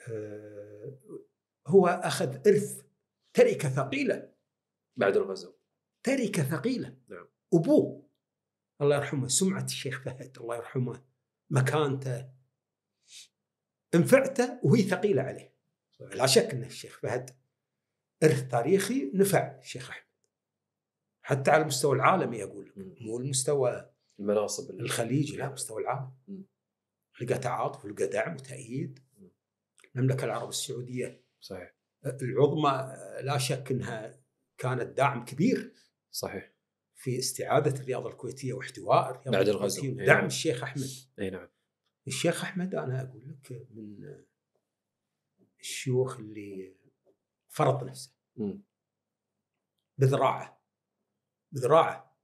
[SPEAKER 1] آه، هو أخذ إرث تركة ثقيلة بعد الغزو تركة ثقيلة نعم. أبوه الله يرحمه سمعة الشيخ فهد الله يرحمه مكانته انفعته وهي ثقيلة عليه صحيح. لا شك أن الشيخ فهد إرث تاريخي نفع الشيخ أحمد حتى على المستوى العالمي أقول لك مو المستوى المناصب الخليجي لا مستوى العالم لقى تعاطف ولقى دعم وتأييد المملكه العربيه السعوديه صحيح العظمى لا شك انها كانت داعم كبير صحيح في استعاده الرياضه الكويتيه واحتواء الرياضه بعد الغزو إيه. دعم نعم. الشيخ احمد اي نعم الشيخ احمد انا اقول لك من الشيوخ اللي فرض نفسه بذراعه بذراعه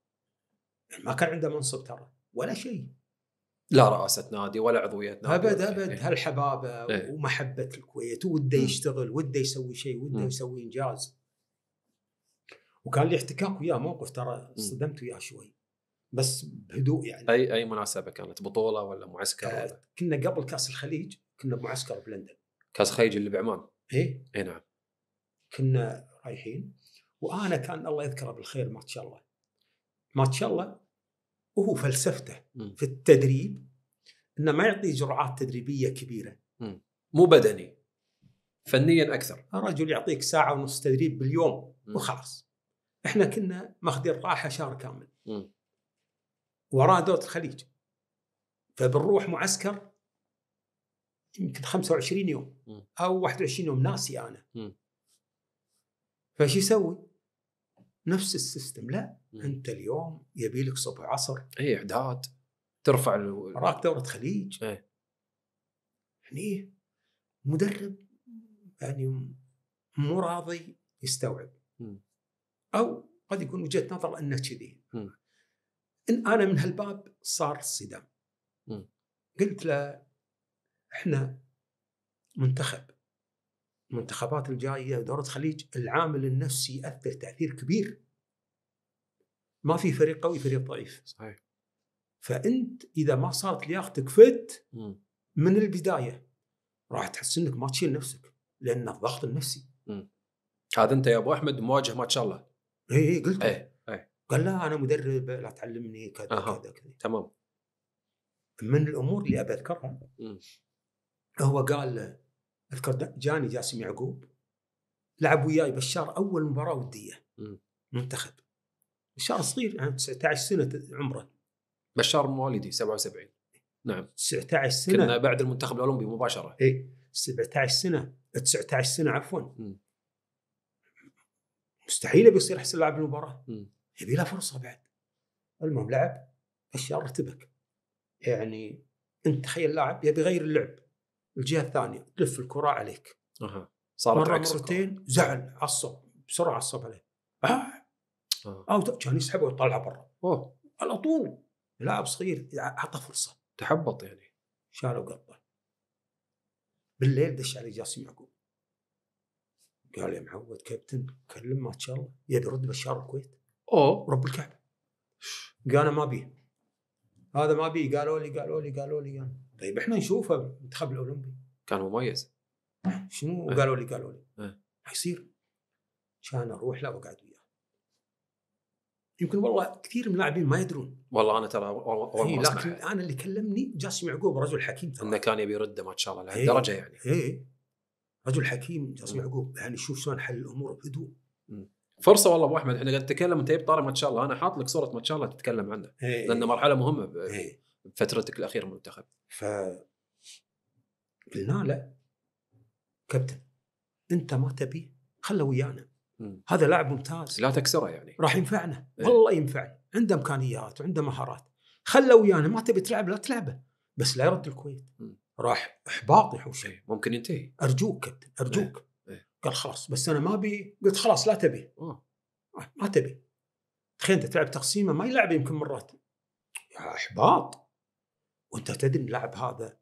[SPEAKER 1] يعني ما كان عنده منصب ترى ولا شيء لا رئاسه نادي ولا عضويه نادي ابد ابد إيه. هالحبابه إيه. ومحبه الكويت وده يشتغل وده يسوي شيء وده يسوي انجاز وكان لي احتكاك وياه موقف ترى صدمت وياه شوي بس بهدوء يعني اي اي مناسبه كانت بطوله ولا معسكر آه ولا؟ كنا قبل كاس الخليج كنا بمعسكر بلندن كاس الخليج اللي بعمان اي اي نعم كنا رايحين وانا كان الله يذكره بالخير ما شاء الله ما شاء الله وهو فلسفته في التدريب انه ما يعطي جرعات تدريبيه كبيره مو بدني فنيا اكثر الرجل يعطيك ساعه ونص تدريب باليوم وخلاص احنا كنا ماخذين راحه شهر كامل م. وراه دوله الخليج فبنروح معسكر يمكن 25 يوم او 21 يوم ناسي انا فشو يسوي؟ نفس السيستم لا مم. انت اليوم يبي لك صبح عصر اي اعداد ترفع ال... وراك دوره خليج اي يعني إيه؟ مدرب يعني مو راضي يستوعب مم. او قد يكون وجهه نظر انه كذي ان انا من هالباب صار صدام قلت له احنا منتخب المنتخبات الجايه دوره خليج العامل النفسي ياثر تاثير كبير ما في فريق قوي فريق ضعيف صحيح فانت اذا ما صارت لياقتك فت من البدايه راح تحس انك ما تشيل نفسك لان الضغط النفسي هذا انت يا ابو احمد مواجه ما شاء الله اي اي قلت اي اي إيه. قال لا انا مدرب لا تعلمني كذا أه. كذا كذا تمام من الامور اللي ابي اذكرها هو قال اذكر جاني جاسم يعقوب لعب وياي بشار اول مباراه وديه منتخب بشار صغير يعني 19 سنه عمره بشار مواليدي 77 نعم 19 سنه كنا بعد المنتخب الاولمبي مباشره اي 17 سنه 19 سنه عفوا مستحيل بيصير احسن لاعب المباراه يبي له فرصه بعد المهم لعب بشار ارتبك يعني انت تخيل لاعب يبي يغير اللعب الجهه الثانيه تلف الكره عليك
[SPEAKER 2] اها صارت مره مرتين
[SPEAKER 1] زعل عصب بسرعه عصب عليه آه او كان يسحبه ويطلعه برا اوه على طول لاعب صغير اعطى فرصه تحبط يعني شالوا قطه بالليل دش علي جاسم يعقوب قال يا معود كابتن كلم ما شاء الله يد رد بشار الكويت اوه رب الكعبه قال انا ما بيه هذا ما بيه قالوا لي قالوا لي قالوا لي يعني. طيب احنا نشوفه بالمنتخب الاولمبي
[SPEAKER 2] كان مميز
[SPEAKER 1] شنو إيه. قالوا لي قالوا لي ما إيه. يصير كان اروح له واقعد وياه يمكن والله كثير من اللاعبين ما يدرون والله انا ترى والله ما إيه، لكن أسمع. انا اللي كلمني جاسم يعقوب رجل حكيم ترى انه كان يبي يرده ما شاء الله لهالدرجه إيه، يعني اي رجل حكيم جاسم يعقوب يعني شوف شلون حل الامور بهدوء فرصه والله ابو احمد احنا قاعد نتكلم انت طاري ما شاء الله انا حاط لك صوره ما شاء الله تتكلم عنه إيه. لانه مرحله مهمه إيه
[SPEAKER 2] بفترتك الاخيره من المنتخب ف
[SPEAKER 1] قلنا له كابتن انت ما تبي خله ويانا هذا لاعب ممتاز لا تكسره يعني راح ينفعنا إيه؟ والله ينفعنا عنده امكانيات وعنده مهارات خله ويانا ما تبي تلعب لا تلعبه بس لا يرد الكويت راح احباط يحوش إيه؟ ممكن ينتهي ارجوك كابتن إيه، ارجوك إيه؟ قال خلاص بس انا ما ابي قلت خلاص لا تبي أوه. آه، ما تبي تخيل انت تلعب تقسيمه ما يلعب يمكن مرات يا احباط وانت تدري اللاعب هذا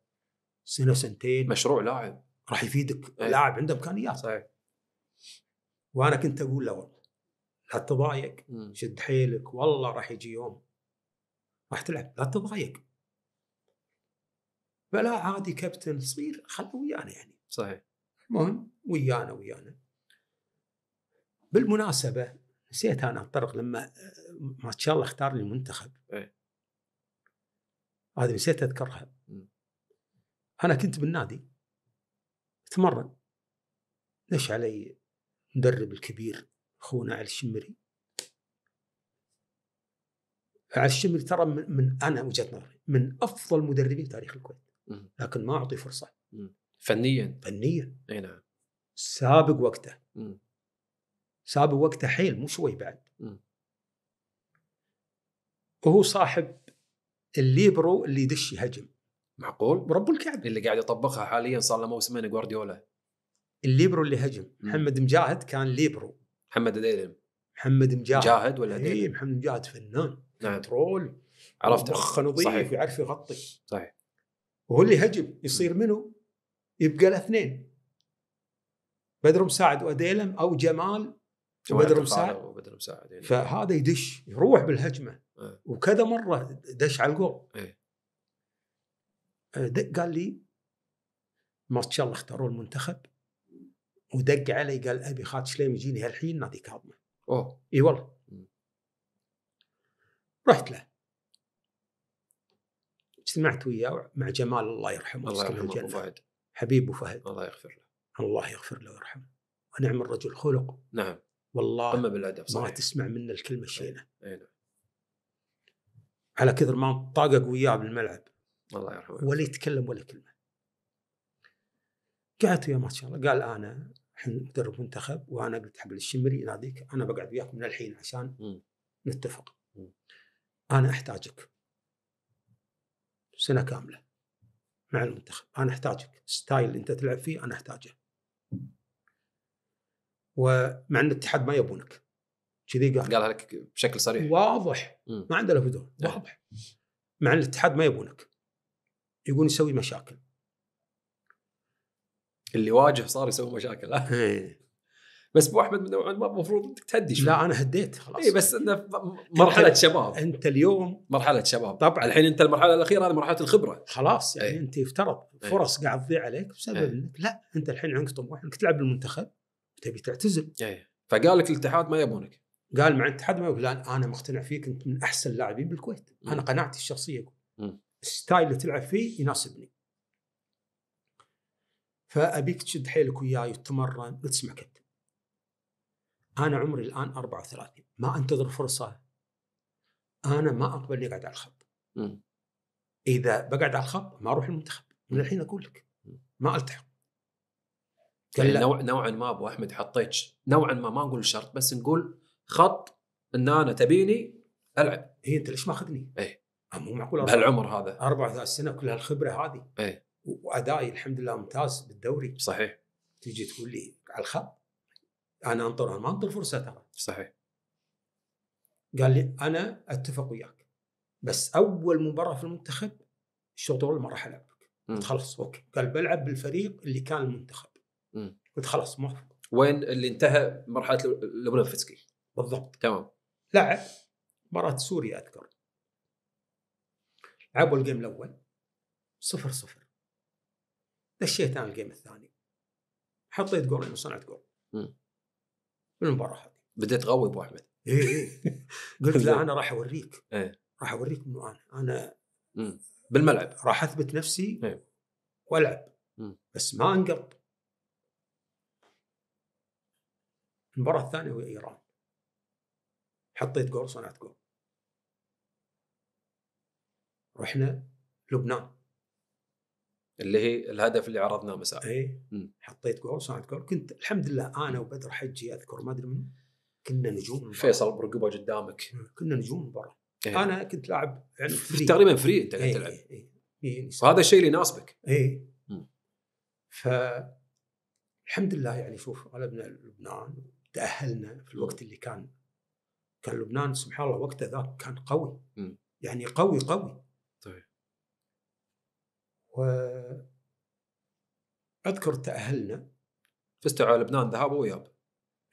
[SPEAKER 1] سنه سنتين مشروع لاعب راح يفيدك إيه. لاعب عنده امكانيات صحيح وانا كنت اقول له والله لا تضايق شد حيلك والله راح يجي يوم راح تلعب لا تضايق فلا عادي كابتن صير خله ويانا يعني صحيح المهم ويانا ويانا بالمناسبه نسيت انا الطرق لما آه، ما شاء الله اختار لي المنتخب ايه هذه نسيت اذكرها انا كنت بالنادي اتمرن ليش علي المدرب الكبير اخونا علي الشمري علي الشمري ترى من, من انا وجهه نظري من افضل مدربين تاريخ الكويت لكن ما اعطي فرصه فنيا فنيا اي نعم سابق وقته سابق وقته حيل مو شوي بعد وهو صاحب الليبرو اللي يدش يهجم معقول؟ رب الكعبه اللي قاعد يطبقها حاليا صار له موسمين جوارديولا الليبرو اللي هجم محمد مجاهد كان ليبرو محمد الديلم محمد مجاهد مجاهد ولا اي محمد مجاهد فنان نعم. كنترول عرفت مخه نظيف يعرف يغطي صحيح
[SPEAKER 2] وهو اللي هجم
[SPEAKER 1] يصير منه يبقى الاثنين بدر مساعد واديلم او جمال
[SPEAKER 2] وبدر مساعد
[SPEAKER 1] وبدر مساعد يعني. فهذا يدش يروح بالهجمه أه. وكذا مره دش على الجول إيه. أه. قال لي ما شاء الله اختاروا المنتخب ودق علي قال ابي خالد سليم يجيني هالحين نادي كاظمه اوه اي والله رحت له اجتمعت وياه مع جمال الله يرحمه الله يرحمه ابو فهد حبيب ابو فهد الله يغفر له الله يغفر له ويرحمه ونعم الرجل خلق نعم والله قمه بالادب صحيح. ما تسمع منه الكلمه الشينه اي نعم على كثر ما طاقق وياه بالملعب الله يرحمه ولا يتكلم ولا كلمه قعدت وياه ما شاء الله قال انا احنا مدرب منتخب وانا قلت حق الشمري يناديك انا بقعد وياك من الحين عشان نتفق انا احتاجك سنه كامله مع المنتخب انا احتاجك ستايل اللي انت تلعب فيه انا احتاجه ومع ان الاتحاد ما يبونك كذي قال قالها لك بشكل صريح واضح ما عنده له نعم. واضح مع ان الاتحاد ما يبونك يقول يسوي مشاكل اللي واجه صار يسوي مشاكل إيه. بس ابو احمد نوعا ما المفروض تهدي شوي لا انا هديت خلاص اي بس
[SPEAKER 2] انه مرحله
[SPEAKER 1] شباب انت اليوم مرحله شباب طبعا الحين انت المرحله الاخيره هذه مرحله الخبره خلاص يعني ايه. انت يفترض إيه. فرص ايه. قاعد تضيع عليك بسبب ايه. انك لا انت الحين عندك طموح انك تلعب بالمنتخب تبي تعتزل ايه. فقال لك الاتحاد ما يبونك قال مع الاتحاد ما يقول انا مقتنع فيك انت من احسن اللاعبين بالكويت م. انا قناعتي الشخصيه م. الستايل اللي تلعب فيه يناسبني فابيك تشد حيلك وياي وتتمرن وتسمع كذب انا عمري الان 34 ما انتظر فرصه انا ما اقبل اني اقعد على الخط اذا بقعد على الخط ما اروح المنتخب من الحين اقول لك ما التحق يعني نوع نوعا ما ابو احمد حطيت نوعا ما ما نقول شرط بس نقول خط ان انا تبيني العب هي إيه، انت ليش ماخذني؟ ايه أه، مو معقول بهالعمر هذا 34 سنه كل هالخبره هذه ايه وادائي الحمد لله ممتاز بالدوري صحيح تيجي تقول لي على الخط انا انطر انا ما انطر فرصه ترى صحيح قال لي انا اتفق وياك بس اول مباراه في المنتخب الشوط الاول ما راح العب قلت خلاص اوكي قال بلعب بالفريق اللي كان المنتخب قلت خلاص موافق وين اللي انتهى مرحله لوبنفسكي بالضبط تمام لعب مباراه سوريا اذكر لعبوا الجيم الاول صفر صفر دشيت انا الجيم الثاني حطيت جولين وصنعت جول بالمباراه هذه بديت غوي ابو احمد اي اي قلت لا انا راح اوريك ايه. راح اوريك منو انا انا مم. بالملعب راح اثبت نفسي ايه. والعب مم. بس ما انقط المباراه الثانيه ويا ايران حطيت جول صنعت جول رحنا لبنان اللي هي الهدف اللي عرضناه مساء اي حطيت جول صنعت جول كنت الحمد لله انا وبدر حجي اذكر ما ادري من كنا نجوم فيصل برقبه قدامك كنا نجوم برا إيه. انا كنت لاعب يعني تقريبا فري انت قاعد إيه، تلعب إيه. إيه. إيه، يعني وهذا الشيء اللي يناسبك اي ف الحمد لله يعني شوف غلبنا لبنان تاهلنا في الوقت اللي كان كان لبنان سبحان الله وقته ذاك كان قوي م. يعني قوي قوي واذكر تاهلنا فزتوا على لبنان ذهاب واياب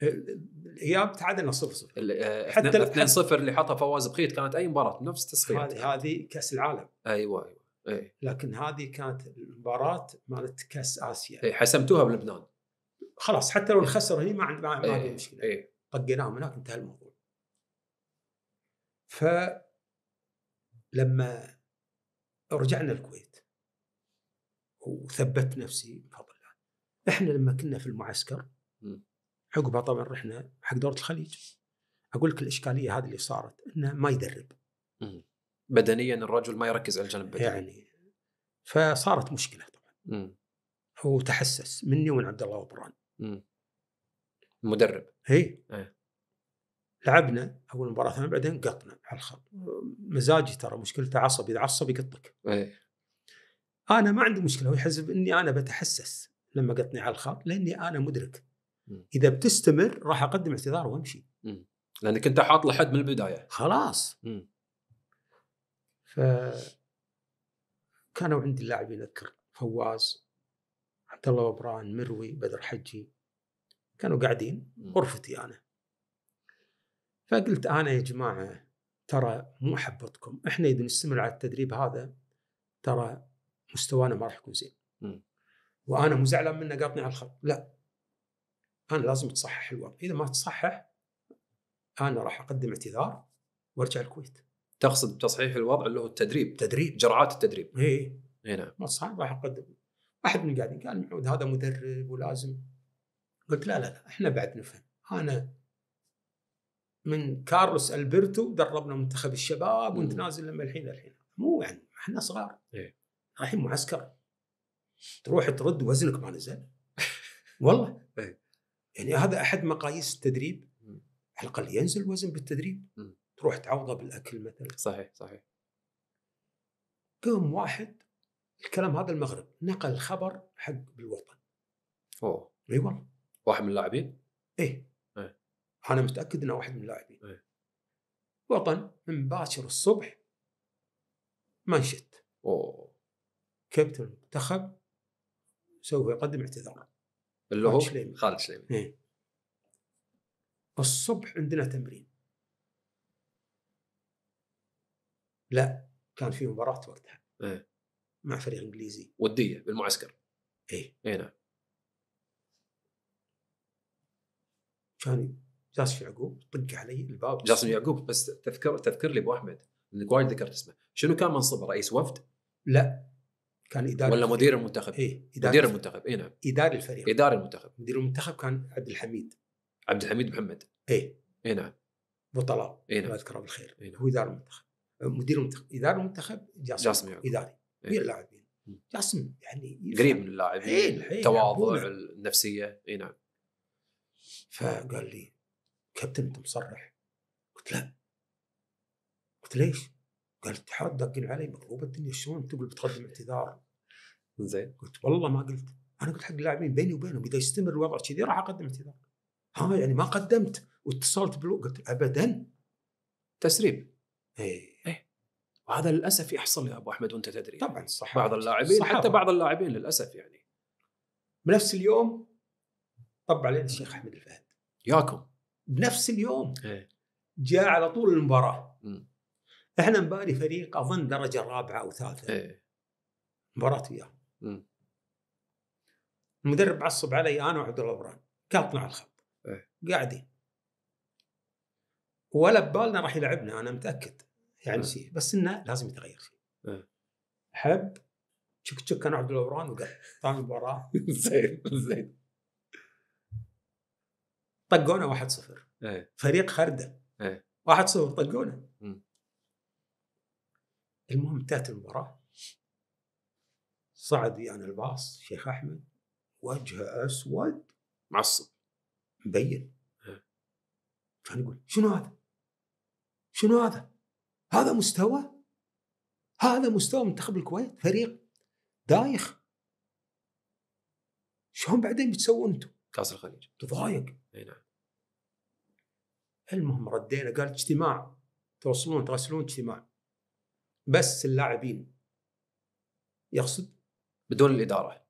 [SPEAKER 1] الاياب تعادلنا 0 0 آه، حتى 2 0 اللي حطها فواز بخيت كانت اي مباراه نفس التصفيات هذه هذه كاس العالم ايوه ايوه أي. لكن هذه كانت المباراه مالت كاس اسيا اي حسمتوها بلبنان خلاص حتى لو نخسر هنا ما ما, في أي. مشكله إيه. طقيناهم هناك انتهى الموضوع ف لما رجعنا الكويت وثبت نفسي بفضل الله احنا لما كنا في المعسكر عقبها طبعا رحنا حق دوره الخليج اقول لك الاشكاليه هذه اللي صارت انه ما يدرب بدنيا الرجل ما يركز على الجانب البدني يعني فصارت مشكله طبعا هو تحسس مني ومن عبد الله وبران المدرب اي إيه. لعبنا اول مباراه ثانيه بعدين قطنا على الخط مزاجي ترى مشكلته عصبي اذا عصب يقطك ايه. انا ما عندي مشكله ويحسب اني انا بتحسس لما قطني على الخط لاني انا مدرك اذا بتستمر راح اقدم اعتذار وامشي لانك انت حاط له حد من البدايه خلاص ف كانوا عندي اللاعبين اذكر فواز عبد الله وبران مروي بدر حجي كانوا قاعدين غرفتي انا فقلت انا يا جماعه ترى مو احبطكم احنا اذا نستمر على التدريب هذا ترى مستوانا ما راح يكون زين وانا مو زعلان منه قاطني على الخط لا انا لازم تصحح الوضع اذا ما تصحح انا راح اقدم اعتذار وارجع الكويت تقصد بتصحيح الوضع اللي هو التدريب تدريب جرعات التدريب اي اي نعم ما راح اقدم احد من قاعدين قال محمود هذا مدرب ولازم قلت لا لا لا احنا بعد نفهم انا من كارلوس البرتو دربنا منتخب الشباب وانت نازل لما الحين الحين مو يعني احنا صغار إيه. رايحين معسكر تروح ترد وزنك ما نزل
[SPEAKER 2] والله
[SPEAKER 1] إيه. يعني هذا احد مقاييس التدريب على الاقل ينزل وزن بالتدريب تروح تعوضه بالاكل مثلا صحيح صحيح قام واحد الكلام هذا المغرب نقل الخبر حق بالوطن اوه اي والله واحد من اللاعبين؟ ايه ايه انا متاكد انه واحد من اللاعبين ايه وطن من باكر الصبح ما نشت اوه كابتن المنتخب سوف يقدم اعتذار اللي هو خالد سليمي إيه. الصبح عندنا تمرين لا كان في مباراة وقتها إيه. مع فريق انجليزي
[SPEAKER 2] ودية بالمعسكر ايه اي نعم
[SPEAKER 1] كان جاسم يعقوب طق علي الباب جاسم يعقوب بس تذكر تذكر لي ابو احمد انك وايد ذكرت اسمه شنو كان منصبه رئيس وفد؟ لا كان اداري ولا مدير المنتخب اي مدير المنتخب اي نعم اداري الفريق اداري المنتخب مدير المنتخب كان عبد الحميد عبد الحميد محمد اي اي نعم بطلاء اي نعم الله يذكره بالخير إيه نعم. هو اداري المنتخب مدير المنتخب اداري المنتخب جاسم, جاسم يعني. اداري إيه. إيه. لاعبين جاسم يعني قريب من اللاعبين التواضع
[SPEAKER 2] النفسيه اي نعم
[SPEAKER 1] فقال لي كابتن انت مصرح قلت لا قلت ليش؟ قال الاتحاد داقين علي مقلوبه الدنيا شلون تقول بتقدم اعتذار؟ زين قلت والله ما قلت انا قلت حق اللاعبين بيني وبينهم اذا يستمر الوضع كذي راح اقدم اعتذار ها يعني ما قدمت واتصلت بالو قلت ابدا تسريب اي ايه وهذا للاسف يحصل يا ابو احمد وانت تدري طبعا صح بعض اللاعبين حتى بعض اللاعبين للاسف يعني بنفس اليوم طب علينا الشيخ احمد الفهد ياكم بنفس اليوم ايه. جاء على طول المباراه م. احنا مباري فريق اظن درجه رابعه او ثالثه ايه مباراه وياه المدرب عصب علي انا وعبد الله بران قاطنا على الخط ايه قاعدين ولا ببالنا راح يلعبنا انا متاكد يعني إيه. شيء بس انه لازم يتغير شيء ايه. حب تشك تشك كان عبد بران وقال ثاني مباراه
[SPEAKER 2] زين زين
[SPEAKER 1] طقونا 1-0 ايه. فريق خرده 1-0 ايه. طقونا المهم انتهت المباراه صعد ويانا يعني الباص شيخ احمد وجهه اسود معصب مبين كان يقول شنو هذا؟ شنو هذا؟ هذا مستوى؟ هذا مستوى منتخب الكويت فريق دايخ شلون بعدين بتسوون انتم؟ كاس الخليج تضايق اي نعم المهم ردينا قال اجتماع توصلون تراسلون اجتماع بس اللاعبين يقصد بدون الاداره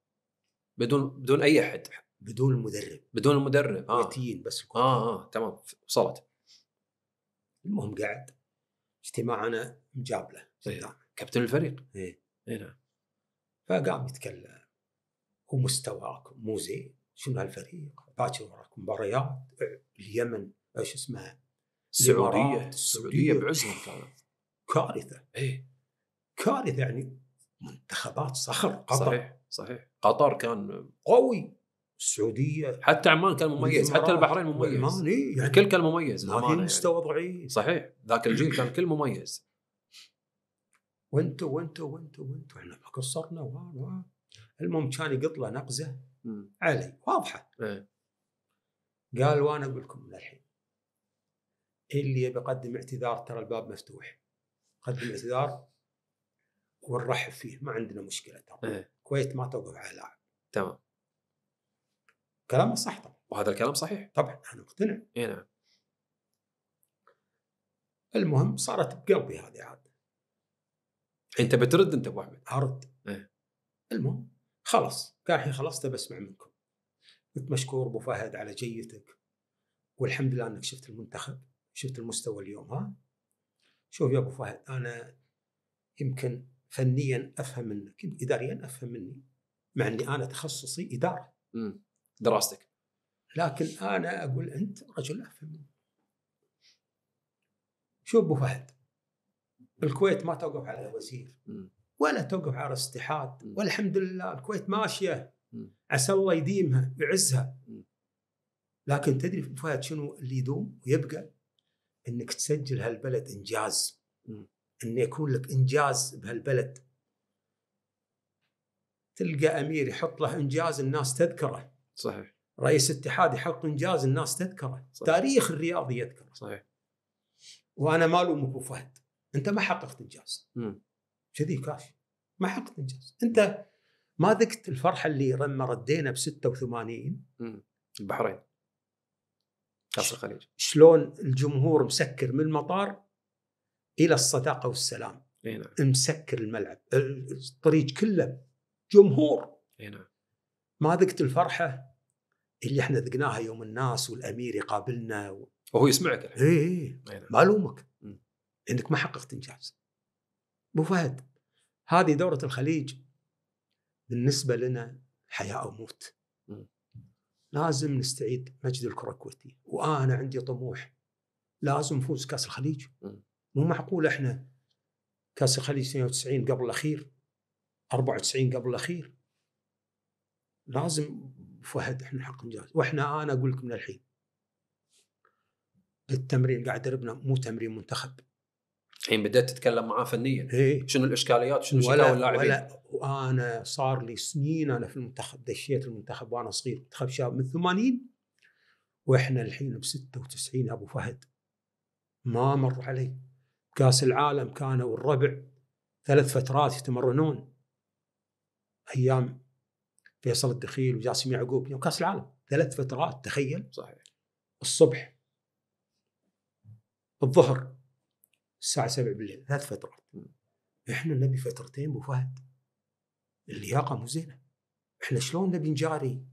[SPEAKER 1] بدون بدون اي احد بدون المدرب بدون المدرب اه متين بس الكرة. اه اه تمام وصلت المهم قاعد اجتماعنا مجابله إيه. كابتن الفريق اي اي نعم فقام يتكلم ومستواكم مو زين شنو هالفريق باكر وراك مباريات اليمن ايش اسمها السعوديه السعوديه بعزهم كانت كارثه ايه كارثه يعني منتخبات صخر قطر صحيح صحيح قطر كان قوي السعوديه حتى عمان كان مميز حتى البحرين مميز إيه؟ يعني الكل كان مميز ما في يعني. مستوى ضعيف صحيح ذاك الجيل كان الكل مميز وانتو وانتو وانتو وانتو احنا ما قصرنا و المهم كان يقط له نقزه علي واضحه ايه. قال وانا اقول لكم من الحين اللي يبي يقدم اعتذار ترى الباب مفتوح قدم اعتذار ونرحب فيه ما عندنا مشكله ترى الكويت إيه. ما توقف على لاعب تمام كلامه صح طبعا وهذا الكلام صحيح طبعا انا مقتنع اي نعم المهم صارت بقلبي هذه عاد انت بترد انت ابو احمد ارد إيه؟ المهم خلاص قال الحين خلصت بسمع منكم قلت مشكور ابو فهد على جيتك والحمد لله انك شفت المنتخب شفت المستوى اليوم ها شوف يا ابو فهد انا يمكن فنيا افهم منك اداريا افهم مني مع اني انا تخصصي اداره دراستك لكن انا اقول انت رجل افهم مني شوف ابو فهد الكويت ما توقف على وزير ولا توقف على استحاد والحمد لله الكويت ماشيه عسى الله يديمها ويعزها لكن تدري فهد شنو اللي يدوم ويبقى انك تسجل هالبلد انجاز ان يكون لك انجاز بهالبلد تلقى امير يحط له انجاز الناس تذكره صحيح رئيس اتحاد يحط انجاز الناس تذكره صحيح. تاريخ الرياضي يذكره صحيح وانا ما الومك ابو فهد انت ما حققت انجاز كذي كافي ما حققت انجاز انت ما ذقت الفرحه اللي لما ردينا ب 86 البحرين كاس الخليج شلون الجمهور مسكر من المطار الى الصداقه والسلام إيه نعم. مسكر الملعب الطريق كله جمهور إيه نعم. ما ذقت الفرحه اللي احنا ذقناها يوم الناس والامير يقابلنا و... وهو يسمعك اي اي ما نعم. الومك انك ما حققت انجاز ابو فهد هذه دوره الخليج بالنسبه لنا حياه او موت لازم نستعيد مجد الكره الكويتيه وانا عندي طموح لازم نفوز كاس الخليج مو معقول احنا كاس الخليج 92 قبل الاخير 94 قبل الاخير لازم فهد احنا نحقق انجاز واحنا انا اقول لكم من الحين التمرين قاعد دربنا مو تمرين منتخب الحين بدأت تتكلم معاه فنيا إيه؟ شنو الاشكاليات شنو ولا اللاعبين ولا وانا صار لي سنين انا في المنتخب دشيت المنتخب وانا صغير منتخب شاب من 80 واحنا الحين ب 96 ابو فهد ما مر علي كاس العالم كانوا الربع ثلاث فترات يتمرنون ايام فيصل الدخيل وجاسم يعقوب يوم كاس العالم ثلاث فترات تخيل صحيح الصبح الظهر الساعه 7 بالليل ثلاث فترات احنا نبي فترتين ابو فهد اللياقه مو زينه احنا شلون نبي نجاري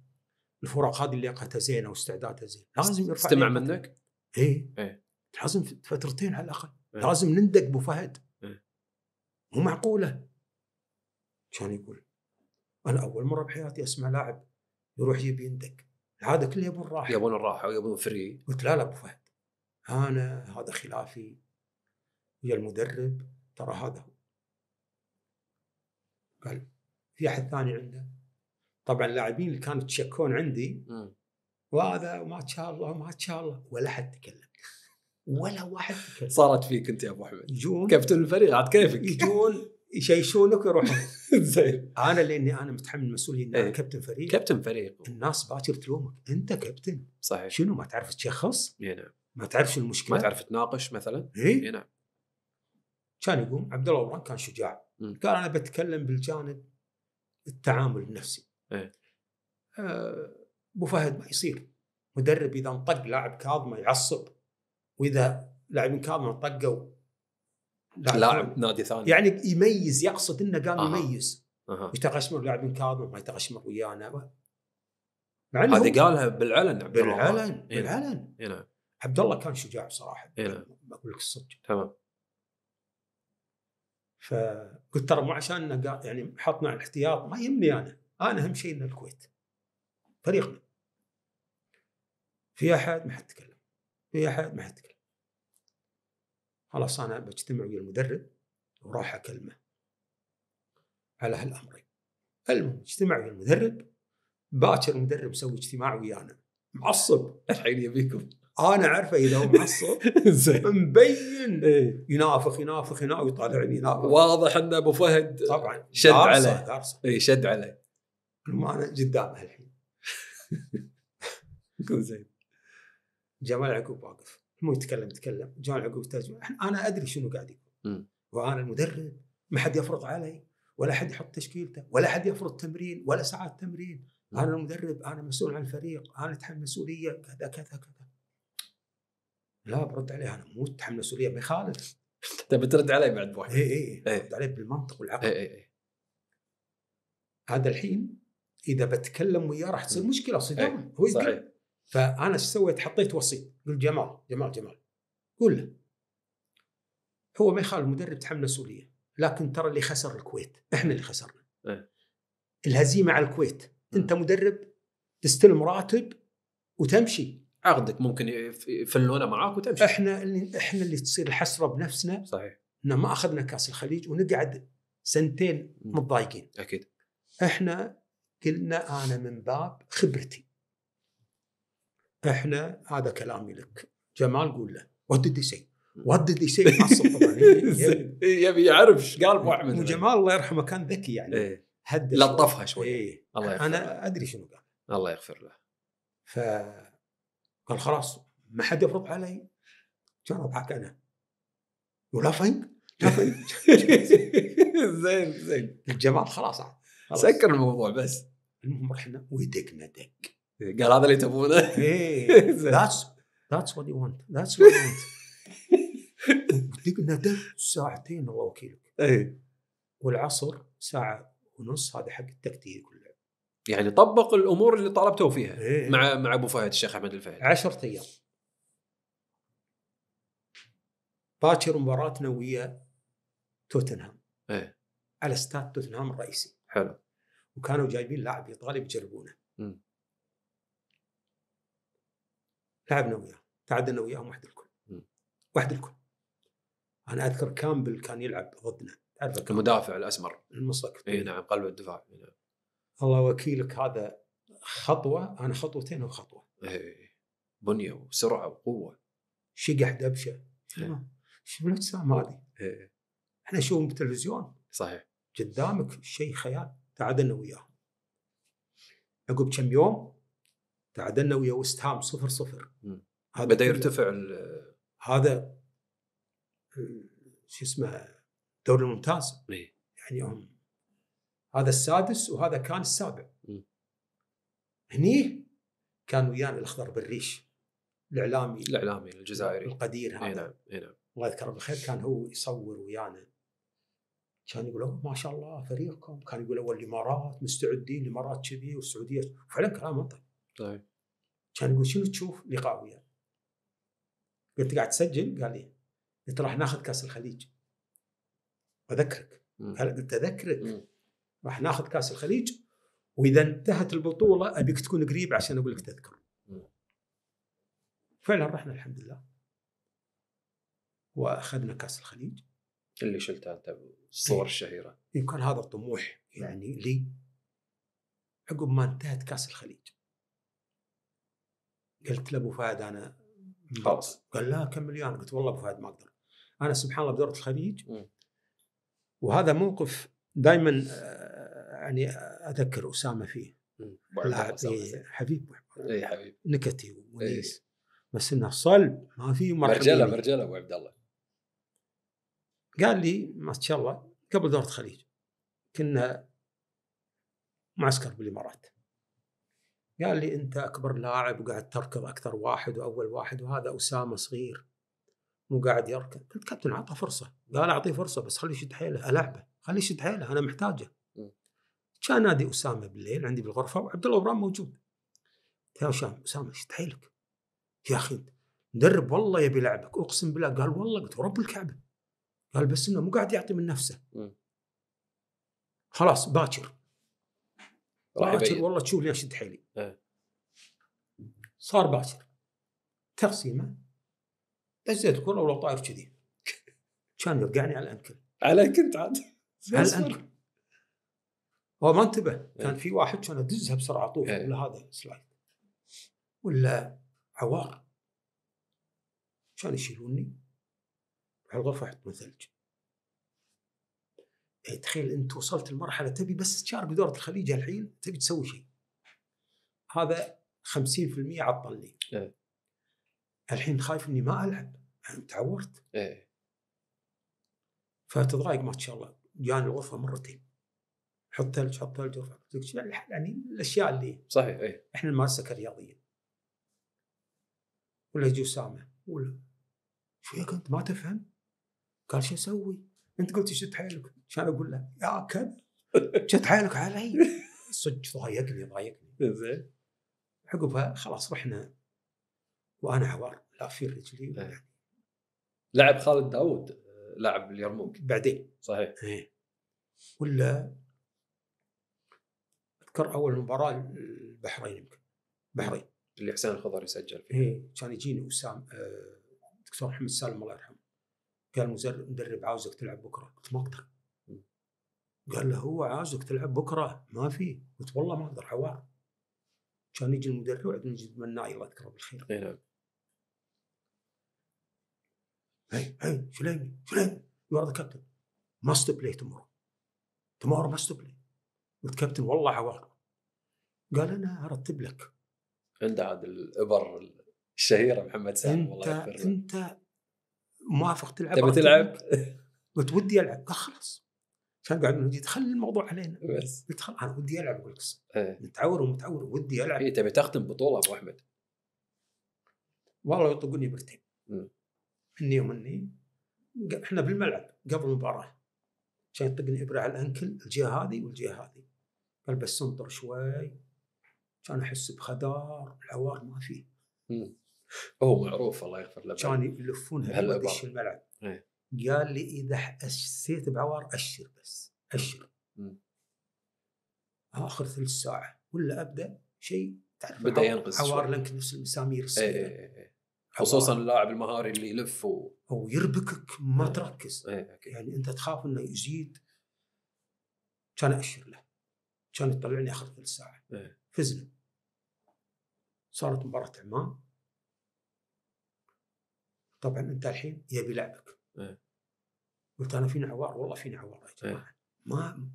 [SPEAKER 1] الفرق هذه لياقتها زينه واستعدادها زين لازم يرفع استمع
[SPEAKER 2] منك؟ اي إيه؟
[SPEAKER 1] لازم فترتين على الاقل إيه؟ لازم نندق ابو فهد إيه؟ مو معقوله كان يقول انا اول مره بحياتي اسمع لاعب يروح يبي يندق هذا كله يبون راحه يبون الراحه ويبون فري قلت لا لا ابو فهد انا هذا خلافي يا المدرب ترى هذا هو قال في احد ثاني عنده طبعا اللاعبين اللي كانوا يتشكون عندي وهذا وما شاء الله وما شاء الله ولا حد تكلم ولا واحد تكلم صارت فيك انت يا ابو احمد يجون كابتن الفريق عاد كيفك يجون يشيشونك ويروحون زين انا لاني انا متحمل المسؤوليه اني ايه. كابتن فريق كابتن فريق الناس باكر تلومك انت كابتن صحيح شنو ما تعرف تشخص؟ اي نعم ما تعرف شنو المشكله ما تعرف تناقش مثلا؟ اي إيه، نعم كان يقوم عبد الله وران كان شجاع قال انا بتكلم بالجانب التعامل النفسي ايه آه، ابو فهد ما يصير مدرب اذا انطق لاعب كاظمه يعصب واذا لاعبين كاظمه طقوا لاعب, لاعب نادي ثاني يعني يميز يقصد انه قام آه. يميز آه. يتغشمر لاعبين كاظمه ما يتغشمر ويانا
[SPEAKER 2] هذه قالها بالعلن عبد الله بالعلن بالعلن, إيه. بالعلن. إيه؟ نعم.
[SPEAKER 1] عبد الله كان شجاع بصراحه
[SPEAKER 2] إيه؟ بقول نعم. لك الصدق تمام
[SPEAKER 1] فقلت ترى مو عشان يعني حطنا على الاحتياط ما يهمني انا انا اهم شيء ان الكويت فريقنا في احد ما حد تكلم في احد ما حد تكلم خلاص انا بجتمع ويا المدرب وراح اكلمه على هالامرين المهم اجتمع ويا المدرب باكر المدرب سوي اجتماع ويانا معصب الحين يبيكم انا اعرفه اذا هو معصب مبين إيه. ينافخ ينافخ ينافخ ويطالعني ينافخ واضح ان ابو فهد طبعا شد عليه اي شد عليه انا قدامه الحين زين جمال يعقوب واقف مو يتكلم يتكلم جمال يعقوب ترجمه انا ادري شنو قاعد يقول وانا المدرب ما حد يفرض علي ولا حد يحط تشكيلته ولا حد يفرض تمرين ولا ساعات تمرين انا المدرب انا مسؤول عن الفريق انا اتحمل مسؤوليه كذا كذا كذا لا برد عليه انا مو تحمل مسؤوليه بيخالف تبي ترد علي بعد بوحدك اي اي برد إيه. عليه بالمنطق والعقل اي اي إيه. هذا الحين اذا بتكلم وياه راح تصير مشكله صدام إيه، هو صحيح فانا ايش سويت؟ حطيت وسيط قلت جمال جمال جمال قول له هو ما يخالف المدرب تحمل مسؤوليه لكن ترى اللي خسر الكويت احنا اللي خسرنا إيه؟ الهزيمه على الكويت انت مدرب تستلم راتب وتمشي
[SPEAKER 2] عقدك ممكن
[SPEAKER 1] يفلونه معاك وتمشي احنا اللي احنا اللي تصير الحسره بنفسنا صحيح ان ما اخذنا كاس الخليج ونقعد سنتين متضايقين اكيد احنا قلنا انا من باب خبرتي احنا هذا كلامي لك جمال قول له وات ديد سي وات ديد سي
[SPEAKER 2] يبي يعرف ايش قال ابو
[SPEAKER 1] احمد وجمال الله يرحمه كان ذكي يعني إيه. لطفها شوي إيه. الله يغفر انا ادري شنو قال الله يغفر له ف قال خلاص ما حد يفرض علي كان اضحك انا يو لافينج زين زين الجمال خلاص سكر الموضوع بس المهم رحنا ودقنا دق قال هذا اللي تبونه ذاتس ذاتس وات يو ونت ذاتس وات يو ونت دقنا دق ساعتين الله وكيلك اي والعصر ساعه ونص هذا حق التكتيك كله يعني طبق الامور اللي طالبته فيها إيه،, إيه. مع مع ابو فهد الشيخ احمد الفهد 10 ايام باكر مباراتنا ويا توتنهام إيه. على استاد توتنهام الرئيسي حلو وكانوا جايبين لاعب ايطالي بيجربونه لعبنا وياه تعادلنا وياهم واحد الكل واحد الكل انا اذكر كامبل كان يلعب ضدنا تعرف
[SPEAKER 2] المدافع الاسمر المستقبل اي نعم قلب الدفاع إيه، نعم.
[SPEAKER 1] الله وكيلك هذا خطوه انا خطوتين وخطوه
[SPEAKER 2] إيه، بنيه وسرعه وقوه
[SPEAKER 1] شقح دبشه إيه. شوف الاجسام إيه. هذه احنا نشوفهم بالتلفزيون صحيح قدامك شيء خيال تعادلنا وياهم عقب كم يوم تعادلنا ويا وستهام صفر صفر
[SPEAKER 2] هذا بدا يرتفع
[SPEAKER 1] هذا شو اسمه الدوري الممتاز يعني هم هذا السادس وهذا كان السابع هني كان ويانا الاخضر بالريش الاعلامي الاعلامي الجزائري القدير هذا اي نعم اي نعم الله يذكره بالخير كان هو يصور ويانا كان يقول ما شاء الله فريقكم كان يقول اول الامارات مستعدين الامارات كذي والسعوديه فعلا كلام منطقي طيب كان يقول شنو تشوف لقاء وياه قلت قاعد تسجل قال لي قلت راح ناخذ كاس الخليج اذكرك قلت اذكرك راح نعم. ناخذ كاس الخليج واذا انتهت البطوله ابيك تكون قريب عشان اقول لك تذكر فعلا رحنا الحمد لله واخذنا كاس الخليج
[SPEAKER 2] اللي شلتها انت الصور
[SPEAKER 1] الشهيره يمكن هذا الطموح يعني لي عقب ما انتهت كاس الخليج قلت لابو فهد انا خلاص قال لا كم مليون قلت والله ابو فهد ما اقدر انا سبحان الله بدورة الخليج وهذا موقف دائما آه، يعني اذكر اسامه فيه لاعب إيه، حبيب اي حبيب نكتي وليس إيه. بس انه صلب ما في مرجله مرجله ابو عبد الله قال لي ما شاء الله قبل دوره الخليج كنا معسكر بالامارات قال لي انت اكبر لاعب وقاعد تركض اكثر واحد واول واحد وهذا اسامه صغير مو قاعد يركض قلت كابتن اعطه فرصه قال اعطيه فرصه بس خليه يشد حيله العبه خليه يشد حيله انا محتاجه كان نادي اسامه بالليل عندي بالغرفه وعبد الله ابراهيم موجود يا هشام اسامه شد حيلك يا اخي مدرب والله يبي يلعبك اقسم بالله قال والله قلت ورب الكعبه قال بس انه مو قاعد يعطي من نفسه خلاص باكر باكر والله تشوف لي اشد حيلي إيه. صار باكر تقسيمه دزيت كوره ولو طاير كذي كان يرقعني على الانكل على كنت عاد هل انت هو ما انتبه كان إيه. في واحد كان ادزها بسرعه طول إيه. ولا هذا سلايد ولا عوار كان يشيلوني على الغرفه يحطون ثلج يعني تخيل انت وصلت لمرحله تبي بس تشارك بدوره الخليج الحين تبي تسوي شيء هذا 50% عطلني إيه. الحين خايف اني ما العب يعني تعورت إيه. فتضايق ما شاء الله جاني الغرفه مرتين حط ثلج حط ثلج ارفع يعني, يعني الاشياء اللي صحيح اي احنا نمارسها كرياضيه ولا يجي اسامه ولا شو انت ما تفهم؟ قال شو اسوي؟ انت قلت شد حيلك عشان اقول له يا كب شد حيلك علي صدق ضايقني ضايقني زين عقبها خلاص رحنا وانا حوار لا في رجلي إيه. لعب خالد داوود لاعب اليرموك بعدين صحيح ايه ولا اذكر اول مباراه البحرين يمكن البحرين اللي حسين الخضر يسجل فيه ايه كان يجيني وسام آه، دكتور محمد سالم الله يرحمه قال مدرب عاوزك تلعب بكره قلت ما اقدر قال له هو عاوزك تلعب بكره ما في قلت والله ما اقدر حوار كان يجي المدرب عندنا نجيب مناي الله يذكره بالخير اي نعم Hey, hey, Shuleimi, Shuleimi, يو ار ذا كابتن ماست بلاي تمورو تمورو ماست بلاي قلت كابتن والله حوار قال انا ارتب لك
[SPEAKER 2] عند عاد الابر الشهيره محمد سالم انت والله
[SPEAKER 1] انت موافق تلعب تبي تلعب؟ قلت ودي العب قال خلاص كان قاعد من خلي الموضوع علينا بس قلت خلاص انا ودي العب اقول لك إيه. متعور ومتعور ودي العب اي تبي تختم بطوله ابو احمد والله يطلقوني برتين مني ومني احنا بالملعب قبل المباراه كان يطقني ابره على الانكل الجهه هذه والجهه هذه قال بس انطر شوي كان احس بخدار العوار ما فيه
[SPEAKER 2] هو معروف الله يغفر له كان يلفونها لودش الملعب ايه.
[SPEAKER 1] قال لي اذا حسيت بعوار اشر بس اشر مم. اخر ثلث ساعه ولا ابدا شيء تعرف بدا ينقص عوار لانك نفس المسامير إيه، الصغيره ايه ايه ايه. خصوصا اللاعب المهاري اللي يلف و... ويربكك ما تركز ايه يعني انت تخاف انه يزيد كان اشر له كان يطلعني اخر ثلث ساعه ايه. فزنا صارت مباراه عمان طبعا انت الحين يبي لعبك ايه. قلت انا فيني عوار والله فيني عوار يا إيه. جماعه ايه. ما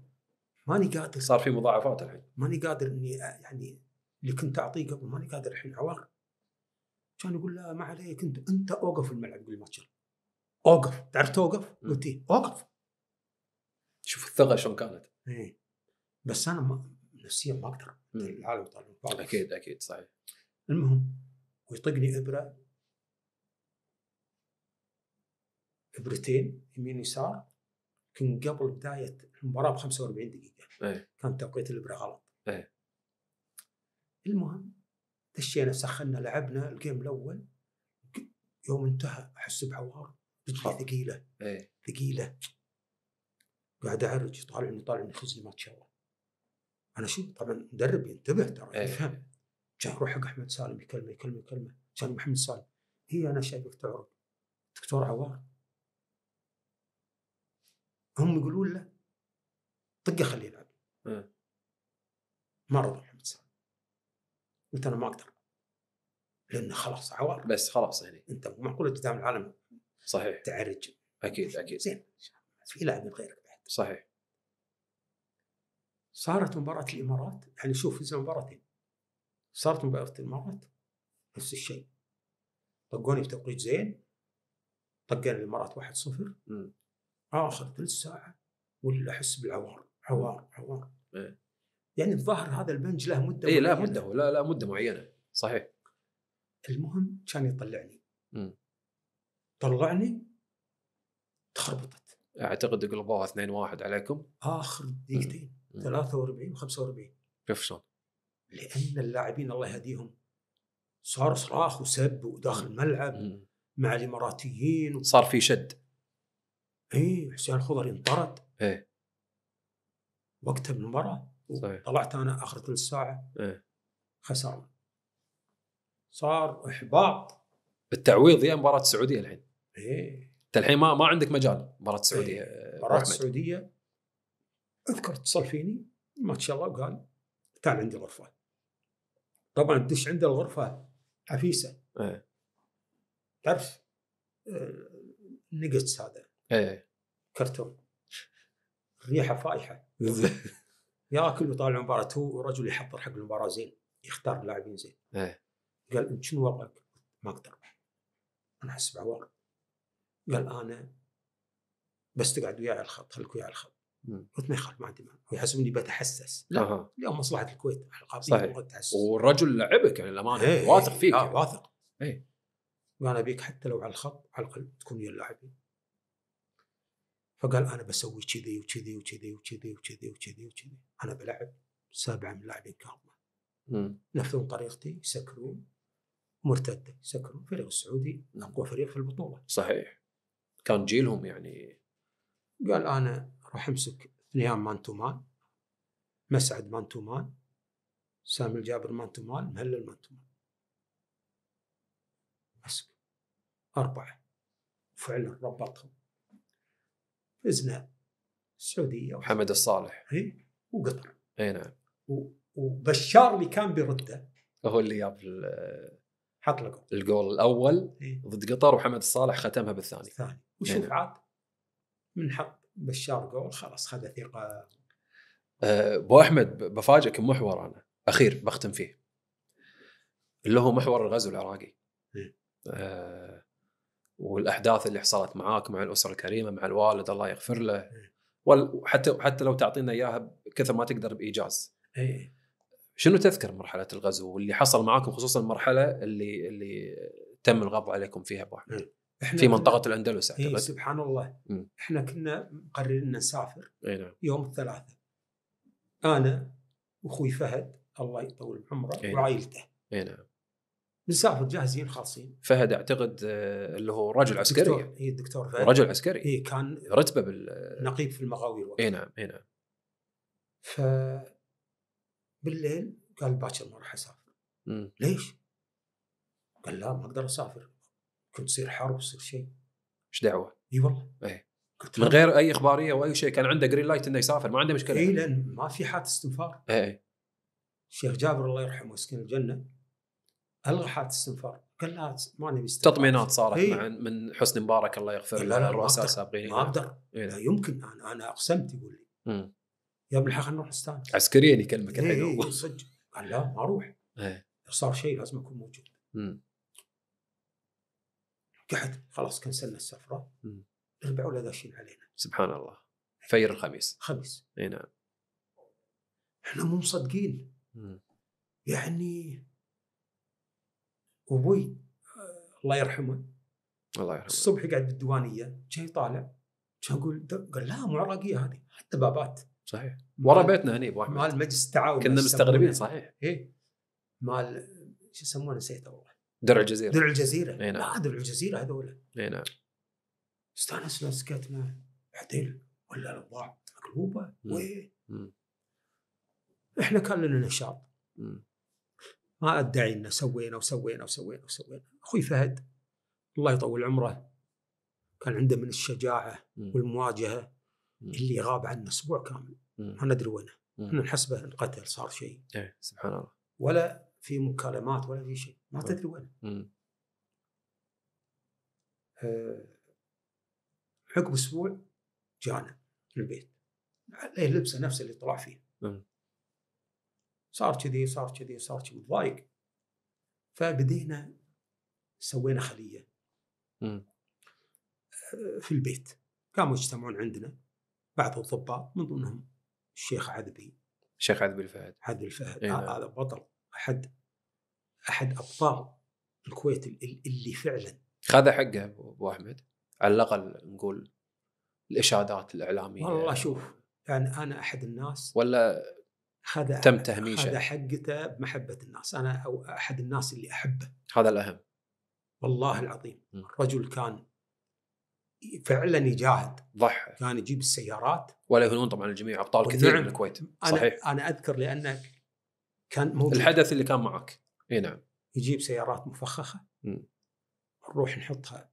[SPEAKER 1] ماني قادر صار في مضاعفات الحين ماني قادر اني يعني اللي كنت اعطيه قبل ماني قادر الحين عوار كان يقول لا ما عليك انت انت اوقف الملعب يقول الماتش اوقف تعرف توقف؟ قلت ايه اوقف شوف الثغه شلون كانت ايه بس انا ما نفسيا ما اقدر العالم طالع اكيد اكيد صحيح المهم ويطقني ابره ابرتين يمين يسار كان قبل بدايه المباراه ب 45 دقيقه أيه. كان توقيت الابره غلط أيه. المهم دشينا سخنا لعبنا الجيم الاول يوم انتهى احس بعوار رجلي آه. ثقيله ايه. ثقيله قاعد اعرج يطالعني يطالعني خزني ما تشوه انا شو طبعا مدرب ينتبه ترى ايه. يفهم جاء روح حق احمد سالم يكلمه يكلمه يكلمه كان محمد سالم هي انا شايفك تعرق دكتور عوار هم يقولون له طقه خليه يلعب إيه. ما رضى قلت انا ما اقدر لانه خلاص عوار بس خلاص يعني انت مو معقول قدام العالم صحيح تعرج اكيد اكيد زين في من غيرك بعد صحيح صارت مباراة الامارات يعني شوف في مباراتين صارت مباراة الامارات نفس الشيء طقوني بتوقيت زين طقنا الامارات 1-0 اخر ثلث ساعة ولا احس بالعوار عوار عوار إيه. يعني الظاهر هذا البنج له مده اي لا مده لا لا مده معينه صحيح المهم كان يطلعني مم. طلعني
[SPEAKER 2] تخربطت اعتقد قلبوها 2 1 عليكم اخر دقيقتين
[SPEAKER 1] 43 45 كيف شلون؟ لان اللاعبين الله يهديهم صار صراخ وسب وداخل الملعب مع الاماراتيين و... صار في شد اي حسين الخضر انطرد ايه وقتها بالمباراه صحيح. طلعت انا اخر ثلث ساعه إيه؟ خسران صار احباط بالتعويض يا مباراه السعوديه الحين ايه انت الحين ما ما عندك مجال مباراه السعوديه إيه. مباراه السعوديه اذكر اتصل فيني ما شاء الله وقال تعال عندي غرفه طبعا تدش عند الغرفه حفيسه إيه. تعرف نقص آه، هذا
[SPEAKER 2] ايه كرتون
[SPEAKER 1] ريحه فايحه ياكل ويطالع المباراه هو رجل يحضر حق المباراه زين يختار لاعبين زين ايه قال انت شنو وضعك؟ ما اقدر انا احس بعوار قال انا بس تقعد وياي على الخط خليك وياي على الخط قلت ما يخالف ما عندي مانع اني بتحسس لا أه. اليوم مصلحه الكويت القاضي صحيح والرجل لعبك يعني الامانه إيه، واثق فيك آه يعني. واثق اي وانا ابيك حتى لو على الخط على الاقل تكون ويا اللاعبين فقال انا بسوي كذي وكذي وكذي وكذي وكذي وكذي وكذي انا بلعب سبعه من اللاعبين كهرباء ينفذون طريقتي يسكرون مرتده يسكرون الفريق السعودي نعم. اقوى فريق في البطوله
[SPEAKER 2] صحيح كان جيلهم يعني
[SPEAKER 1] قال انا راح امسك ثنيان مان تو مان مسعد مان تو مان سامي الجابر مان تو مان مهلل مان تو مان مسك اربعه فعلا ربطهم فزنا السعوديه حمد الصالح اي وقطر اي نعم وبشار اللي كان بيرده هو اللي جاب حط له الجول الاول إيه؟ ضد قطر وحمد الصالح ختمها بالثاني الثاني إيه وشوف يعني. عاد من حط بشار جول خلاص خذ ثقه أه، ابو احمد بفاجئك بمحور انا اخير بختم فيه اللي هو محور الغزو العراقي إيه؟ أه والاحداث اللي حصلت معاك مع الاسره الكريمه مع الوالد الله يغفر له إيه. وحتى حتى لو تعطينا اياها كثر ما تقدر بايجاز. اي شنو تذكر مرحله الغزو واللي حصل معاكم خصوصا المرحله اللي اللي تم القبض عليكم فيها ابو احمد. إيه. في منطقه الاندلس إيه، اعتقد. اي سبحان الله م. احنا كنا مقررين نسافر اي نعم. يوم الثلاثاء. انا واخوي فهد الله يطول بعمره نعم. وعائلته. اي نعم. نسافر جاهزين خالصين فهد اعتقد آه، اللي هو رجل عسكري اي الدكتور فهد رجل عسكري اي كان رتبه بال نقيب في المغاوير اي نعم اي نعم ف بالليل قال باكر ما راح اسافر ليش؟ قال لا ما اقدر اسافر كنت تصير حرب تصير شيء ايش دعوه؟ اي والله اي قلت من غير اي اخباريه واي شيء كان عنده جرين لايت انه يسافر ما عنده مشكله اي لان ما في حاله استنفار اي إيه. الشيخ جابر الله يرحمه ويسكن الجنه الغى حاله الاستنفار لا ما نبي تطمينات صارت هي. إيه. من حسن مبارك الله يغفر له الرؤساء السابقين ما اقدر إيه. لا يمكن انا انا اقسمت يقول لي يا ابن الحق نروح نستانس عسكريا يكلمك الحين إيه، صدق قال لا ما اروح ايه. صار شيء لازم اكون موجود قعد خلاص كنسلنا السفره ربعوا ولا داشين علينا
[SPEAKER 2] سبحان الله فير الخميس خميس اي نعم
[SPEAKER 1] احنا مو مصدقين يعني وابوي آه، الله يرحمه الله يرحمه الصبح يقعد بالديوانيه جاي طالع جاي اقول قال لا مو عراقيه هذه حتى بابات
[SPEAKER 2] صحيح ورا بيتنا هني ابو احمد مال
[SPEAKER 1] مجلس التعاون كنا مستغربين صحيح اي مال شو يسمونه نسيته والله
[SPEAKER 2] درع الجزيره درع الجزيره اي نعم درع
[SPEAKER 1] الجزيره هذول اي نعم استانسنا سكت معه بعدين ولا الاوضاع مقلوبه وين احنا كان لنا نشاط ما ادعي ان سوينا وسوينا وسوينا وسوينا اخوي فهد الله يطول عمره كان عنده من الشجاعه والمواجهه اللي غاب عنا اسبوع كامل ما ندري وينه احنا نحسبه انقتل صار شيء
[SPEAKER 2] إيه، سبحان الله
[SPEAKER 1] ولا في مكالمات ولا في شيء ما تدري وينه عقب آه، اسبوع جانا البيت عليه لبسه نفس اللي طلع فيه صار كذي صار كذي صار كذي ضايق فبدينا سوينا خليه م. آه، في البيت قاموا يجتمعون عندنا بعض الاطباء من ضمنهم الشيخ عذبي الشيخ عذبي الفهد عذبي الفهد إيه آه، نعم. هذا بطل احد احد ابطال الكويت اللي فعلا خذ حقه ابو احمد على الاقل نقول الاشادات الاعلاميه والله شوف يعني انا احد الناس ولا
[SPEAKER 2] هذا تم تهميشه هذا
[SPEAKER 1] حقته بمحبه الناس انا او احد الناس اللي احبه هذا الاهم والله العظيم م. الرجل كان فعلا يجاهد ضحى كان يجيب السيارات ولا يهونون طبعا
[SPEAKER 2] الجميع ابطال كثير من الكويت صحيح
[SPEAKER 1] انا, أنا اذكر لانه كان موجود الحدث
[SPEAKER 2] اللي كان معك اي نعم
[SPEAKER 1] يجيب سيارات مفخخه م. نروح نحطها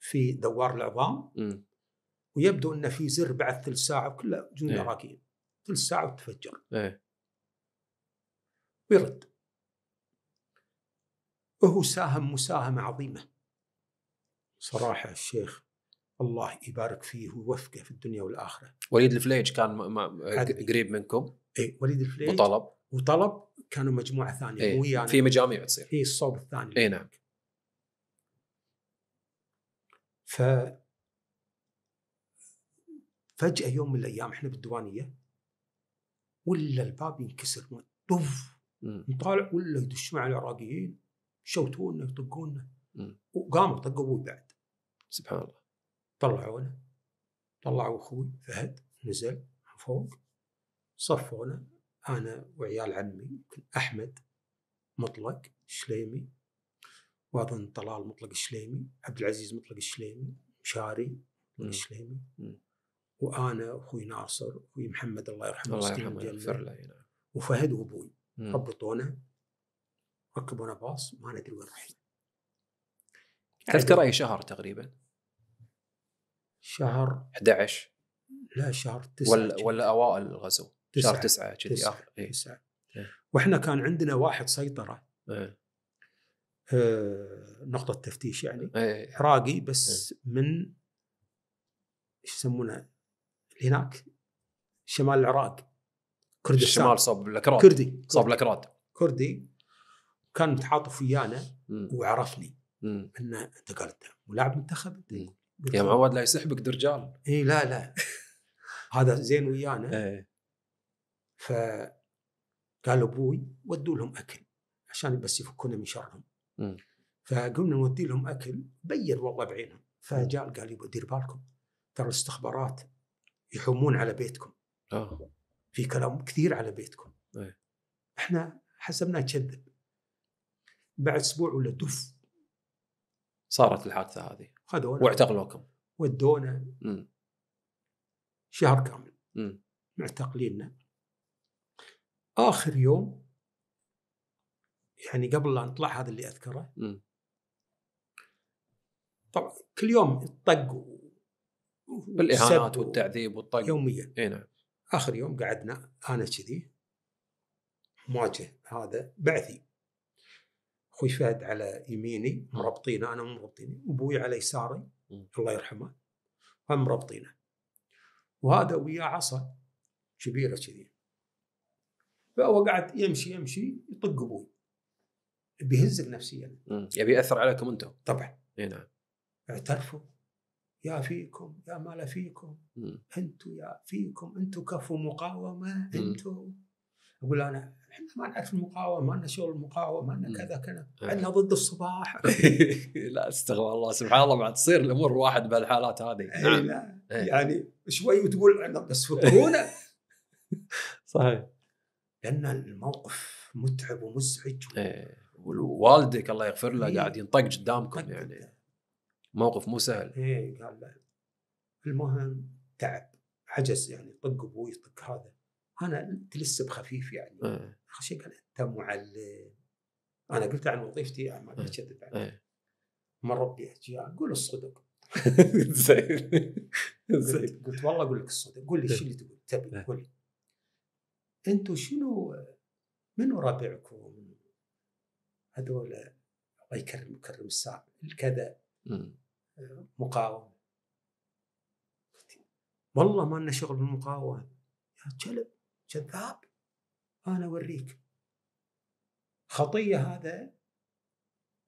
[SPEAKER 1] في دوار العظام م. ويبدو ان في زر بعد ثلث ساعه وكله جنود عراقيين كل ساعه وتفجر ايه ويرد وهو ساهم مساهمه عظيمه صراحه الشيخ الله يبارك فيه ويوفقه في الدنيا والاخره وليد الفليج كان قريب منكم إيه وليد الفليج وطلب وطلب كانوا مجموعه ثانيه إيه؟ ويانا يعني في مجاميع تصير اي الصوب الثاني اي نعم ف فجاه يوم من الايام احنا بالديوانيه ولا الباب ينكسر طف
[SPEAKER 2] نطالع
[SPEAKER 1] ولا يدش على العراقيين شوتونا يطقونا وقاموا طقوا ابوي بعد سبحان الله طلعونا طلعوا اخوي فهد نزل فوق صفونا انا وعيال عمي احمد مطلق شليمي واظن طلال مطلق الشليمي عبد العزيز مطلق الشليمي مشاري مطلق الشليمي وانا اخوي ناصر واخوي محمد الله يرحمه الله يرحمه ويغفر له نعم. وفهد وابوي ربطونا ركبونا باص ما ندري وين رحنا تذكر اي شهر تقريبا؟ شهر 11 لا شهر 9 ولا ولا اوائل الغزو تسعة. شهر 9 كذي اخر اي واحنا كان عندنا واحد سيطره إيه. آه نقطه تفتيش يعني إيه. عراقي بس إيه. من ايش يسمونه هناك شمال العراق كردستان الشمال صوب الاكراد كردي صوب الاكراد كردي كان متعاطف ويانا وعرفني انه انت قال انت ولاعب منتخب يا معود لا يسحبك درجال اي لا لا هذا زين ويانا ايه. فقال ابوي ودوا لهم اكل عشان بس يفكونا من شرهم فقمنا نودي لهم اكل بين والله بعينهم فجاء قال يبا دير بالكم ترى الاستخبارات يحومون على بيتكم آه. في كلام كثير على بيتكم أي. احنا حسبنا تشذب بعد اسبوع ولا دف صارت الحادثه هذه خذونا واعتقلوكم ودونا م. شهر كامل معتقليننا اخر يوم يعني قبل لا نطلع هذا اللي اذكره م. طبعا كل يوم طق بالاهانات
[SPEAKER 2] والتعذيب والطق يوميا اي نعم
[SPEAKER 1] اخر يوم قعدنا انا كذي مواجه هذا بعثي اخوي فهد على يميني مربطينه انا مربطيني ابوي على يساري الله يرحمه هم مربطينه وهذا وياه عصا كبيره كذي فهو قاعد يمشي يمشي يطق ابوي بيهزك نفسيا يبي ياثر عليكم انتم طبعا اي نعم اعترفوا يا فيكم يا ما لا فيكم انتم يا فيكم انتم كفوا مقاومه انتم اقول انا احنا ما نعرف المقاومه ما لنا شغل المقاومه ما لنا كذا كذا إيه. عندنا ضد الصباح لا استغفر الله سبحان الله بعد تصير الامور واحد بهالحالات هذه إيه، نعم لا. إيه. يعني شوي وتقول عندنا بس فكرونا صحيح لان الموقف متعب ومزعج و... والدك الله يغفر له قاعد ينطق قدامكم يعني موقف مو سهل ايه قال لا المهم تعب عجز يعني طق ابوي طق هذا انا لسه بخفيف يعني إيه. اخر شيء قال انت معلم انا قلت عن وظيفتي يعني ما بشدد عليك اه. مر بي اجيال قول الصدق زين زين قلت والله اقول لك الصدق قول لي ايش اللي تقول تبي إيه. قول لي انتم شنو من ربعكم هذول الله يكرم يكرم الساعه الكذا مقاومه والله ما لنا شغل بالمقاومه يا كلب كذاب انا اوريك خطيه هذا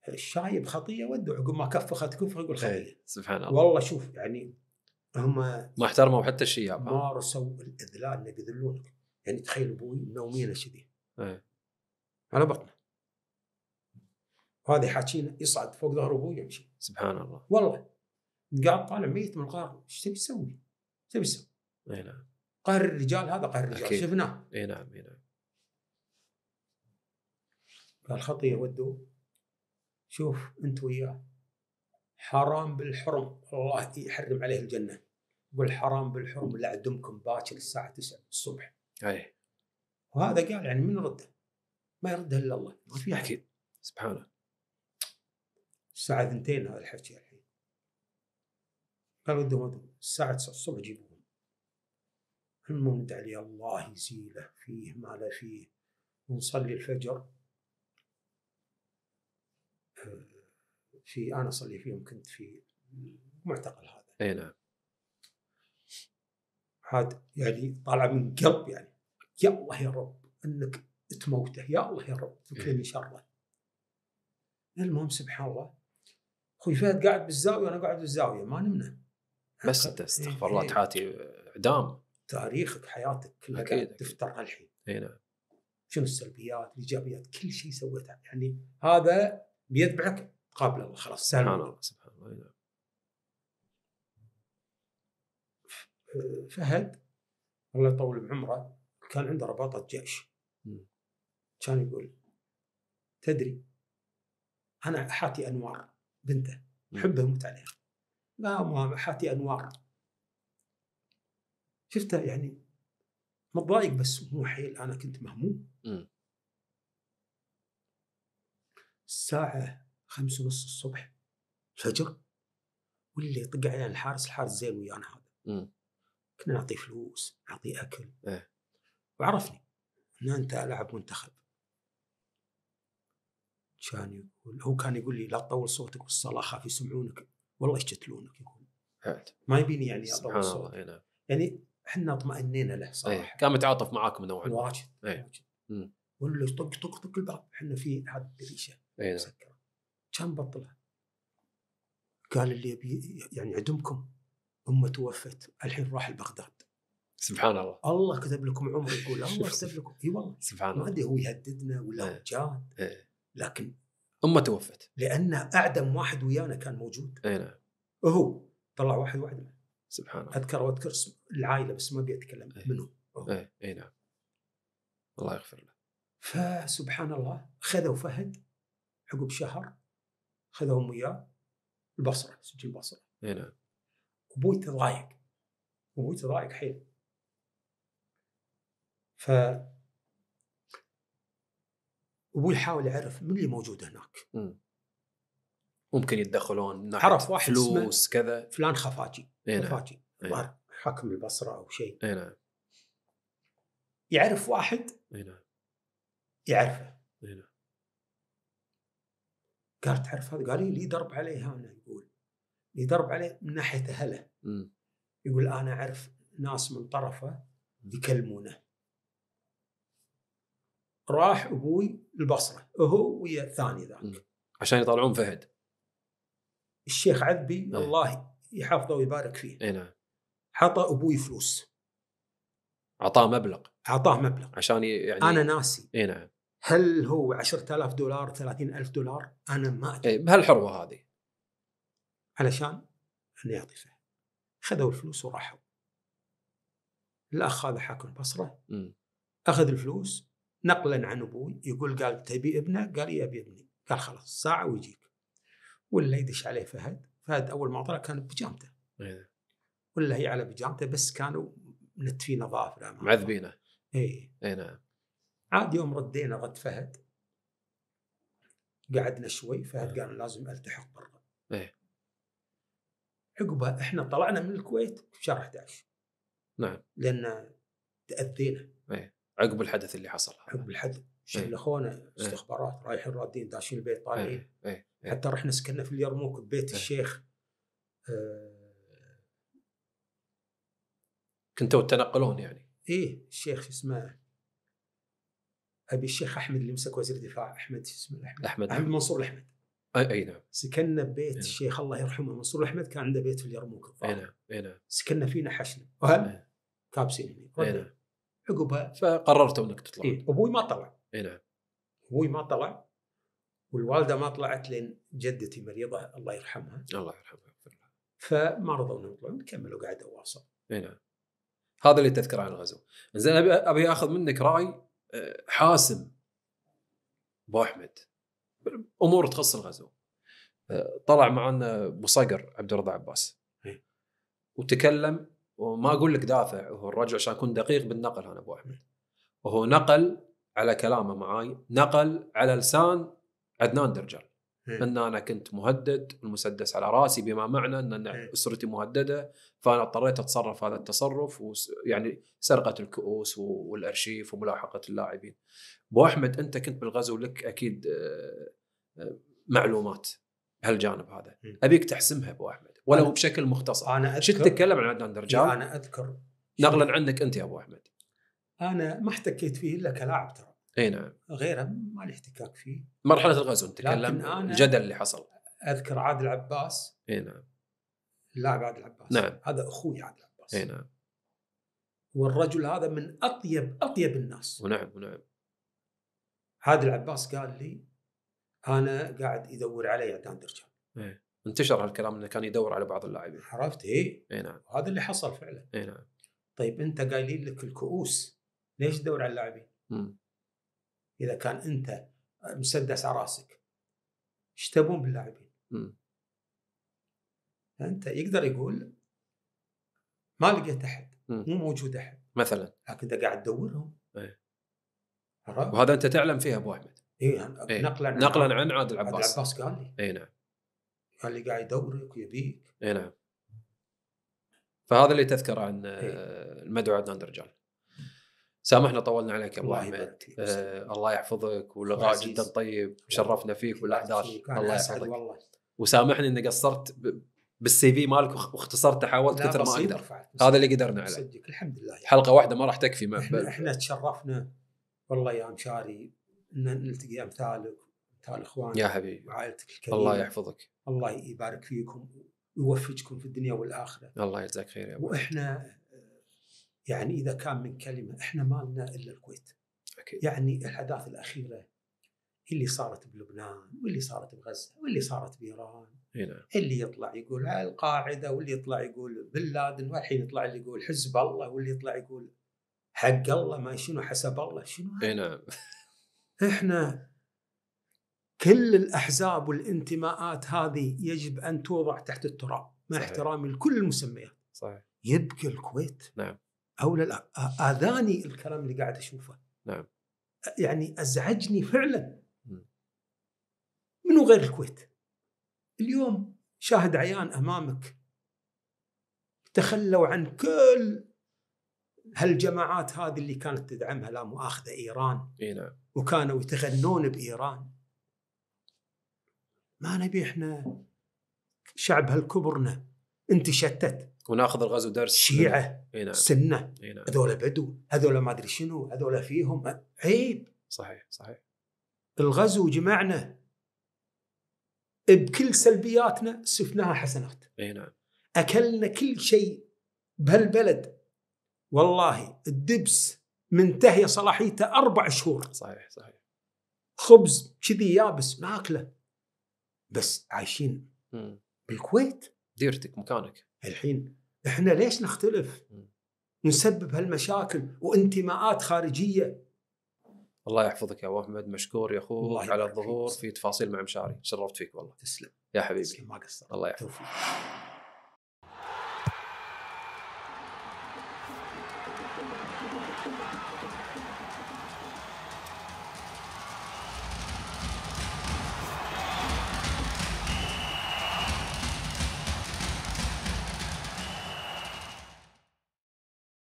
[SPEAKER 1] الشايب خطيه ودوا عقب ما كفخت كفخ يقول خطيه إيه، سبحان الله والله شوف يعني هم ما احترموا حتى الشياب مارسوا الاذلال اللي بيذلونك يعني تخيل ابوي منومينه كذي إيه. على بطنه وهذا حاكينا يصعد فوق ظهر ابوه يمشي سبحان الله والله قاعد طالع ميت من القاهره ايش تبي تسوي؟ ايش تبي تسوي؟ اي نعم قهر الرجال هذا قهر الرجال أكيد. شفناه
[SPEAKER 2] اي نعم اي نعم
[SPEAKER 1] قال خطيه ودوه شوف انت وياه حرام بالحرم الله يحرم عليه الجنه يقول حرام بالحرم لا عدمكم باكر الساعه 9 الصبح اي وهذا قال يعني من رده ما يرده الا الله سبحان الله الساعة اثنتين هذا الحكي الحين قالوا ودهم الساعة 9 الصبح جيبوهم المهم لي الله يزيله فيه ما لا فيه ونصلي الفجر آه، في انا اصلي فيهم كنت في المعتقل هذا اي نعم عاد يعني طالع من قلب يعني يا الله يا رب انك تموته يا الله يا رب تكفيني إيه. شره المهم سبحان الله اخوي فهد قاعد بالزاويه وانا قاعد بالزاويه ما نمنا بس انت إيه، استغفر الله إيه. تحاتي اعدام تاريخك حياتك كلها قاعد تفترها الحين اي نعم شنو السلبيات الايجابيات كل شيء سويته يعني هذا بيتبعك قابل الله خلاص سبحان الله سبحان الله نعم فهد الله يطول بعمره كان عنده رباطه جيش كان يقول تدري انا احاتي انوار بنته يحبها يموت عليها لا ما حاتي انوار شفته يعني متضايق بس مو حيل انا كنت مهموم الساعة خمسة ونص الصبح فجر واللي يطق علينا يعني الحارس الحارس زين ويانا هذا كنا نعطيه فلوس نعطيه اكل إيه؟ وعرفني ان انت لاعب منتخب كان يقول هو كان يقول لي لا تطول صوتك بالصلاه خاف يسمعونك والله يشتلونك يقول
[SPEAKER 2] ما يبيني يعني اطول صوت نعم.
[SPEAKER 1] يعني احنا اطمئنينا له صراحه كان متعاطف معاكم نوعا ما واجد واجد ولا طق طق طق الباب احنا في هذه الدريشه نعم. مسكره كان بطلها قال اللي يبي يعني عدمكم امه توفت الحين راح لبغداد
[SPEAKER 2] سبحان الله الله
[SPEAKER 1] كتب لكم عمر يقول الله كتب لكم اي والله سبحان الله ما ادري هو يهددنا ولا هو جاد لكن امه توفت لان اعدم واحد ويانا كان موجود اي نعم هو طلع واحد واحد سبحان الله اذكر واذكر اسم العائله بس ما ابي اتكلم أيه. منهم
[SPEAKER 2] اي نعم الله يغفر له
[SPEAKER 1] فسبحان الله خذوا فهد عقب شهر خذوهم وياه البصره سجل البصره اي نعم ابوي تضايق ابوي تضايق حيل ف ويحاول يحاول يعرف من اللي موجود هناك
[SPEAKER 2] مم. ممكن يتدخلون عرف واحد فلوس
[SPEAKER 1] كذا فلان خفاجي إيه نعم. خفاجي إيه نعم. حاكم البصره او شيء إيه نعم. يعرف واحد
[SPEAKER 2] إيه نعم. يعرفه إيه نعم.
[SPEAKER 1] قال تعرف هذا قال إيه، لي ضرب درب عليه انا يقول لي درب عليه من ناحيه اهله يقول انا اعرف ناس من طرفه يكلمونه راح ابوي البصره هو ويا الثاني
[SPEAKER 2] ذاك عشان يطلعون فهد
[SPEAKER 1] الشيخ عذبي ايه. الله يحفظه ويبارك فيه اي نعم حط ابوي فلوس اعطاه مبلغ اعطاه مبلغ عشان يعني انا ناسي اي نعم هل هو 10000 دولار 30000 دولار انا ما ادري اي بهالحروه هذه علشان انه يعطي فهد خذوا الفلوس وراحوا الاخ هذا حاكم البصره اخذ الفلوس نقلا عن ابوي يقول قال تبي ابنه؟ قال يا ابي ابني قال خلاص ساعه ويجيك ولا يدش عليه فهد فهد اول ما طلع كان بجامته إيه. ولا هي على بجامته بس كانوا منتفين نظافة
[SPEAKER 2] معذبينه اي اي نعم
[SPEAKER 1] عاد يوم ردينا رد فهد قعدنا شوي فهد إيه. قال لازم التحق برا ايه عقبها احنا طلعنا من الكويت في شهر 11 نعم لان تاذينا عقب الحدث اللي حصل عقب الحدث شلخونا إيه. إيه. استخبارات رايحين رادين داشين البيت إيه، طالعين حتى رحنا سكننا في اليرموك ببيت الشيخ آه،
[SPEAKER 2] كنتوا تنقلون يعني
[SPEAKER 1] ايه الشيخ شو اسمه ابي الشيخ احمد اللي مسك وزير الدفاع احمد شو اسمه احمد احمد, أحمد منصور الاحمد اي اي نعم سكننا ببيت ايه. الشيخ الله يرحمه منصور الاحمد كان عنده بيت في اليرموك
[SPEAKER 2] اي نعم اي نعم
[SPEAKER 1] سكننا فيه نحشنا وهم كابسين هنا نعم. عقبها فقررتوا انك تطلعون إيه؟ ابوي ما طلع اي نعم ابوي ما طلع والوالده ما طلعت لين جدتي مريضه الله يرحمها الله يرحمها فما رضوا يطلعون كملوا قاعدة واصل اي نعم هذا اللي تذكر عن الغزو زين ابي ابي اخذ منك راي آه، حاسم ابو احمد امور تخص الغزو آه، طلع معنا ابو صقر عبد الرضا عباس وتكلم وما اقول لك دافع هو الرجل عشان اكون دقيق بالنقل انا ابو احمد وهو نقل على كلامه معاي نقل على لسان عدنان درجال ان انا كنت مهدد المسدس على راسي بما معنى ان اسرتي مهدده فانا اضطريت اتصرف هذا التصرف يعني سرقه الكؤوس والارشيف وملاحقه اللاعبين. ابو احمد انت كنت بالغزو لك اكيد آه، آه، معلومات هالجانب هذا ابيك تحسمها ابو احمد ولو بشكل مختصر انا شو تتكلم عن عدنان درجان؟ انا اذكر نقلا عنك انت يا ابو احمد انا ما احتكيت فيه الا كلاعب ترى اي نعم غيره ما لي احتكاك فيه مرحله الغزو نتكلم الجدل اللي حصل اذكر عادل عباس اي نعم اللاعب عادل عباس نعم هذا اخوي عادل
[SPEAKER 2] عباس اي نعم
[SPEAKER 1] والرجل هذا من اطيب اطيب الناس ونعم ونعم عادل عباس قال لي انا قاعد يدور علي عدنان درجان إيه؟ انتشر هالكلام انه كان يدور على بعض اللاعبين عرفت اي اي نعم وهذا اللي حصل فعلا اي نعم طيب انت قايلين لك الكؤوس ليش تدور على اللاعبين؟ اذا كان انت مسدس على راسك ايش تبون باللاعبين؟ فانت يقدر يقول ما لقيت احد مو موجود احد مثلا لكن انت قاعد تدورهم
[SPEAKER 2] إيه. وهذا انت تعلم فيه ابو احمد
[SPEAKER 1] إيه، اي نقلا عن نقلا عن عادل عباس عادل عباس قال لي اي نعم اللي قاعد يدورك ويبيك اي نعم فهذا اللي تذكر عن آه، المدعو عدنان درجال سامحنا طولنا عليك ابو احمد آه الله يحفظك ولقاء جدا طيب شرفنا فيك والاحداث الله يسعدك وسامحني اني قصرت بالسي في مالك واختصرت حاولت كثر ما اقدر هذا اللي قدرنا عليه صدق الحمد لله يعني. حلقه واحده ما راح تكفي ما احنا, احنا تشرفنا والله يا مشاري ان نلتقي امثالك امثال اخوانك يا حبيبي وعائلتك الكريمه الله يحفظك الله يبارك فيكم ويوفقكم في الدنيا والاخره الله يجزاك خير يا ابو واحنا آه، يعني اذا كان من كلمه احنا ما لنا الا الكويت أكيد. يعني الاحداث الاخيره اللي صارت بلبنان واللي صارت بغزه واللي صارت بايران
[SPEAKER 3] هنا. نعم. اللي
[SPEAKER 1] يطلع يقول على القاعده واللي يطلع يقول بن لادن والحين يطلع اللي يقول حزب الله واللي يطلع يقول حق الله ما شنو حسب الله شنو هنا. نعم. احنا كل الاحزاب والانتماءات هذه يجب ان توضع تحت التراب مع احترامي لكل المسميات صحيح يبقى الكويت نعم او لا اذاني الكلام اللي قاعد اشوفه نعم يعني ازعجني فعلا منو غير الكويت اليوم شاهد عيان امامك تخلوا عن كل هالجماعات هذه اللي كانت تدعمها لا مؤاخذه ايران إيه نعم. وكانوا يتغنون بايران ما نبي احنا شعب هالكبرنا انت شتت وناخذ الغزو درس شيعه نعم. سنه نعم. هذول بدو هذول ما ادري شنو هذول فيهم عيب صحيح صحيح الغزو جمعنا بكل سلبياتنا سفناها حسنات اي نعم اكلنا كل شيء بهالبلد والله الدبس منتهيه صلاحيته اربع شهور صحيح صحيح خبز كذي يابس ما اكله بس عايشين بالكويت ديرتك مكانك الحين احنا ليش نختلف؟ نسبب هالمشاكل وانتماءات خارجيه الله يحفظك يا ابو احمد مشكور يا اخوي على الظهور في تفاصيل مع مشاري شرفت فيك والله تسلم يا حبيبي تسلم ما قصرت الله يحفظك